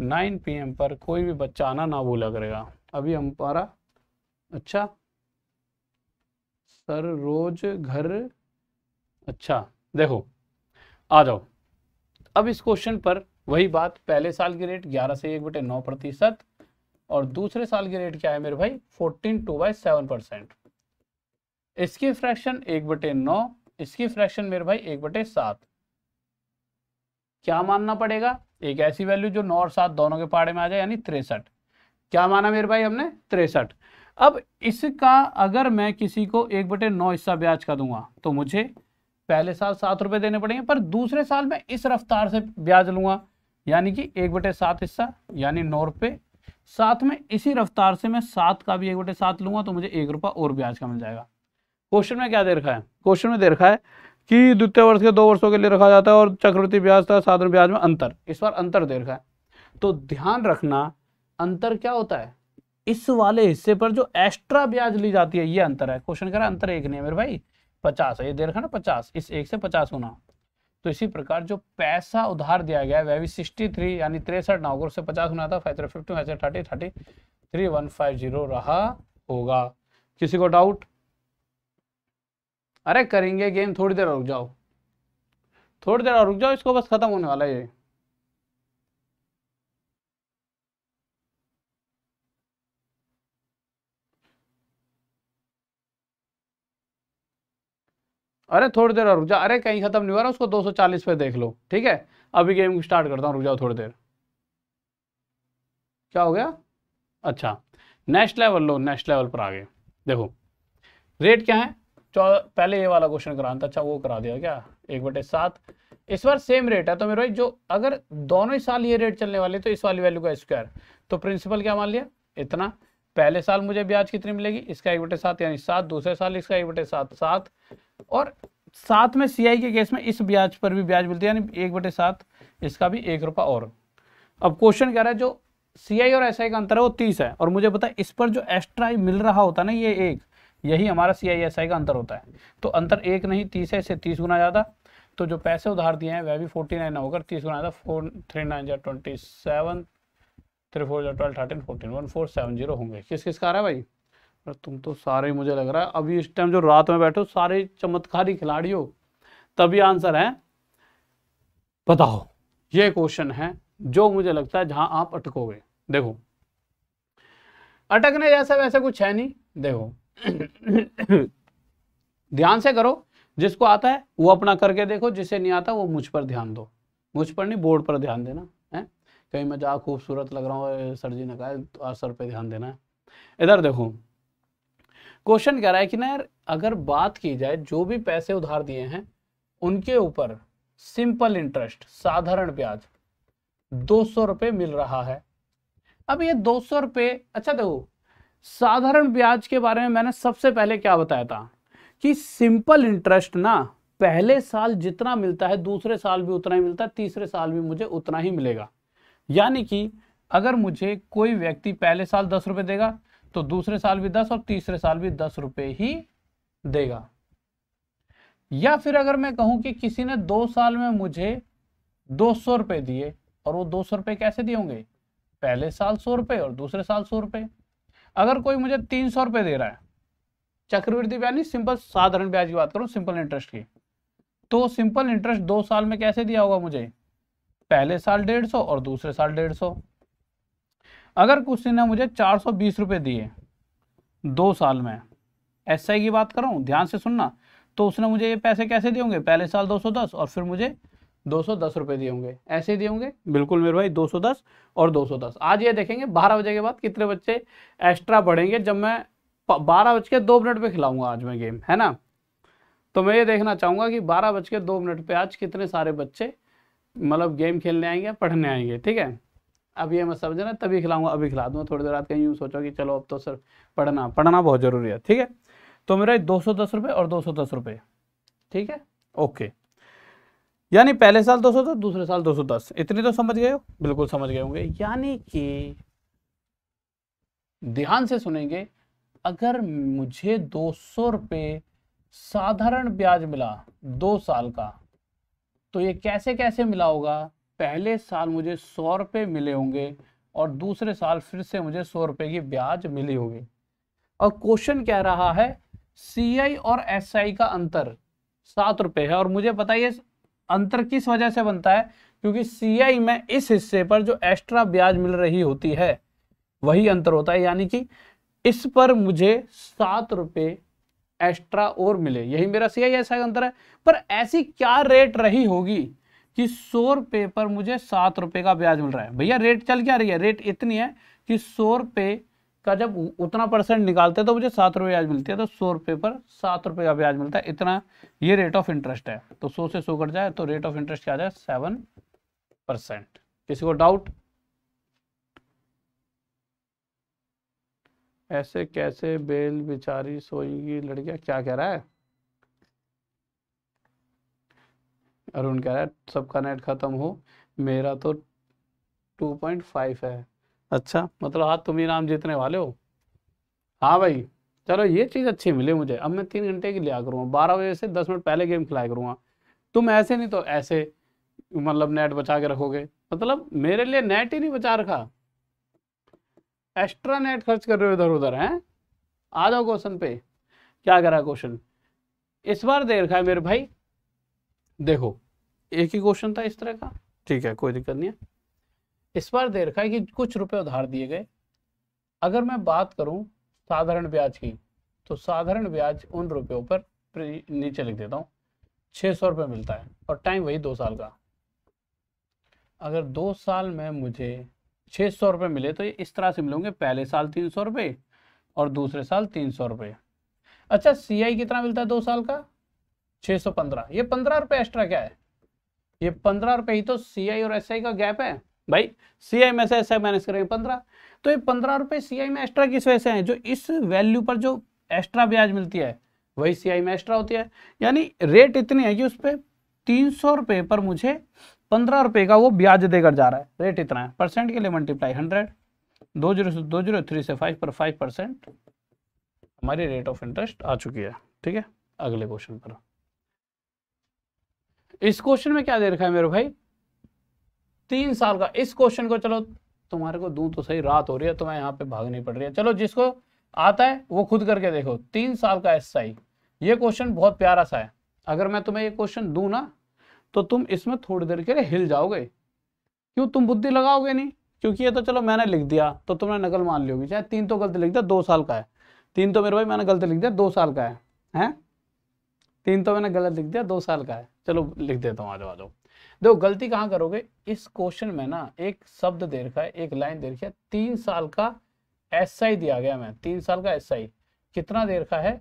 9 पीएम पर कोई भी बच्चा आना ना भूला करेगा अभी हमारा अच्छा सर रोज घर अच्छा देखो आ जाओ अब इस क्वेश्चन पर वही बात पहले साल की रेट ग्यारह से एक बटे नौ प्रतिशत और दूसरे साल की रेट क्या है मेरे भाई fourteen two by seven percent इसकी फ्रैक्शन एक बटे नौ इसकी फ्रैक्शन मेरे भाई एक बटे सात क्या मानना पड़ेगा एक ऐसी वैल्यू जो नौ और सात दोनों के पहाड़े में आ जाए यानी तिरसठ क्या माना मेरे भाई हमने तिरसठ अब इसका अगर मैं किसी को एक बटे नौ हिस्सा ब्याज का दूंगा तो मुझे पहले साल सात रुपए देने पड़ेंगे पर दूसरे साल में इस रफ्तार से ब्याज लूंगा यानी कि एक बटे सात हिस्सा यानी नौ रुपये साथ में इसी रफ्तार से मैं सात का भी एक बटे सात लूंगा तो मुझे एक रुपया और ब्याज का मिल जाएगा क्वेश्चन में क्या दे रखा है क्वेश्चन में दे रखा है कि द्वितीय वर्ष के दो वर्षों के लिए रखा जाता है और चक्रवृद्धि ब्याज तथा साधारण ब्याज में अंतर इस बार अंतर दे रखा है तो ध्यान रखना अंतर क्या होता है इस वाले हिस्से पर जो एक्स्ट्रा ब्याज ली जाती है ये अंतर है क्वेश्चन कह रहा है अंतर एक नहीं है मेरे भाई पचास है ये दे रखा ना पचास इस एक से पचास होना तो इसी प्रकार जो पैसा उधार दिया गया है वह भी सिक्सटी थ्री यानी तिरसठ ना से पचास होना था five three fifty thirty thirty three one five zero रहा होगा किसी को डाउट अरे करेंगे गेम थोड़ी देर रुक जाओ थोड़ी देर और रुक जाओ इसको बस ख़त्म होने वाला है ये अरे थोड़ी देर और रुक जाओ अरे कहीं ख़त्म नहीं हो रहा उसको 240 पे देख लो ठीक है अभी गेम स्टार्ट करता हूँ रुक जाओ थोड़ी देर क्या हो गया अच्छा नेक्स्ट लेवल लो नेक्स्ट लेवल पर आ गए देखो रेट क्या है चौदह पहले ये वाला क्वेश्चन कराना था अच्छा वो करा दिया क्या एक बटे सात इस बार सेम रेट है तो मेरे भाई जो अगर दोनों ही साल ये रेट चलने वाले तो इस वाली वैल्यू का स्क्वायर तो प्रिंसिपल क्या मान लिया इतना पहले साल मुझे ब्याज कितनी मिलेगी इसका एक बटे सात यानी सात दूसरे साल इसका एक बटे सात सात और साथ में सीआई के केस में इस ब्याज पर भी ब्याज मिलती है यानी एक बटे सात इसका भी एक रुपया और अब क्वेश्चन कह रहा है जो सीआई और एसआई का अंतर है वो तीस है और मुझे पता है इस पर जो एक्स्ट्रा मिल रहा होता है ना ये एक यही हमारा सी आई एस आई का अंतर होता है तो अंतर एक नहीं तीस है इससे तीस गुना ज़्यादा तो जो पैसे उधार दिए हैं वह भी फोर्टी नाइन होकर तीस गुना ज़्यादा फोर थ्री नाइन जो ट्वेंटी सेवन थ्री फोर जो twelve thirteen fourteen one four seven zero होंगे किस किस का रहा है भाई तुम तो सारे मुझे लग रहा है अभी इस टाइम जो रात में बैठो सारे चमत्कारी खिलाड़ी हो तभी आंसर है बताओ ये क्वेश्चन है जो मुझे लगता है जहां आप अटकोगे देखो अटकने जैसा वैसे कुछ है नहीं देखो ध्यान से करो जिसको आता है वो अपना करके देखो जिसे नहीं आता वो मुझ पर ध्यान दो मुझ पर नहीं बोर्ड पर ध्यान देना है कहीं मैं जा खूबसूरत लग रहा हूँ सर जी ने कहा तो सर पे ध्यान देना है इधर देखो क्वेश्चन कह रहा है कि ना यार अगर बात की जाए जो भी पैसे उधार दिए हैं उनके ऊपर सिंपल इंटरेस्ट साधारण ब्याज दो सौ रुपये मिल रहा है अब ये दो सौ रुपये अच्छा देखो साधारण ब्याज के बारे में मैंने सबसे पहले क्या बताया था कि सिंपल इंटरेस्ट ना पहले साल जितना मिलता है दूसरे साल भी उतना ही मिलता है तीसरे साल भी मुझे उतना ही मिलेगा यानी कि अगर मुझे कोई व्यक्ति पहले साल दस रुपए देगा तो दूसरे साल भी दस और तीसरे साल भी दस रुपये ही देगा या फिर अगर मैं कहूं कि किसी ने दो साल में मुझे दो सौ रुपए दिए और वो दो सौ रुपये कैसे दिए होंगे पहले साल सौ रुपए और दूसरे साल सौ रुपए अगर कोई मुझे तीन सौ रुपए दे रहा है चक्रवृद्धि ब्याज नहीं सिंपल साधारण ब्याज की बात करूं सिंपल इंटरेस्ट की तो सिंपल इंटरेस्ट दो साल में कैसे दिया होगा मुझे पहले साल डेढ़ सौ और दूसरे साल डेढ़ सौ अगर किसी ने मुझे चार सौ बीस रुपए दिए दो साल में एसआई की बात करूं ध्यान से सुनना तो उसने मुझे ये पैसे कैसे दिए होंगे पहले साल दो सौ दस और फिर मुझे दो सौ दस रुपये दिए होंगे ऐसे ही दिए होंगे बिल्कुल मेरे भाई दो सौ दस और दो सौ दस आज ये देखेंगे बारह बजे के बाद कितने बच्चे एक्स्ट्रा बढ़ेंगे जब मैं बारह बज के दो मिनट पे खिलाऊंगा आज मैं गेम है ना तो मैं ये देखना चाहूँगा कि बारह बज के दो मिनट पे आज कितने सारे बच्चे मतलब गेम खेलने आएंगे पढ़ने आएंगे ठीक है अब ये मैं समझना तभी खिलाऊंगा अभी खिला दूंगा थोड़ी देर रात कहीं यूँ सोचो कि चलो अब तो सर पढ़ना पढ़ना बहुत ज़रूरी है ठीक है तो मेरा दो सौ दस रुपये और दो सौ दस रुपये ठीक है ओके यानी पहले साल सौ तो दूसरे साल 210 इतने तो समझ गए हो बिल्कुल समझ गए होंगे यानी कि ध्यान से सुनेंगे अगर मुझे दो सौ रुपये साधारण ब्याज मिला दो साल का तो ये कैसे कैसे मिला होगा पहले साल मुझे सौ रुपये मिले होंगे और दूसरे साल फिर से मुझे सौ रुपये की ब्याज मिली होगी और क्वेश्चन कह रहा है सी और एस का अंतर सात रुपये है और मुझे बताइए अंतर किस वजह से बनता है क्योंकि सीआई में इस हिस्से पर जो एक्स्ट्रा ब्याज मिल रही होती है वही अंतर होता है यानी कि इस पर मुझे सात रुपये एक्स्ट्रा और मिले यही मेरा सीआई ऐसा अंतर है पर ऐसी क्या रेट रही होगी कि सौ रुपये पर मुझे सात रुपये का ब्याज मिल रहा है भैया रेट चल क्या रही है रेट इतनी है कि सौ रुपये का जब उतना परसेंट निकालते हैं तो मुझे सात रुपये ब्याज मिलती है तो सौ रुपये पर सात रुपये का ब्याज मिलता है इतना ये रेट ऑफ इंटरेस्ट है तो सौ से सौ कट जाए तो रेट ऑफ इंटरेस्ट क्या आ जाए सेवन परसेंट किसी को डाउट ऐसे कैसे बेल बिचारी सोएंगी लड़कियां क्या कह रहा है अरुण कह रहा है सबका नेट खत्म हो मेरा तो फाइव है अच्छा मतलब आज तुम इनाम जीतने वाले हो हाँ भाई चलो ये चीज़ अच्छी मिली मुझे अब मैं तीन घंटे लिए लिया करूँगा बारह बजे से दस मिनट पहले गेम खिलाया करूँगा तुम ऐसे नहीं तो ऐसे मतलब नेट बचा के रखोगे मतलब मेरे लिए नेट ही नहीं बचा रखा एक्स्ट्रा नेट खर्च कर रहे हो इधर उधर हैं आ जाओ क्वेश्चन पे क्या करा क्वेश्चन इस बार दे रखा है मेरे भाई देखो एक ही क्वेश्चन था इस तरह का ठीक है कोई दिक्कत नहीं है इस बार दे रखा है कि कुछ रुपए उधार दिए गए अगर मैं बात करूं साधारण ब्याज की तो साधारण ब्याज उन रुपयों पर नीचे लिख देता हूँ छह सौ रुपये मिलता है और टाइम वही दो साल का अगर दो साल में मुझे छह सौ रुपये मिले तो ये इस तरह से मिलेंगे पहले साल तीन सौ रुपये और दूसरे साल तीन सौ रुपये अच्छा सीआई कितना मिलता है दो साल का छह सौ पंद्रह ये पंद्रह रुपये एक्स्ट्रा क्या है ये पंद्रह रुपये ही तो सीआई और एसआई का गैप है भाई सी आई में से ऐसा माइनस करेंगे पंद्रह तो ये पंद्रह रुपये सी आई में एक्स्ट्रा किस वजह से है जो इस वैल्यू पर जो एक्स्ट्रा ब्याज मिलती है वही सी आई में एक्स्ट्रा होती है यानी रेट इतनी है कि उस पर तीन सौ रुपये पर मुझे पंद्रह रुपये का वो ब्याज देकर जा रहा है रेट इतना है परसेंट के लिए मल्टीप्लाई हंड्रेड दो जीरो से दो जीरो थ्री से फाइव पर फाइव परसेंट हमारी रेट ऑफ इंटरेस्ट आ चुकी है ठीक है अगले क्वेश्चन पर इस क्वेश्चन में क्या दे रखा है मेरे भाई तीन साल का इस क्वेश्चन को चलो तुम्हारे को दूं तो सही रात हो रही है तुम्हें यहाँ पे भागनी पड़ रही है चलो जिसको आता है वो खुद करके देखो तीन साल का एस आई ये क्वेश्चन बहुत प्यारा सा है अगर मैं तुम्हें ये क्वेश्चन दूं ना तो तुम इसमें थोड़ी देर के लिए हिल जाओगे क्यों तुम बुद्धि लगाओगे नहीं क्योंकि ये तो चलो मैंने लिख दिया तो तुमने नकल मान ली होगी चाहे तीन तो गलत लिख दिया दो साल का है तीन तो मेरे भाई मैंने गलत लिख दिया दो साल का है हैं तीन तो मैंने गलत लिख दिया दो साल का है चलो लिख देता हूँ आ जाओ आ जाओ देखो गलती कहाँ करोगे इस क्वेश्चन में ना एक शब्द दे रखा है एक लाइन दे रखी है तीन साल का एस आई दिया गया मैं तीन साल का एस आई कितना दे रखा है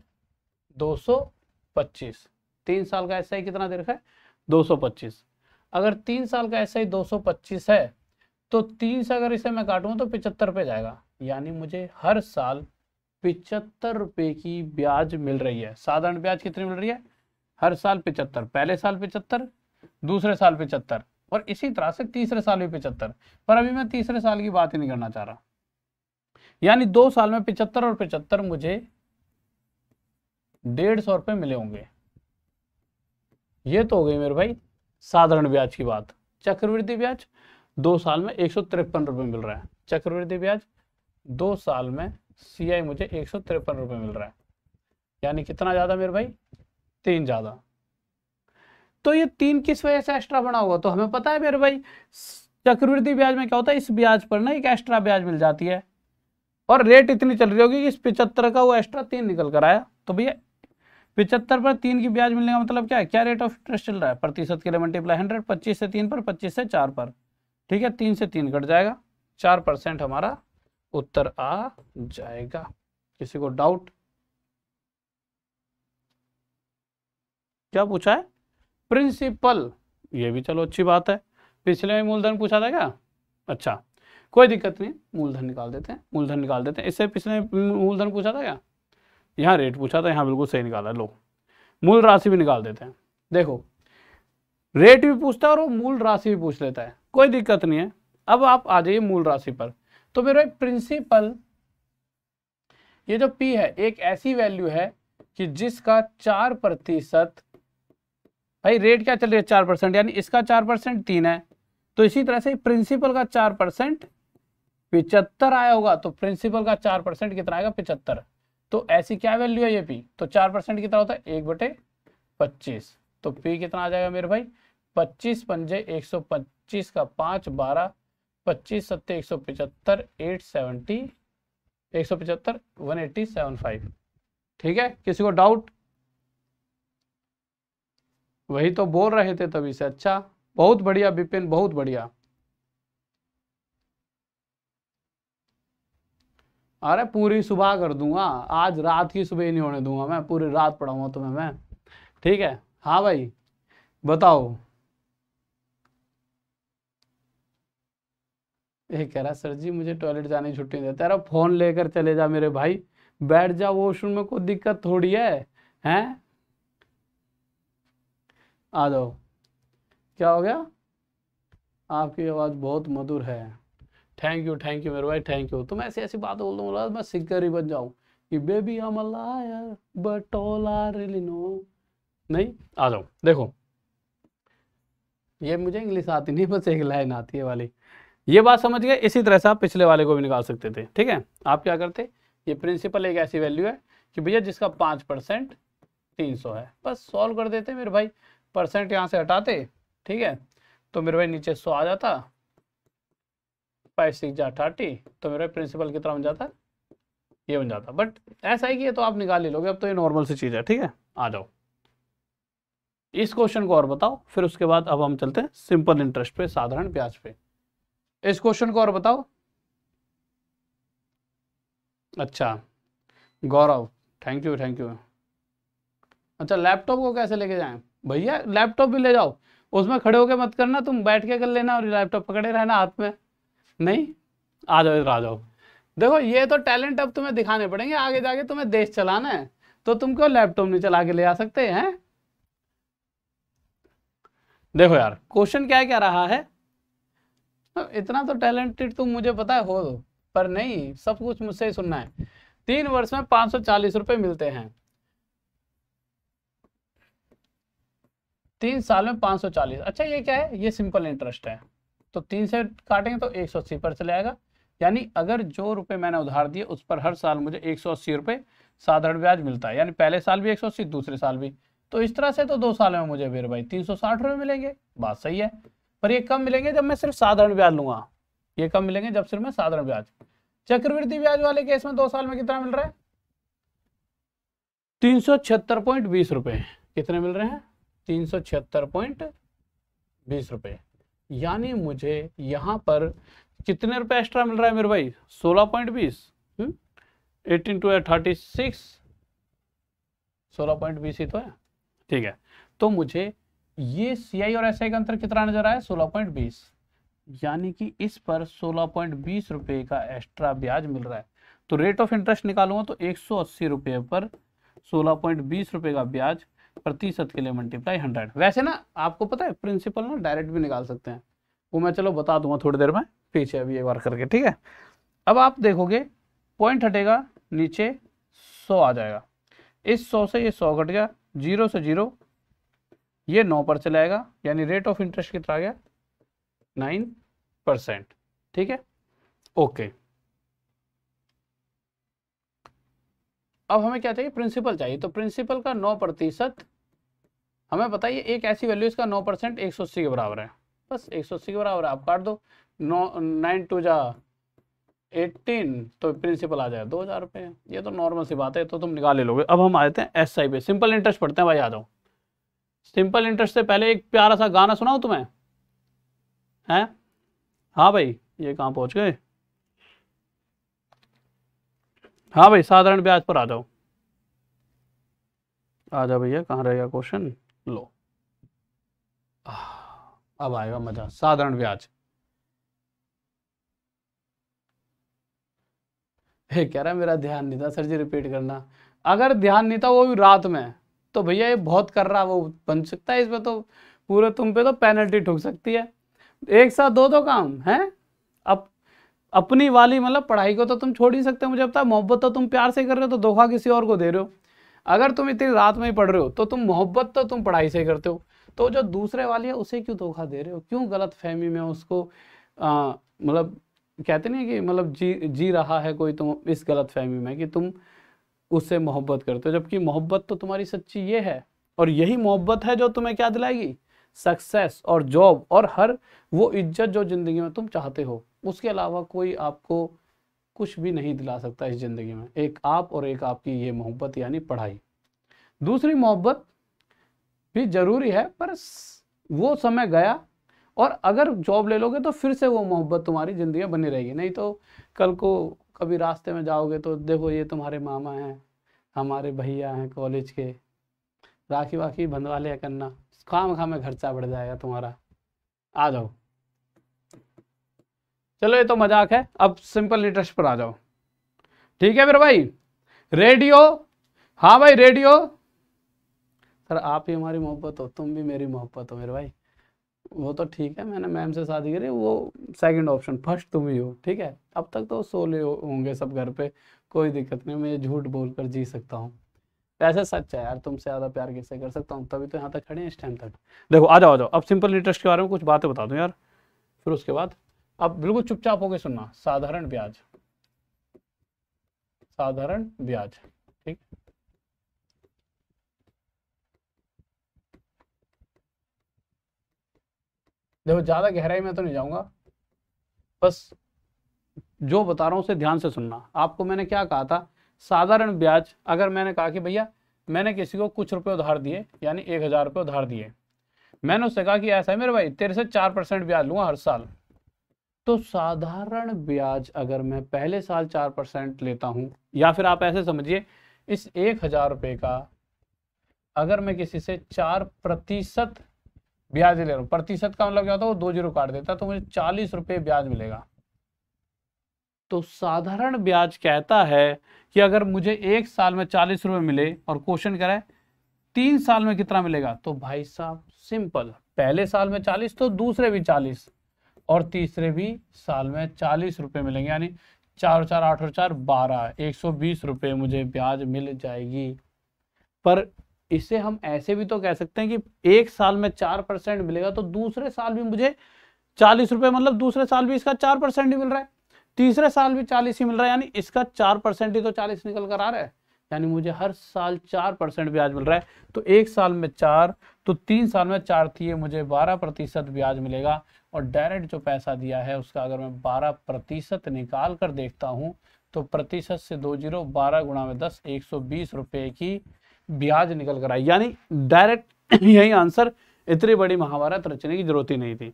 225 तीन साल का एस आई कितना दे रखा है 225 अगर तीन साल का एस आई 225 है तो तीन से अगर इसे मैं काटूँ तो पिचहत्तर पे जाएगा यानी मुझे हर साल पिचहत्तर रुपये की ब्याज मिल रही है साधारण ब्याज कितनी मिल रही है हर साल पिचहत्तर पहले साल पिचहत्तर दूसरे साल पिचहत्तर और इसी तरह से तीसरे साल भी पिचहत्तर पर अभी मैं तीसरे साल की बात ही नहीं करना चाह रहा यानी दो साल में पिचहत्तर और पिचहत्तर मुझे डेढ़ सौ रुपए मिले होंगे ये तो हो गई मेरे भाई साधारण ब्याज की बात चक्रवृद्धि ब्याज दो साल में एक सौ तिरपन रुपए मिल रहा है चक्रवृद्धि ब्याज दो साल में सीआई मुझे एक सौ तिरपन रुपए मिल रहा है यानी कितना ज़्यादा मेरे भाई तीन ज़्यादा तो ये तीन किस वजह से एक्स्ट्रा बना होगा तो हमें पता है मेरे भाई चक्रवृद्धि ब्याज में क्या होता है इस ब्याज पर ना एक एक्स्ट्रा ब्याज मिल जाती है और रेट इतनी चल रही होगी कि इस पिचहत्तर का वो एक्स्ट्रा तीन निकल कर आया तो भैया पिचहत्तर पर तीन की ब्याज मिलने का मतलब क्या है क्या रेट ऑफ इंटरेस्ट चल रहा है प्रतिशत के लिए मल्टीप्लाई हंड्रेड पच्चीस से तीन पर पच्चीस से चार पर ठीक है तीन से तीन कट जाएगा चार परसेंट हमारा उत्तर आ जाएगा किसी को डाउट क्या पूछा है प्रिंसिपल ये भी चलो अच्छी बात है पिछले में मूलधन पूछा था क्या अच्छा कोई दिक्कत नहीं मूलधन निकाल देते हैं मूलधन निकाल देते हैं इससे पिछले मूलधन पूछा था क्या यहाँ रेट पूछा था यहाँ बिल्कुल सही निकाला लो मूल राशि भी निकाल देते हैं देखो रेट भी पूछता है और वो मूल राशि भी पूछ लेता है कोई दिक्कत नहीं है अब आप आ जाइए मूल राशि पर तो मेरे प्रिंसिपल ये जो पी है एक ऐसी वैल्यू है कि जिसका चार प्रतिशत भाई रेट क्या चल रही है चार परसेंट यानी इसका चार परसेंट तीन है तो इसी तरह से प्रिंसिपल का चार परसेंट पिचहत्तर आया होगा तो प्रिंसिपल का चार परसेंट कितना आएगा पिचहत्तर तो ऐसी क्या वैल्यू है ये पी तो चार परसेंट कितना होता है एक बटे पच्चीस तो पी कितना आ जाएगा मेरे भाई पच्चीस पंजे एक सौ पच्चीस का पाँच बारह पच्चीस सत्तर एक सौ पिचहत्तर एट सेवेंटी एक सौ पिचहत्तर वन एट्टी सेवन फाइव ठीक है किसी को डाउट वही तो बोल रहे थे तभी से अच्छा बहुत बढ़िया बिपिन बहुत बढ़िया अरे पूरी सुबह कर दूंगा आज रात की सुबह ही नहीं होने दूंगा मैं पूरी रात पढ़ाऊंगा तुम्हें मैं ठीक है हाँ भाई बताओ ये कह रहा सर जी मुझे टॉयलेट जाने की छुट्टी देते अरे फोन लेकर चले जा मेरे भाई बैठ जा वॉशरूम में कोई दिक्कत थोड़ी है हैं आ जाओ क्या हो गया आपकी आवाज़ बहुत मधुर है थैंक यू थैंक यू मेरे भाई थैंक यू तुम ऐसी ऐसी बात बोल दो मैं सिंगर ही बन जाऊँ कि बेबी हम am but all are really no नहीं आ जाओ देखो ये मुझे इंग्लिश आती नहीं बस एक लाइन आती है वाली ये बात समझ गए इसी तरह से आप पिछले वाले को भी निकाल सकते थे ठीक है आप क्या करते ये प्रिंसिपल एक ऐसी वैल्यू है कि भैया जिसका पाँच परसेंट तीन सौ है बस सॉल्व कर देते मेरे भाई परसेंट यहाँ से हटाते ठीक है तो मेरे भाई नीचे सौ आ जाता फाइव सिक्स जा थर्टी तो मेरे भाई प्रिंसिपल कितना बन जाता ये बन जाता बट ऐसा ही कि तो आप निकाल ही लोगे अब तो ये नॉर्मल सी चीज़ है ठीक है आ जाओ इस क्वेश्चन को और बताओ फिर उसके बाद अब हम चलते हैं सिंपल इंटरेस्ट पे साधारण ब्याज पे इस क्वेश्चन को और बताओ अच्छा Gaurav thank you thank you अच्छा लैपटॉप को कैसे लेके जाएं भैया लैपटॉप भी ले जाओ उसमें खड़े होके मत करना तुम बैठ के कर लेना और लैपटॉप पकड़े रहना हाथ में नहीं आ जाओ इधर आ जाओ देखो ये तो टैलेंट अब तुम्हें दिखाने पड़ेंगे आगे जाके तुम्हें देश चलाना है तो तुम क्यों लैपटॉप नहीं चला के ले आ सकते हैं देखो यार क्वेश्चन क्या क्या रहा है तो इतना तो टैलेंटेड तुम मुझे पता है हो पर नहीं सब कुछ मुझसे ही सुनना है तीन वर्ष में पांच सौ चालीस रुपए मिलते हैं तीन साल में 540 अच्छा ये क्या है ये सिंपल इंटरेस्ट है तो तीन से काटेंगे तो एक सौ अस्सी पर चले आएगा यानी अगर जो रुपए मैंने उधार दिए उस पर हर साल मुझे एक सौ अस्सी रुपए साधारण ब्याज मिलता है यानी पहले साल भी एक सौ अस्सी दूसरे साल भी तो इस तरह से तो दो साल में मुझे फिर भाई तीन सौ साठ रुपए मिलेंगे बात सही है पर ये कम मिलेंगे जब मैं सिर्फ साधारण ब्याज लूंगा ये कम मिलेंगे जब सिर्फ मैं साधारण ब्याज चक्रवृद्धि ब्याज वाले केस में दो साल में कितना मिल रहा है तीन सौ छिहत्तर पॉइंट बीस रुपए कितने मिल रहे हैं तीन सौ पॉइंट बीस यानी मुझे यहाँ पर कितने रुपए एक्स्ट्रा मिल रहा है मेरे भाई सोलह पॉइंट बीस एटीन टू थर्टी सिक्स सोलह पॉइंट बीस ही तो है ठीक है तो मुझे ये सी आई और एस आई का अंतर कितना नजर आया सोलह पॉइंट बीस यानी कि इस पर सोलह पॉइंट बीस रुपए का एक्स्ट्रा ब्याज मिल रहा है तो रेट ऑफ इंटरेस्ट निकालूंगा तो एक सौ अस्सी पर सोलह पॉइंट बीस का ब्याज प्रतिशत के लिए मल्टीप्लाई हंड्रेड वैसे ना आपको पता है प्रिंसिपल ना डायरेक्ट भी निकाल सकते हैं वो मैं चलो बता दूंगा थोड़ी देर में पीछे अभी एक बार करके ठीक है अब आप देखोगे पॉइंट हटेगा नीचे सौ आ जाएगा इस सौ से ये सौ घट गया जीरो से जीरो ये नौ पर चले आएगा यानी रेट ऑफ इंटरेस्ट कितना आ गया नाइन परसेंट ठीक है ओके okay. अब हमें क्या चाहिए प्रिंसिपल चाहिए तो प्रिंसिपल का नौ प्रतिशत हमें बताइए एक ऐसी वैल्यू इसका नौ परसेंट एक सौ अस्सी के बराबर है बस एक सौ अस्सी के बराबर है आप काट दो नौ नाइन टू जा एटीन तो प्रिंसिपल आ जाए दो हज़ार रुपये ये तो नॉर्मल सी बात है तो तुम निकाल ले लोगे अब हम आ जाते हैं एस आई पे सिंपल इंटरेस्ट पढ़ते हैं भाई आ जाओ सिंपल इंटरेस्ट से पहले एक प्यारा सा गाना सुनाओ तुम्हें हैं हाँ भाई ये कहाँ पहुँच गए हाँ भाई साधारण ब्याज पर आ जाओ आ जाओ भैया कहाँ रहेगा क्वेश्चन लो अब आएगा मजा साधारण ब्याज कह रहा है मेरा ध्यान नहीं था सर जी रिपीट करना अगर ध्यान नहीं था वो भी रात में तो भैया ये बहुत कर रहा वो बन सकता है इसमें तो पूरे तुम पे तो पेनल्टी ठुक सकती है एक साथ दो दो काम है अब अपनी वाली मतलब पढ़ाई को तो तुम छोड़ ही सकते हो मुझे पता मोहब्बत तो तुम प्यार से कर रहे हो तो धोखा किसी और को दे रहे हो अगर तुम इतनी रात में ही पढ़ रहे हो तो तुम मोहब्बत तो तुम पढ़ाई से करते हो तो जो दूसरे वाली है उसे क्यों धोखा दे रहे हो क्यों गलत फहमी में उसको मतलब कहते नहीं कि मतलब जी जी रहा है कोई तुम इस गलत फहमी में कि तुम उससे मोहब्बत करते हो जबकि मोहब्बत तो तुम्हारी सच्ची ये है और यही मोहब्बत है जो तुम्हें क्या दिलाएगी सक्सेस और जॉब और हर वो इज्जत जो ज़िंदगी में तुम चाहते हो उसके अलावा कोई आपको कुछ भी नहीं दिला सकता इस ज़िंदगी में एक आप और एक आपकी ये मोहब्बत यानी पढ़ाई दूसरी मोहब्बत भी ज़रूरी है पर वो समय गया और अगर जॉब ले लोगे तो फिर से वो मोहब्बत तुम्हारी ज़िंदगी बनी रहेगी नहीं तो कल को कभी रास्ते में जाओगे तो देखो ये तुम्हारे मामा हैं हमारे भैया हैं कॉलेज के राखी वाखी बंधवा लिया करना खाम खा में खर्चा बढ़ जाएगा तुम्हारा आ जाओ चलो ये तो मजाक है अब सिंपल इंटरेस्ट पर आ जाओ ठीक है मेरे भाई रेडियो हाँ भाई रेडियो सर आप ही हमारी मोहब्बत हो तुम भी मेरी मोहब्बत हो मेरे भाई वो तो ठीक है मैंने मैम से शादी करी वो सेकंड ऑप्शन फर्स्ट तुम ही हो ठीक है अब तक तो सोले होंगे सब घर पे कोई दिक्कत नहीं मैं ये झूठ बोलकर जी सकता हूँ वैसे सच है यार तुमसे ज़्यादा प्यार किससे कर सकता हूँ तभी तो यहाँ तक खड़े हैं इस टाइम तक देखो आ जाओ आ जाओ अब सिंपल इंटरेस्ट के बारे में कुछ बातें बता दूँ यार फिर उसके बाद अब बिल्कुल चुपचाप होकर सुनना साधारण ब्याज साधारण ब्याज ठीक देखो ज़्यादा गहराई में तो नहीं जाऊंगा बस जो बता रहा हूं उसे ध्यान से सुनना आपको मैंने क्या कहा था साधारण ब्याज अगर मैंने कहा कि भैया मैंने किसी को कुछ रुपए उधार दिए यानी एक हजार रुपये उधार दिए मैंने उससे कहा कि ऐसा है मेरे भाई तेरे से चार परसेंट ब्याज लूंगा हर साल तो साधारण ब्याज अगर मैं पहले साल चार परसेंट लेता हूं या फिर आप ऐसे समझिए इस एक हजार रुपये का अगर मैं किसी से चार प्रतिशत ब्याज ले रहा हूँ प्रतिशत का मतलब क्या होता है वो दो जीरो काट देता तो मुझे चालीस रुपये ब्याज मिलेगा तो साधारण ब्याज कहता है कि अगर मुझे एक साल में चालीस रुपये मिले और क्वेश्चन करें तीन साल में कितना मिलेगा तो भाई साहब सिंपल पहले साल में चालीस तो दूसरे भी चालीस और तीसरे भी साल में चालीस रुपए मिलेंगे यानी चार और चार आठ और चार बारह एक सौ बीस रुपये मुझे ब्याज मिल जाएगी पर इसे हम ऐसे भी तो कह सकते हैं कि एक साल में चार परसेंट मिलेगा तो दूसरे साल भी मुझे चालीस रुपए मतलब दूसरे साल भी इसका चार परसेंट ही मिल रहा है तीसरे साल भी चालीस ही मिल रहा है यानी इसका चार परसेंट ही तो चालीस निकल कर आ रहा है यानी मुझे हर साल चार परसेंट ब्याज मिल रहा है तो एक साल में चार तो तीन साल में चार थी मुझे बारह प्रतिशत ब्याज मिलेगा और डायरेक्ट जो पैसा दिया है उसका अगर मैं बारह प्रतिशत निकाल कर देखता हूँ तो प्रतिशत से दो जीरो बारह गुणा में दस एक सौ बीस रुपये की ब्याज निकल कर आई यानी डायरेक्ट यही आंसर इतनी बड़ी महाभारत रचने की जरूरत ही नहीं थी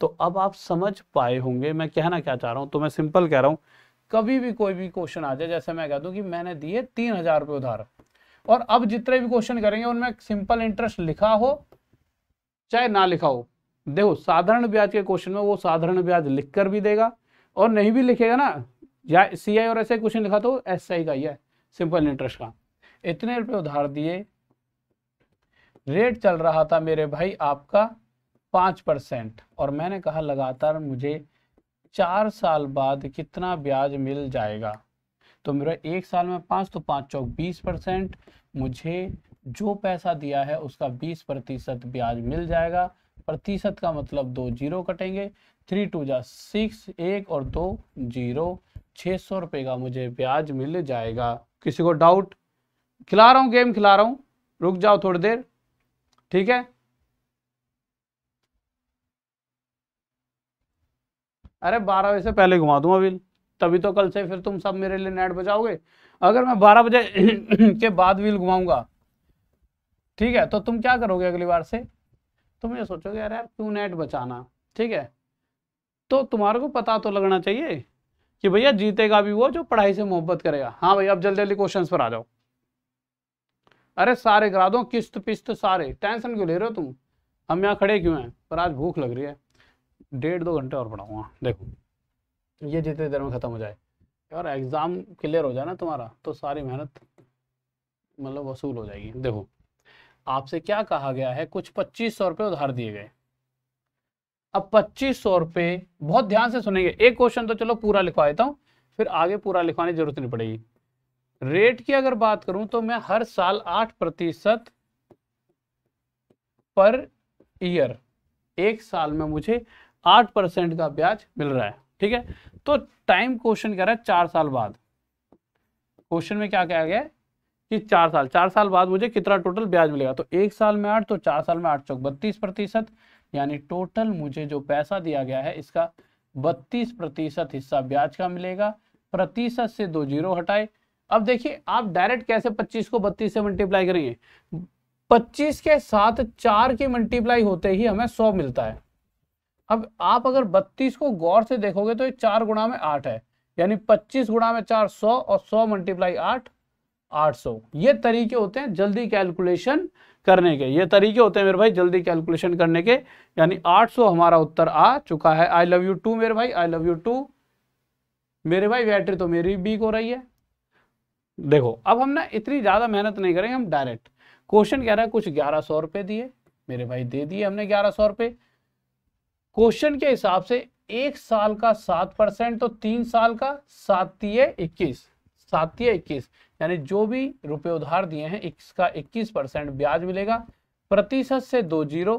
तो अब आप समझ पाए होंगे मैं कहना क्या चाह रहा हूँ तो मैं सिंपल कह रहा हूँ कभी भी कोई भी क्वेश्चन आ जाए जैसे मैं कह दूँ कि मैंने दिए तीन हजार रुपये उधार और अब जितने भी क्वेश्चन करेंगे उनमें सिंपल इंटरेस्ट लिखा हो चाहे ना लिखा हो देखो साधारण ब्याज के क्वेश्चन में वो साधारण ब्याज लिख कर भी देगा और नहीं भी लिखेगा ना या सी आई और ऐसे क्वेश्चन लिखा तो एस आई का ही है सिंपल इंटरेस्ट का इतने रुपये उधार दिए रेट चल रहा था मेरे भाई आपका पाँच परसेंट और मैंने कहा लगातार मुझे चार साल बाद कितना ब्याज मिल जाएगा तो मेरा एक साल में पाँच तो पाँच चौक बीस परसेंट मुझे जो पैसा दिया है उसका बीस प्रतिशत ब्याज मिल जाएगा प्रतिशत का मतलब दो जीरो कटेंगे थ्री टू जा सिक्स एक और दो जीरो छः सौ रुपये का मुझे ब्याज मिल जाएगा किसी को डाउट खिला रहा हूँ गेम खिला रहा हूँ रुक जाओ थोड़ी देर ठीक है अरे बारह बजे से पहले घुमा दूंगा व्हील तभी तो कल से फिर तुम सब मेरे लिए नेट बजाओगे अगर मैं बारह बजे के बाद व्हील घुमाऊंगा ठीक है तो तुम क्या करोगे अगली बार से तुम ये सोचोगे अरे यार क्यों नेट बचाना ठीक है तो तुम्हारे को पता तो लगना चाहिए कि भैया जीतेगा भी वो जो पढ़ाई से मोहब्बत करेगा हाँ भैया अब जल्दी जल्दी क्वेश्चन पर आ जाओ अरे सारे करा दो किस्त पिस्त सारे टेंशन क्यों ले रहे हो तुम हम यहाँ खड़े क्यों हैं पर आज भूख लग रही है डेढ़ दो घंटे और पढ़ाऊँगा देखो ये जितनी देर में ख़त्म हो जाए और एग्ज़ाम क्लियर हो जाए ना तुम्हारा तो सारी मेहनत मतलब वसूल हो जाएगी देखो आपसे क्या कहा गया है कुछ पच्चीस सौ रुपये उधार दिए गए अब पच्चीस सौ रुपये बहुत ध्यान से सुनेंगे एक क्वेश्चन तो चलो पूरा लिखवा देता हूँ फिर आगे पूरा लिखवाने की जरूरत नहीं पड़ेगी रेट की अगर बात करूं तो मैं हर साल आठ प्रतिशत पर ईयर एक साल में मुझे आठ परसेंट का ब्याज मिल रहा है ठीक है तो टाइम क्वेश्चन कह रहा है चार साल बाद क्वेश्चन में क्या कहा गया कि चार साल चार साल बाद मुझे कितना टोटल ब्याज मिलेगा तो एक साल में आठ तो चार साल में आठ चौक बत्तीस प्रतिशत यानी टोटल मुझे जो पैसा दिया गया है इसका बत्तीस प्रतिशत हिस्सा ब्याज का मिलेगा प्रतिशत से दो जीरो हटाए अब देखिए आप डायरेक्ट कैसे पच्चीस को बत्तीस से मल्टीप्लाई करेंगे पच्चीस के साथ चार की मल्टीप्लाई होते ही हमें सौ मिलता है अब आप अगर बत्तीस को गौर से देखोगे तो ये चार गुणा में आठ है यानी पच्चीस गुणा में चार सौ और सौ मल्टीप्लाई आठ आठ सौ ये तरीके होते हैं जल्दी कैलकुलेशन करने के ये तरीके होते हैं मेरे भाई जल्दी कैलकुलेशन करने के यानी आठ सौ हमारा उत्तर आ चुका है आई लव यू टू मेरे भाई आई लव यू टू मेरे भाई बैटरी तो मेरी बीक हो रही है देखो अब हम ना इतनी ज़्यादा मेहनत नहीं करेंगे हम डायरेक्ट क्वेश्चन कह रहा है कुछ ग्यारह सौ रुपए दिए मेरे भाई दे दिए हमने ग्यारह सौ रुपये क्वेश्चन के हिसाब से एक साल का सात परसेंट तो तीन साल का सातीय इक्कीस सातीय इक्कीस यानी जो भी रुपए उधार दिए हैं इसका इक्कीस परसेंट ब्याज मिलेगा प्रतिशत से दो जीरो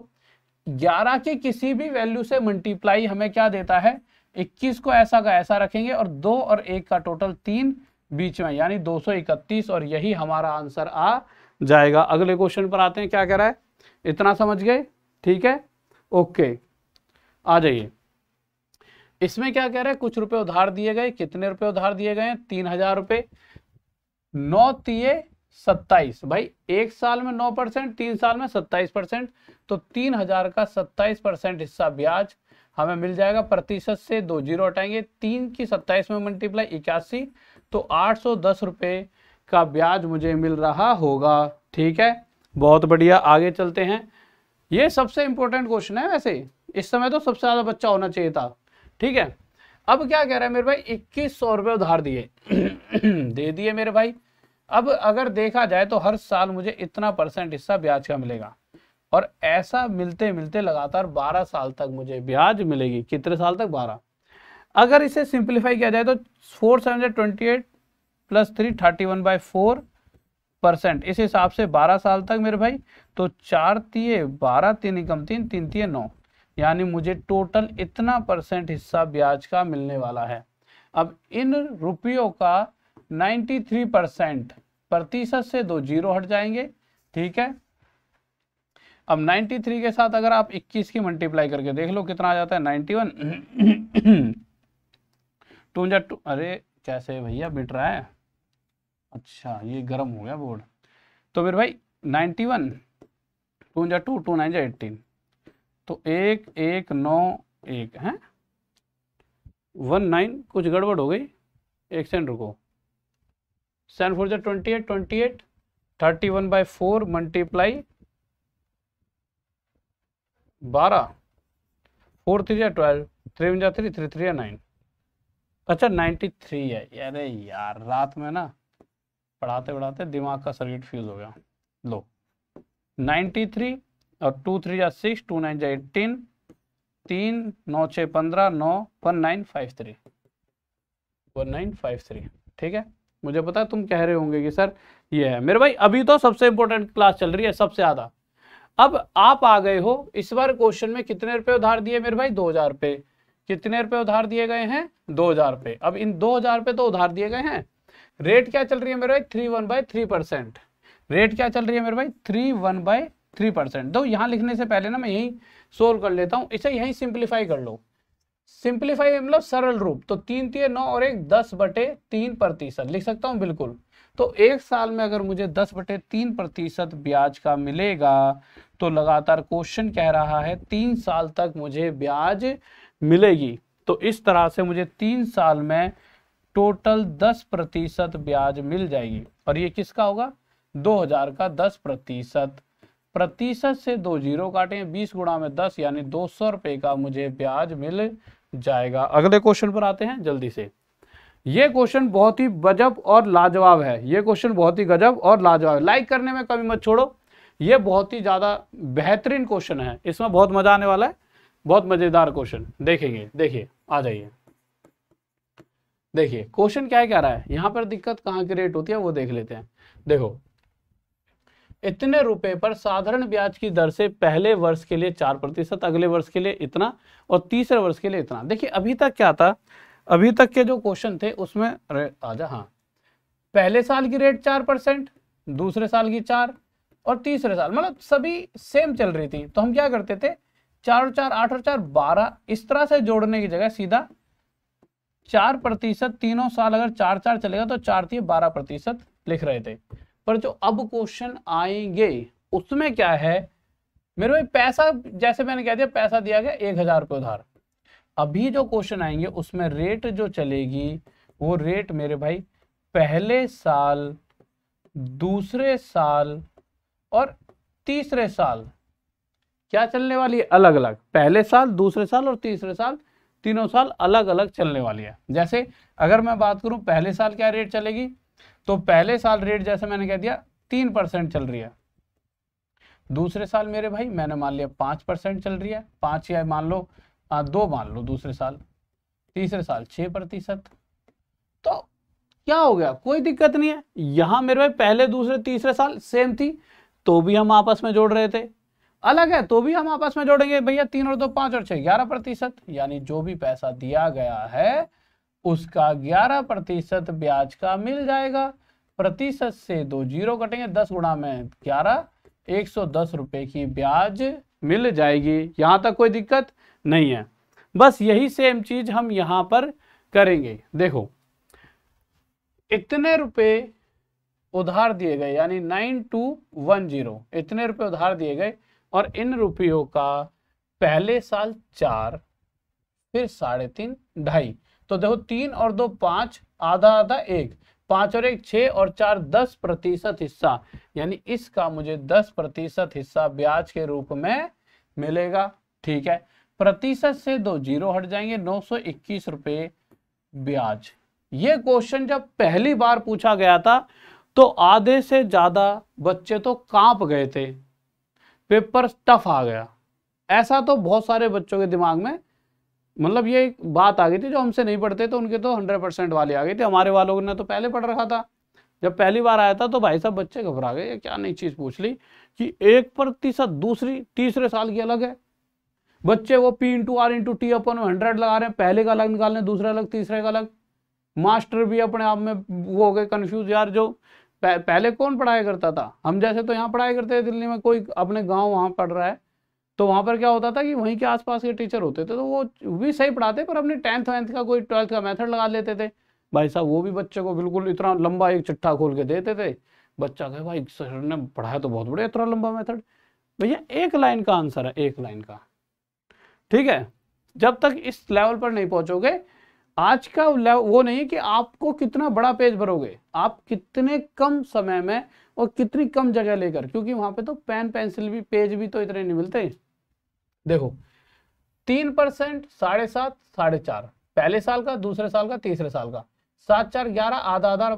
ग्यारह के किसी भी वैल्यू से मल्टीप्लाई हमें क्या देता है इक्कीस को ऐसा का ऐसा रखेंगे और दो और एक का टोटल तीन बीच में यानी दो सौ इकतीस और यही हमारा आंसर आ जाएगा अगले क्वेश्चन पर आते हैं क्या कह रहा है इतना समझ गए ठीक है ओके आ जाइए इसमें क्या कह रहे हैं कुछ रुपए उधार दिए गए कितने रुपए उधार दिए गए तीन हजार रुपए नौ तीय सत्ताईस भाई एक साल में नौ परसेंट तीन साल में सत्ताईस परसेंट तो तीन हजार का सत्ताईस परसेंट हिस्सा ब्याज हमें मिल जाएगा प्रतिशत से दो जीरो हटाएंगे तीन की सत्ताईस में मल्टीप्लाई इक्यासी तो आठ सौ दस रुपये का ब्याज मुझे मिल रहा होगा ठीक है बहुत बढ़िया आगे चलते हैं ये सबसे इंपॉर्टेंट क्वेश्चन है वैसे इस समय तो सबसे ज़्यादा बच्चा होना चाहिए था ठीक है अब क्या कह रहा है मेरे भाई इक्कीस सौ रुपये उधार दिए दे दिए मेरे भाई अब अगर देखा जाए तो हर साल मुझे इतना परसेंट हिस्सा ब्याज का मिलेगा और ऐसा मिलते मिलते लगातार बारह साल तक मुझे ब्याज मिलेगी कितने साल तक बारह अगर इसे सिंप्लीफाई किया जाए तो four seven twenty eight plus three thirty one by four percent इस हिसाब से 12 साल तक मेरे भाई तो चार तीय बारह तीन एकम तीन तीन तीय नौ यानी मुझे टोटल इतना परसेंट हिस्सा ब्याज का मिलने वाला है अब इन रुपयों का 93 परसेंट प्रतिशत से दो जीरो हट जाएंगे ठीक है अब 93 के साथ अगर आप 21 की मल्टीप्लाई करके देख लो कितना आ जाता है 91 टू टू अरे कैसे भैया बिट रहा है अच्छा ये गर्म हो गया बोर्ड तो फिर भाई नाइन्टी वन टू जा टू टू नाइन जा एट्टीन तो एक एक नौ एक है वन नाइन कुछ गड़बड़ हो गई एक सेकेंड रुको सेवन फोर जा twenty eight twenty eight thirty one by four multiply बारह फोर थ्री या ट्वेल्व थ्री वन जा थ्री थ्री थ्री या नाइन अच्छा नाइन्टी थ्री है अरे यार रात में ना पढ़ाते पढ़ाते दिमाग का सर्किट फ्यूज हो गया लो 93 और टू थ्री या सिक्स टू नाइन या एट्टीन तीन नौ छः पंद्रह नौ one nine five three one nine five three ठीक है मुझे पता है तुम कह रहे होंगे कि सर ये है मेरे भाई अभी तो सबसे इंपॉर्टेंट क्लास चल रही है सबसे ज़्यादा अब आप आ गए हो इस बार क्वेश्चन में कितने रुपए उधार दिए मेरे भाई दो हजार रुपये कितने रुपए उधार दिए गए हैं दो हजार रुपये अब इन दो हजार रुपये तो उधार दिए गए हैं रेट क्या चल रही है मेरे भाई three one by three percent rate क्या चल रही है मेरे भाई three one by three percent दो यहाँ लिखने से पहले ना मैं यही सोल्व कर लेता हूँ इसे यहीं सिंप्लीफाई कर लो सिंप्लीफाई मतलब सरल रूप तो तीन तीन नौ और एक दस बटे तीन प्रतिशत लिख सकता हूँ बिल्कुल तो एक साल में अगर मुझे दस बटे तीन प्रतिशत ब्याज का मिलेगा तो लगातार क्वेश्चन कह रहा है तीन साल तक मुझे ब्याज मिलेगी तो इस तरह से मुझे तीन साल में टोटल 10 प्रतिशत ब्याज मिल जाएगी और ये किसका होगा 2000 का 10 प्रतिशत प्रतिशत से दो जीरो काटे 20 गुणा में 10 यानी दो सौ रुपए का मुझे ब्याज मिल जाएगा अगले क्वेश्चन पर आते हैं जल्दी से ये क्वेश्चन बहुत ही गजब और लाजवाब है ये क्वेश्चन बहुत ही गजब और लाजवाब लाइक करने में कभी मत छोड़ो ये बहुत ही ज़्यादा बेहतरीन क्वेश्चन है इसमें बहुत मजा आने वाला है बहुत मज़ेदार क्वेश्चन देखेंगे देखिए आ जाइए देखिए क्वेश्चन क्या कह रहा है यहाँ पर दिक्कत की क्रिएट होती है वो देख लेते हैं देखो इतने रुपए पर साधारण ब्याज की दर से पहले वर्ष के लिए चार प्रतिशत अगले वर्ष के लिए इतना और तीसरे वर्ष के लिए इतना देखिए अभी तक क्या था अभी तक के जो क्वेश्चन थे उसमें आजा हाँ पहले साल की रेट चार परसेंट दूसरे साल की चार और तीसरे साल मतलब सभी सेम चल रही थी तो हम क्या करते थे चार और चार आठ और चार बारह इस तरह से जोड़ने की जगह सीधा चार प्रतिशत तीनों साल अगर चार चार चलेगा तो चार थी बारह प्रतिशत लिख रहे थे पर जो अब क्वेश्चन आएंगे उसमें क्या है मेरे भाई पैसा जैसे मैंने कह दिया पैसा दिया गया एक हजार रुपये उधार अभी जो क्वेश्चन आएंगे उसमें रेट जो चलेगी वो रेट मेरे भाई पहले साल दूसरे साल और तीसरे साल क्या चलने वाली है अलग अलग पहले साल दूसरे साल और तीसरे साल तीनों साल अलग अलग चलने वाली है जैसे अगर मैं बात करूं पहले साल क्या रेट चलेगी तो पहले साल रेट जैसे मैंने कह दिया तीन परसेंट चल रही है दूसरे साल मेरे भाई मैंने मान लिया पांच परसेंट चल रही है पांच या मान लो आ, दो मान लो दूसरे साल तीसरे साल छह प्रतिशत तो क्या हो गया कोई दिक्कत नहीं है यहां मेरे भाई पहले दूसरे तीसरे साल सेम थी तो भी हम आपस में जोड़ रहे थे अलग है तो भी हम आपस में जोड़ेंगे भैया तीन और दो पांच और छह ग्यारह प्रतिशत यानी जो भी पैसा दिया गया है उसका ग्यारह प्रतिशत ब्याज का मिल जाएगा प्रतिशत से दो जीरो कटेंगे दस गुणा में ग्यारह एक सौ दस रुपए की ब्याज मिल जाएगी यहां तक कोई दिक्कत नहीं है बस यही सेम चीज हम यहां पर करेंगे देखो इतने रुपए उधार दिए गए यानी नाइन टू वन जीरो इतने रुपए उधार दिए गए और इन रुपयों का पहले साल चार फिर साढ़े तीन ढाई तो देखो तीन और दो पांच आधा आधा एक पांच और एक छ और चार दस प्रतिशत हिस्सा यानी इसका मुझे दस प्रतिशत हिस्सा ब्याज के रूप में मिलेगा ठीक है प्रतिशत से दो जीरो हट जाएंगे नौ सौ इक्कीस रुपये ब्याज ये क्वेश्चन जब पहली बार पूछा गया था तो आधे से ज्यादा बच्चे तो कांप गए थे पेपर टफ आ गया ऐसा तो बहुत सारे बच्चों के दिमाग में मतलब ये एक बात आ गई थी जो हमसे नहीं पढ़ते तो उनके तो हंड्रेड परसेंट वाली आ गई थी हमारे वालों ने तो पहले पढ़ रखा था जब पहली बार आया था तो भाई साहब बच्चे घबरा गए क्या नई चीज़ पूछ ली कि एक प्रतिशत दूसरी तीसरे साल की अलग है बच्चे वो P into R into T upon hundred लगा रहे हैं पहले का अलग निकाल रहे हैं दूसरे अलग तीसरे का अलग मास्टर भी अपने आप में वो हो गए कन्फ्यूज यार जो पहले कौन पढ़ाया करता था हम जैसे तो यहाँ पढ़ाया करते थे दिल्ली में कोई अपने गाँव वहाँ पढ़ रहा है तो वहाँ पर क्या होता था कि वहीं के आसपास के टीचर होते थे तो वो भी सही पढ़ाते पर अपने टेंथ वेंथ का कोई ट्वेल्थ का मेथड लगा लेते थे भाई साहब वो भी बच्चे को बिल्कुल इतना लंबा एक चिट्ठा खोल के देते थे बच्चा कहे भाई सर ने पढ़ाया तो बहुत बढ़िया इतना लंबा मेथड भैया एक लाइन का आंसर है एक लाइन का ठीक है जब तक इस लेवल पर नहीं पहुंचोगे आज का वो नहीं कि आपको कितना बड़ा पेज भरोगे आप कितने कम समय में और कितनी कम जगह लेकर क्योंकि वहां पे तो पेन पेंसिल भी पेज भी तो इतने नहीं मिलते हैं देखो तीन परसेंट साढ़े सात साढ़े चार पहले साल का दूसरे साल का तीसरे साल का सात चार ग्यारह आधा आधा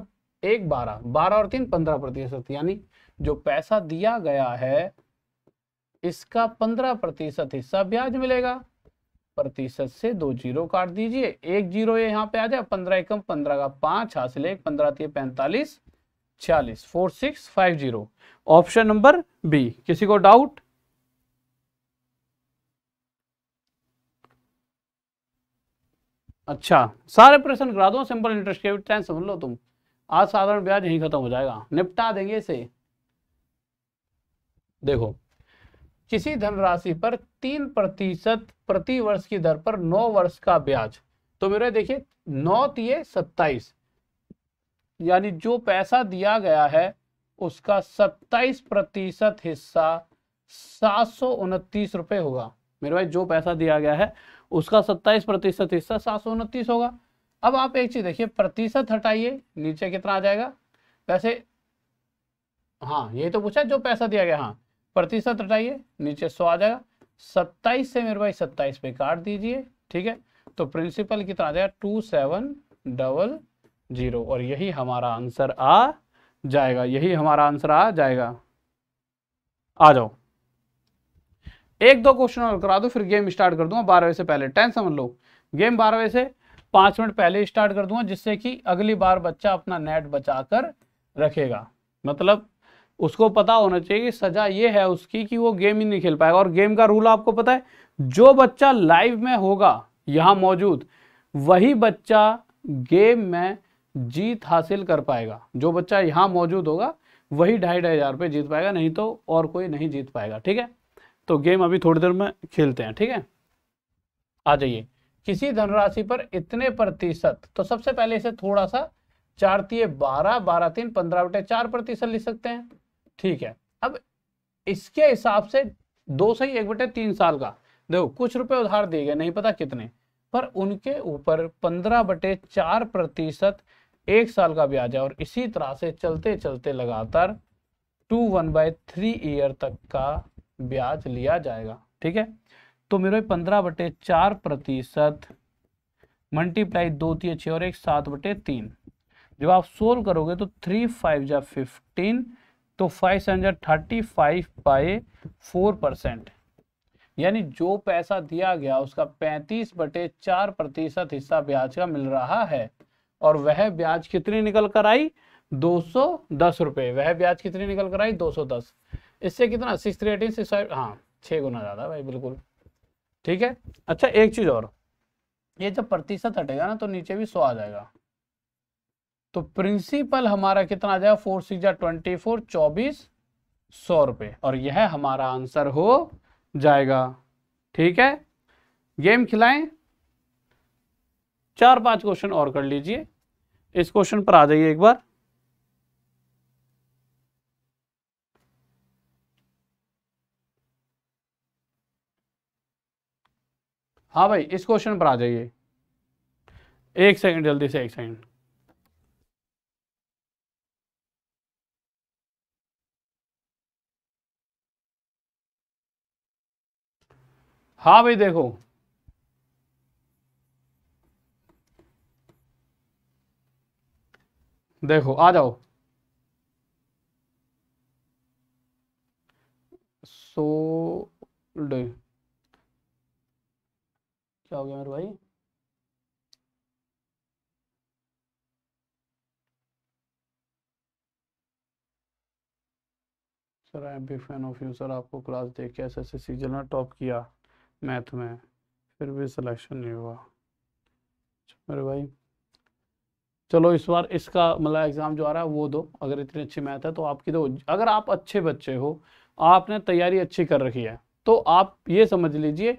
एक बारह बारह और तीन पंद्रह प्रतिशत यानी जो पैसा दिया गया है इसका पंद्रह प्रतिशत हिस्सा ब्याज मिलेगा प्रतिशत से दो जीरो काट दीजिए एक जीरो ये यहाँ पे आ जाए पंद्रह एकम पंद्रह का पांच हासिल एक पंद्रह तीन पैंतालीस छियालीस four six five zero option number B किसी को डाउट अच्छा सारे प्रश्न करा दो सिंपल इंटरेस्ट के टाइम समझ लो तुम आज साधारण ब्याज यहीं खत्म हो जाएगा निपटा देंगे इसे देखो किसी धनराशि पर तीन प्रतिशत प्रति वर्ष की दर पर नौ वर्ष का ब्याज तो मेरे देखिए नौ तीय सत्ताईस यानी जो पैसा दिया गया है उसका सत्ताईस प्रतिशत हिस्सा सात सौ उनतीस रुपए होगा मेरे भाई जो पैसा दिया गया है उसका सत्ताईस प्रतिशत हिस्सा सात सौ उनतीस होगा अब आप एक चीज देखिए प्रतिशत हटाइए नीचे कितना आ जाएगा वैसे हाँ यही तो पूछा जो पैसा दिया गया हाँ प्रतिशत हटाइए नीचे सौ आ जाएगा सत्ताईस से मेरे भाई सत्ताईस पे काट दीजिए ठीक है तो प्रिंसिपल कितना आ जाएगा टू सेवन डबल जीरो और यही हमारा आंसर आ जाएगा यही हमारा आंसर आ जाएगा आ जाओ एक दो क्वेश्चन और करा दो फिर गेम स्टार्ट कर दूंगा बारह बजे से पहले टेन समझ लो गेम बारह बजे से पांच मिनट पहले स्टार्ट कर दूंगा जिससे कि अगली बार बच्चा अपना नेट बचा कर रखेगा मतलब उसको पता होना चाहिए कि सजा ये है उसकी कि वो गेम ही नहीं खेल पाएगा और गेम का रूल आपको पता है जो बच्चा लाइव में होगा यहाँ मौजूद वही बच्चा गेम में जीत हासिल कर पाएगा जो बच्चा यहाँ मौजूद होगा वही ढाई ढाई हज़ार रुपये जीत पाएगा नहीं तो और कोई नहीं जीत पाएगा ठीक है तो गेम अभी थोड़ी देर में खेलते हैं ठीक है आ जाइए किसी धनराशि पर इतने प्रतिशत तो सबसे पहले इसे थोड़ा सा चार तीय बारह बारह तीन पंद्रह बटे चार प्रतिशत लिख सकते हैं ठीक है अब इसके हिसाब से दो से एक बटे तीन साल का देखो कुछ रुपए उधार दिए गए नहीं पता कितने पर उनके ऊपर पंद्रह बटे चार प्रतिशत एक साल का ब्याज है और इसी तरह से चलते चलते लगातार two one by three year तक का ब्याज लिया जाएगा ठीक है तो मेरे पंद्रह बटे चार प्रतिशत मल्टीप्लाई दो तीन छः और एक सात बटे तीन जब आप सोल्व करोगे तो थ्री फाइव जा फिफ्टीन तो five hundred thirty five by four percent यानी जो पैसा दिया गया उसका पैंतीस बटे चार प्रतिशत हिस्सा ब्याज का मिल रहा है और वह ब्याज कितनी निकल कर आई दो सौ दस रुपये वह ब्याज कितनी निकल कर आई दो सौ दस इससे कितना six three eighteen six five हाँ छः गुना ज़्यादा भाई बिल्कुल ठीक है अच्छा एक चीज़ और ये जब प्रतिशत हटेगा ना तो नीचे भी सौ आ जाएगा तो प्रिंसिपल हमारा कितना आ जाएगा फोर सिक्स ट्वेंटी फोर चौबीस सौ रुपए और यह हमारा आंसर हो जाएगा ठीक है गेम खिलाएं चार पांच क्वेश्चन और कर लीजिए इस क्वेश्चन पर आ जाइए एक बार हाँ भाई इस क्वेश्चन पर आ जाइए एक सेकंड जल्दी से एक सेकंड हाँ भाई देखो देखो आ जाओ सोल्ड क्या हो गया मेरे भाई sir I am be fan of you sir आपको क्लास देख के S S C general top किया मैथ में फिर भी सिलेक्शन नहीं हुआ मेरे भाई चलो इस बार इसका मतलब एग्ज़ाम जो आ रहा है वो दो अगर इतनी अच्छी मैथ है तो आपकी दो अगर आप अच्छे बच्चे हो आपने तैयारी अच्छी कर रखी है तो आप ये समझ लीजिए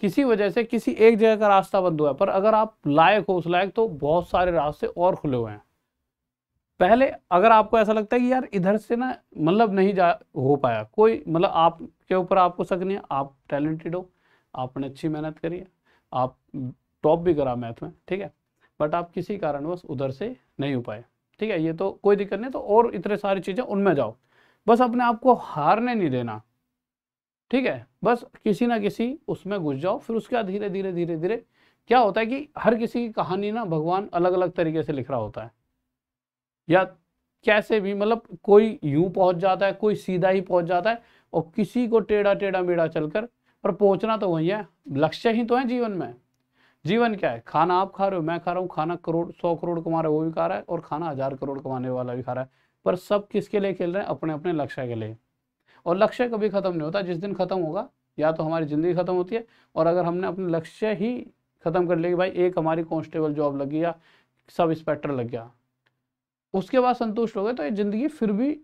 किसी वजह से किसी एक जगह का रास्ता बंद हुआ है पर अगर आप लायक हो उस लायक तो बहुत सारे रास्ते और खुले हुए हैं पहले अगर आपको ऐसा लगता है कि यार इधर से ना मतलब नहीं जा हो पाया कोई मतलब आपके ऊपर आपको शक नहीं है आप टैलेंटेड हो आपने अच्छी मेहनत करी है आप टॉप भी करा मैथ में ठीक है बट आप किसी कारणवश उधर से नहीं हो पाए ठीक है ये तो कोई दिक्कत नहीं तो और इतने सारी चीज़ें उनमें जाओ बस अपने आप को हारने नहीं देना ठीक है बस किसी ना किसी उसमें घुस जाओ फिर उसके बाद धीरे धीरे धीरे धीरे क्या होता है कि हर किसी की कहानी ना भगवान अलग अलग तरीके से लिख रहा होता है या कैसे भी मतलब कोई यूं पहुंच जाता है कोई सीधा ही पहुंच जाता है और किसी को टेढ़ा टेढ़ा मेढ़ा चलकर पर पहुंचना तो वही है लक्ष्य ही तो है जीवन में जीवन क्या है खाना आप खा रहे हो मैं खा रहा हूँ खाना करोड़ सौ करोड़ कमा रहे हो वो भी खा रहा है और खाना हजार करोड़ कमाने वाला भी खा रहा है पर सब किसके लिए खेल रहे हैं अपने अपने लक्ष्य के लिए और लक्ष्य कभी खत्म नहीं होता जिस दिन खत्म होगा या तो हमारी ज़िंदगी खत्म होती है और अगर हमने अपने लक्ष्य ही खत्म कर लिया कि भाई एक हमारी कॉन्स्टेबल जॉब लगी या सब इंस्पेक्टर लग गया उसके बाद संतुष्ट हो गए तो ये ज़िंदगी फिर भी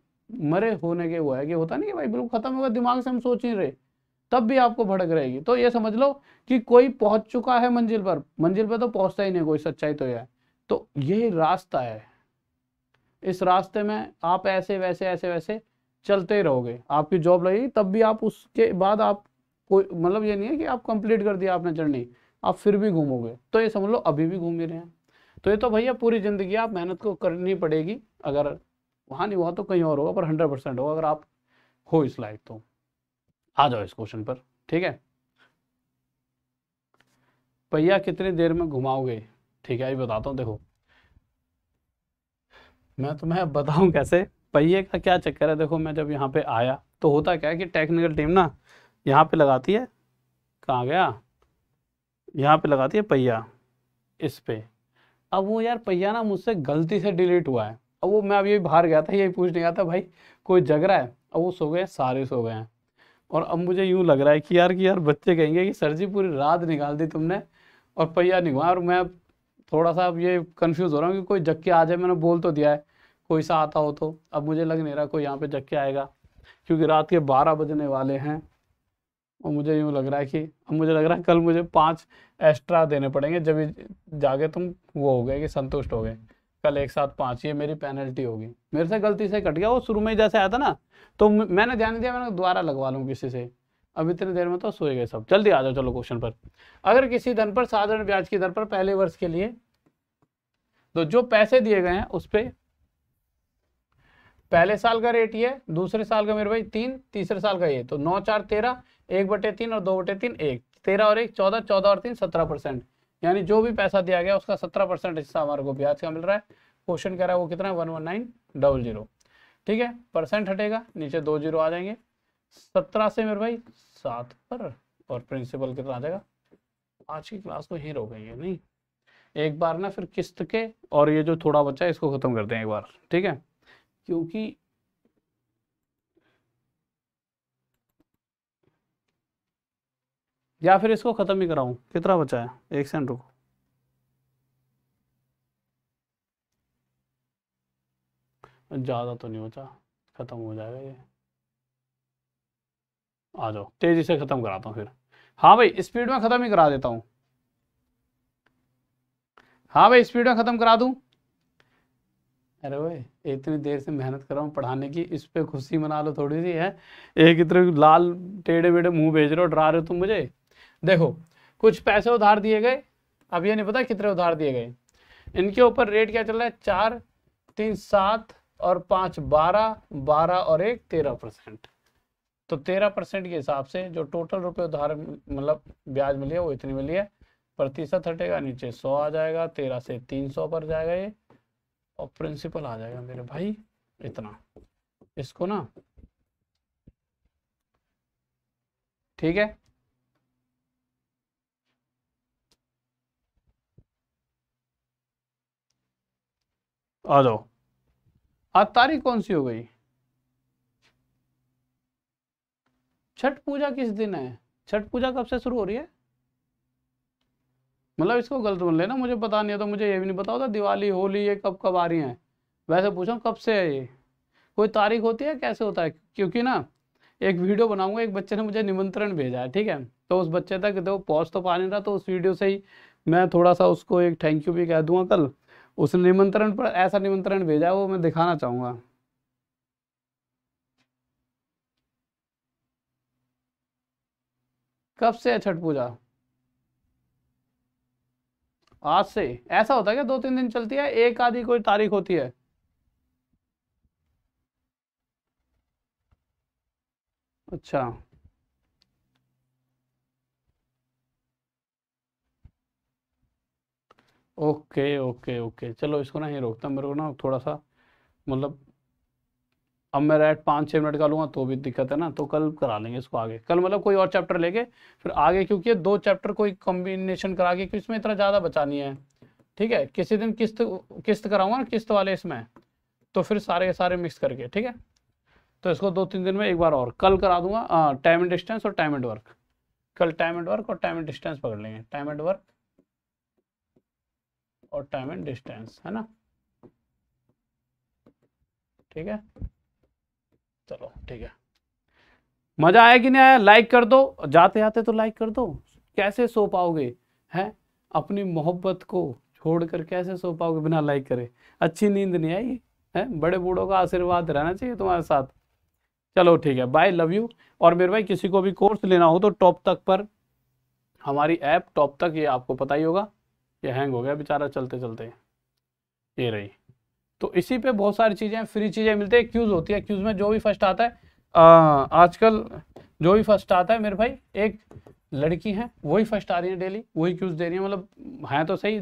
मरे होने के वो है कि होता नहीं कि भाई बिल्कुल खत्म होगा दिमाग से हम सोच ही रहे तब भी आपको भड़क रहेगी तो ये समझ लो कि कोई पहुंच चुका है मंजिल पर मंजिल पर तो पहुंचता ही नहीं कोई सच्चाई तो यह तो यही रास्ता है इस रास्ते में आप ऐसे वैसे ऐसे वैसे चलते ही रहोगे आपकी जॉब लगेगी तब भी आप उसके बाद आप कोई मतलब ये नहीं है कि आप कंप्लीट कर दिया आपने जर्नी आप फिर भी घूमोगे तो ये समझ लो अभी भी घूम ही रहे हैं तो ये तो भैया पूरी ज़िंदगी आप मेहनत को करनी पड़ेगी अगर वहाँ नहीं हुआ तो कहीं और होगा पर हंड्रेड परसेंट होगा अगर आप हो इस लाइफ तो आ जाओ इस क्वेश्चन पर ठीक है पहिया कितनी देर में घुमाओगे ठीक है अभी बताता हूँ देखो मैं तुम्हें बताऊँ कैसे पहिए का क्या चक्कर है देखो मैं जब यहाँ पे आया तो होता क्या है कि टेक्निकल टीम ना यहाँ पे लगाती है कहाँ गया यहाँ पे लगाती है पहिया इस पे अब वो यार पहिया ना मुझसे गलती से डिलीट हुआ है अब वो मैं अभी बाहर गया था यही पूछने गया था भाई कोई जग रहा है अब वो सो गए सारे सो गए हैं और अब मुझे यूँ लग रहा है कि यार कि यार बच्चे कहेंगे कि सर जी पूरी रात निकाल दी तुमने और पहिया निकवाया और मैं थोड़ा सा अब ये कन्फ्यूज़ हो रहा हूँ कि कोई जक्के आ जाए मैंने बोल तो दिया है कोई सा आता हो तो अब मुझे लग नहीं रहा कोई यहाँ पे जक्के आएगा क्योंकि रात के बारह बजने वाले हैं और मुझे यूँ लग रहा है कि अब मुझे लग रहा है कल मुझे पाँच एक्स्ट्रा देने पड़ेंगे जब जाके तुम वो हो गए कि संतुष्ट हो गए कल एक साथ पांच ये मेरी पेनल्टी होगी मेरे से गलती से कट गया वो शुरू में जैसे आया था ना तो मैंने ध्यान दिया मैंने दोबारा लगवा लूँ किसी से अब इतने देर में तो सोए गए सब जल्दी आ जाओ चलो क्वेश्चन पर अगर किसी धन पर साधारण ब्याज की दर पर पहले वर्ष के लिए तो जो पैसे दिए गए हैं उस पर पहले साल का रेट ये दूसरे साल का मेरे भाई तीन तीसरे साल का ये तो नौ चार तेरह एक बटे तीन और दो बटे तीन एक तेरह और एक चौदह चौदह और तीन सत्रह परसेंट यानी जो भी पैसा दिया गया उसका सत्रह परसेंट हिस्सा हमारे को ब्याज का मिल रहा है क्वेश्चन कह रहा है वो कितना है one one nine double zero ठीक है परसेंट हटेगा नीचे दो जीरो आ जाएंगे सत्रह से मेरे भाई सात पर और प्रिंसिपल कितना आ जाएगा आज की क्लास तो यहीं रोक है नहीं एक बार ना फिर किस्त के और ये जो थोड़ा बच्चा है इसको ख़त्म करते हैं एक बार ठीक है क्योंकि या फिर इसको ख़त्म ही कराऊं कितना बचा है एक सेकंड रुको ज़्यादा तो नहीं बचा ख़त्म हो जाएगा ये आ जाओ तेज़ी से ख़त्म कराता हूँ फिर हाँ भाई स्पीड में ख़त्म ही करा देता हूँ हाँ भाई स्पीड में ख़त्म करा दू अरे भाई इतनी देर से मेहनत कर रहा हूँ पढ़ाने की इस पर खुशी मना लो थोड़ी सी है एक इतने लाल टेढ़े बेढ़े मुंह भेज रहे हो डरा रहे हो तुम मुझे देखो कुछ पैसे उधार दिए गए अब ये नहीं पता कितने उधार दिए गए इनके ऊपर रेट क्या चल रहा है चार तीन सात और पाँच बारह बारह और एक तेरह परसेंट तो तेरह परसेंट के हिसाब से जो टोटल रुपए उधार मतलब ब्याज मिली है वो इतनी मिली है प्रतिशत हटेगा नीचे सौ आ जाएगा तेरह से तीन सौ पर जाएगा ये और प्रिंसिपल आ जाएगा मेरे भाई इतना इसको ना ठीक है आ जाओ आज तारीख कौन सी हो गई छठ पूजा किस दिन है छठ पूजा कब से शुरू हो रही है मतलब इसको गलत मत लेना मुझे पता नहीं है तो मुझे ये भी नहीं पता होता दिवाली होली ये कब कब आ रही है वैसे पूछो कब से है ये कोई तारीख होती है कैसे होता है क्योंकि ना एक वीडियो बनाऊंगा एक बच्चे ने मुझे निमंत्रण भेजा है ठीक है तो उस बच्चे तक देखो पहुँच तो पा नहीं रहा तो उस वीडियो से ही मैं थोड़ा सा उसको एक थैंक यू भी कह दूंगा कल उस निमंत्रण पर ऐसा निमंत्रण भेजा वो मैं दिखाना चाहूंगा कब से है छठ पूजा आज से ऐसा होता है क्या दो तीन दिन चलती है एक आधी कोई तारीख होती है अच्छा ओके ओके ओके चलो इसको ना ही रोकता मेरे को ना थोड़ा सा मतलब अब मैं रेट पाँच छः मिनट का लूँगा तो भी दिक्कत है ना तो कल करा लेंगे इसको आगे कल मतलब कोई और चैप्टर लेके फिर आगे क्योंकि दो चैप्टर कोई कॉम्बिनेशन करा के इसमें इतना ज़्यादा बचानी है ठीक है किसी दिन किस्त किस्त कराऊंगा ना किस्त वाले इसमें तो फिर सारे के सारे मिक्स करके ठीक है तो इसको दो तीन दिन में एक बार और कल करा दूंगा टाइम एंड डिस्टेंस और टाइम एंड वर्क कल टाइम एंड वर्क और टाइम एंड डिस्टेंस पकड़ लेंगे टाइम एंड वर्क और टाइम एंड डिस्टेंस है ना ठीक है चलो ठीक है मजा आया कि नहीं आया लाइक कर दो जाते आते तो लाइक कर दो कैसे सो पाओगे हैं अपनी मोहब्बत को छोड़कर कैसे सो पाओगे बिना लाइक करे अच्छी नींद नहीं आई है बड़े बूढ़ों का आशीर्वाद रहना चाहिए तुम्हारे साथ चलो ठीक है बाय लव यू और मेरे भाई किसी को भी कोर्स लेना हो तो टॉप तक पर हमारी ऐप टॉप तक ये आपको पता ही होगा ये हैंग हो गया बेचारा चलते चलते ये रही तो इसी पे बहुत सारी चीज़ें फ्री चीज़ें मिलती है क्यूज़ होती है क्यूज़ में जो भी फर्स्ट आता है आजकल जो भी फर्स्ट आता है मेरे भाई एक लड़की है वही फर्स्ट आ रही है डेली वही क्यूज़ दे रही है मतलब हैं तो सही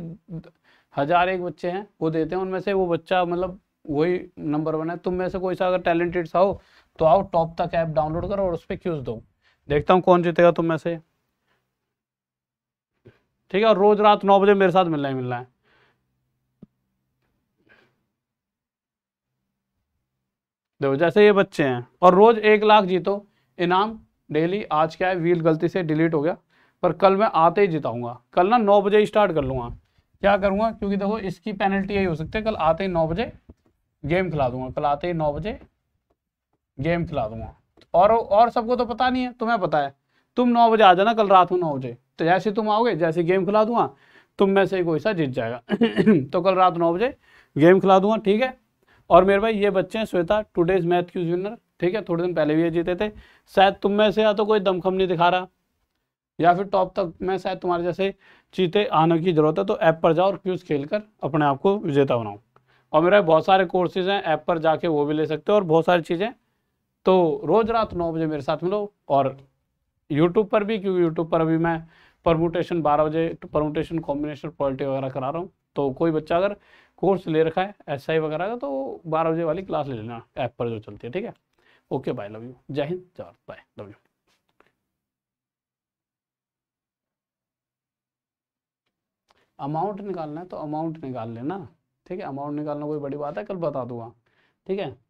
हज़ार एक बच्चे हैं वो देते हैं उनमें से वो बच्चा मतलब वही नंबर वन है तुम में से कोई सा अगर टैलेंटेड सा हो तो आओ टॉप तक ऐप डाउनलोड करो और उस पर क्यूज़ दो देखता हूँ कौन जीतेगा तुम में से ठीक है और रोज रात नौ बजे मेरे साथ मिलना ही मिलना है देखो जैसे ये बच्चे हैं और रोज एक लाख जीतो इनाम डेली आज क्या है व्हील गलती से डिलीट हो गया पर कल मैं आते ही जिताऊंगा कल ना नौ बजे स्टार्ट कर लूंगा क्या करूंगा क्योंकि देखो इसकी पेनल्टी यही हो सकती है कल आते ही नौ बजे गेम खिला दूंगा कल आते ही नौ बजे गेम खिला दूंगा और और सबको तो पता नहीं है तुम्हें पता है तुम नौ बजे आ जाना कल रात में नौ बजे तो जैसे तुम आओगे जैसे गेम खिला दूंगा तुम में से कोई सा जीत जाएगा तो कल रात नौ बजे गेम खिला दूंगा ठीक है और मेरे भाई ये बच्चे हैं Shweta today's math quiz winner ठीक है थोड़े दिन पहले भी ये जीते थे शायद तुम में से या तो कोई दमखम नहीं दिखा रहा या फिर टॉप तक मैं शायद तुम्हारे जैसे चीते आने की जरूरत है तो ऐप पर जाओ और क्यूज खेल कर अपने आप को विजेता बनाओ और मेरे बहुत सारे कोर्सेज हैं ऐप पर जाके वो भी ले सकते हो और बहुत सारी चीज़ें तो रोज़ रात नौ बजे मेरे साथ मिलो और यूट्यूब पर भी क्योंकि यूट्यूब पर अभी मैं परमोटेशन बारह बजे परमोटेशन कॉम्बिनेशन पॉलिटी वगैरह करा रहा हूँ तो कोई बच्चा अगर कोर्स ले रखा है एस आई वगैरह का तो बारह बजे वाली क्लास ले लेना ऐप पर जो चलती है ठीक है ओके बाय लव यू जय हिंद जय बाय लव यू अमाउंट निकालना है तो अमाउंट निकाल लेना ठीक है अमाउंट निकालना कोई बड़ी बात है कल बता दूंगा ठीक है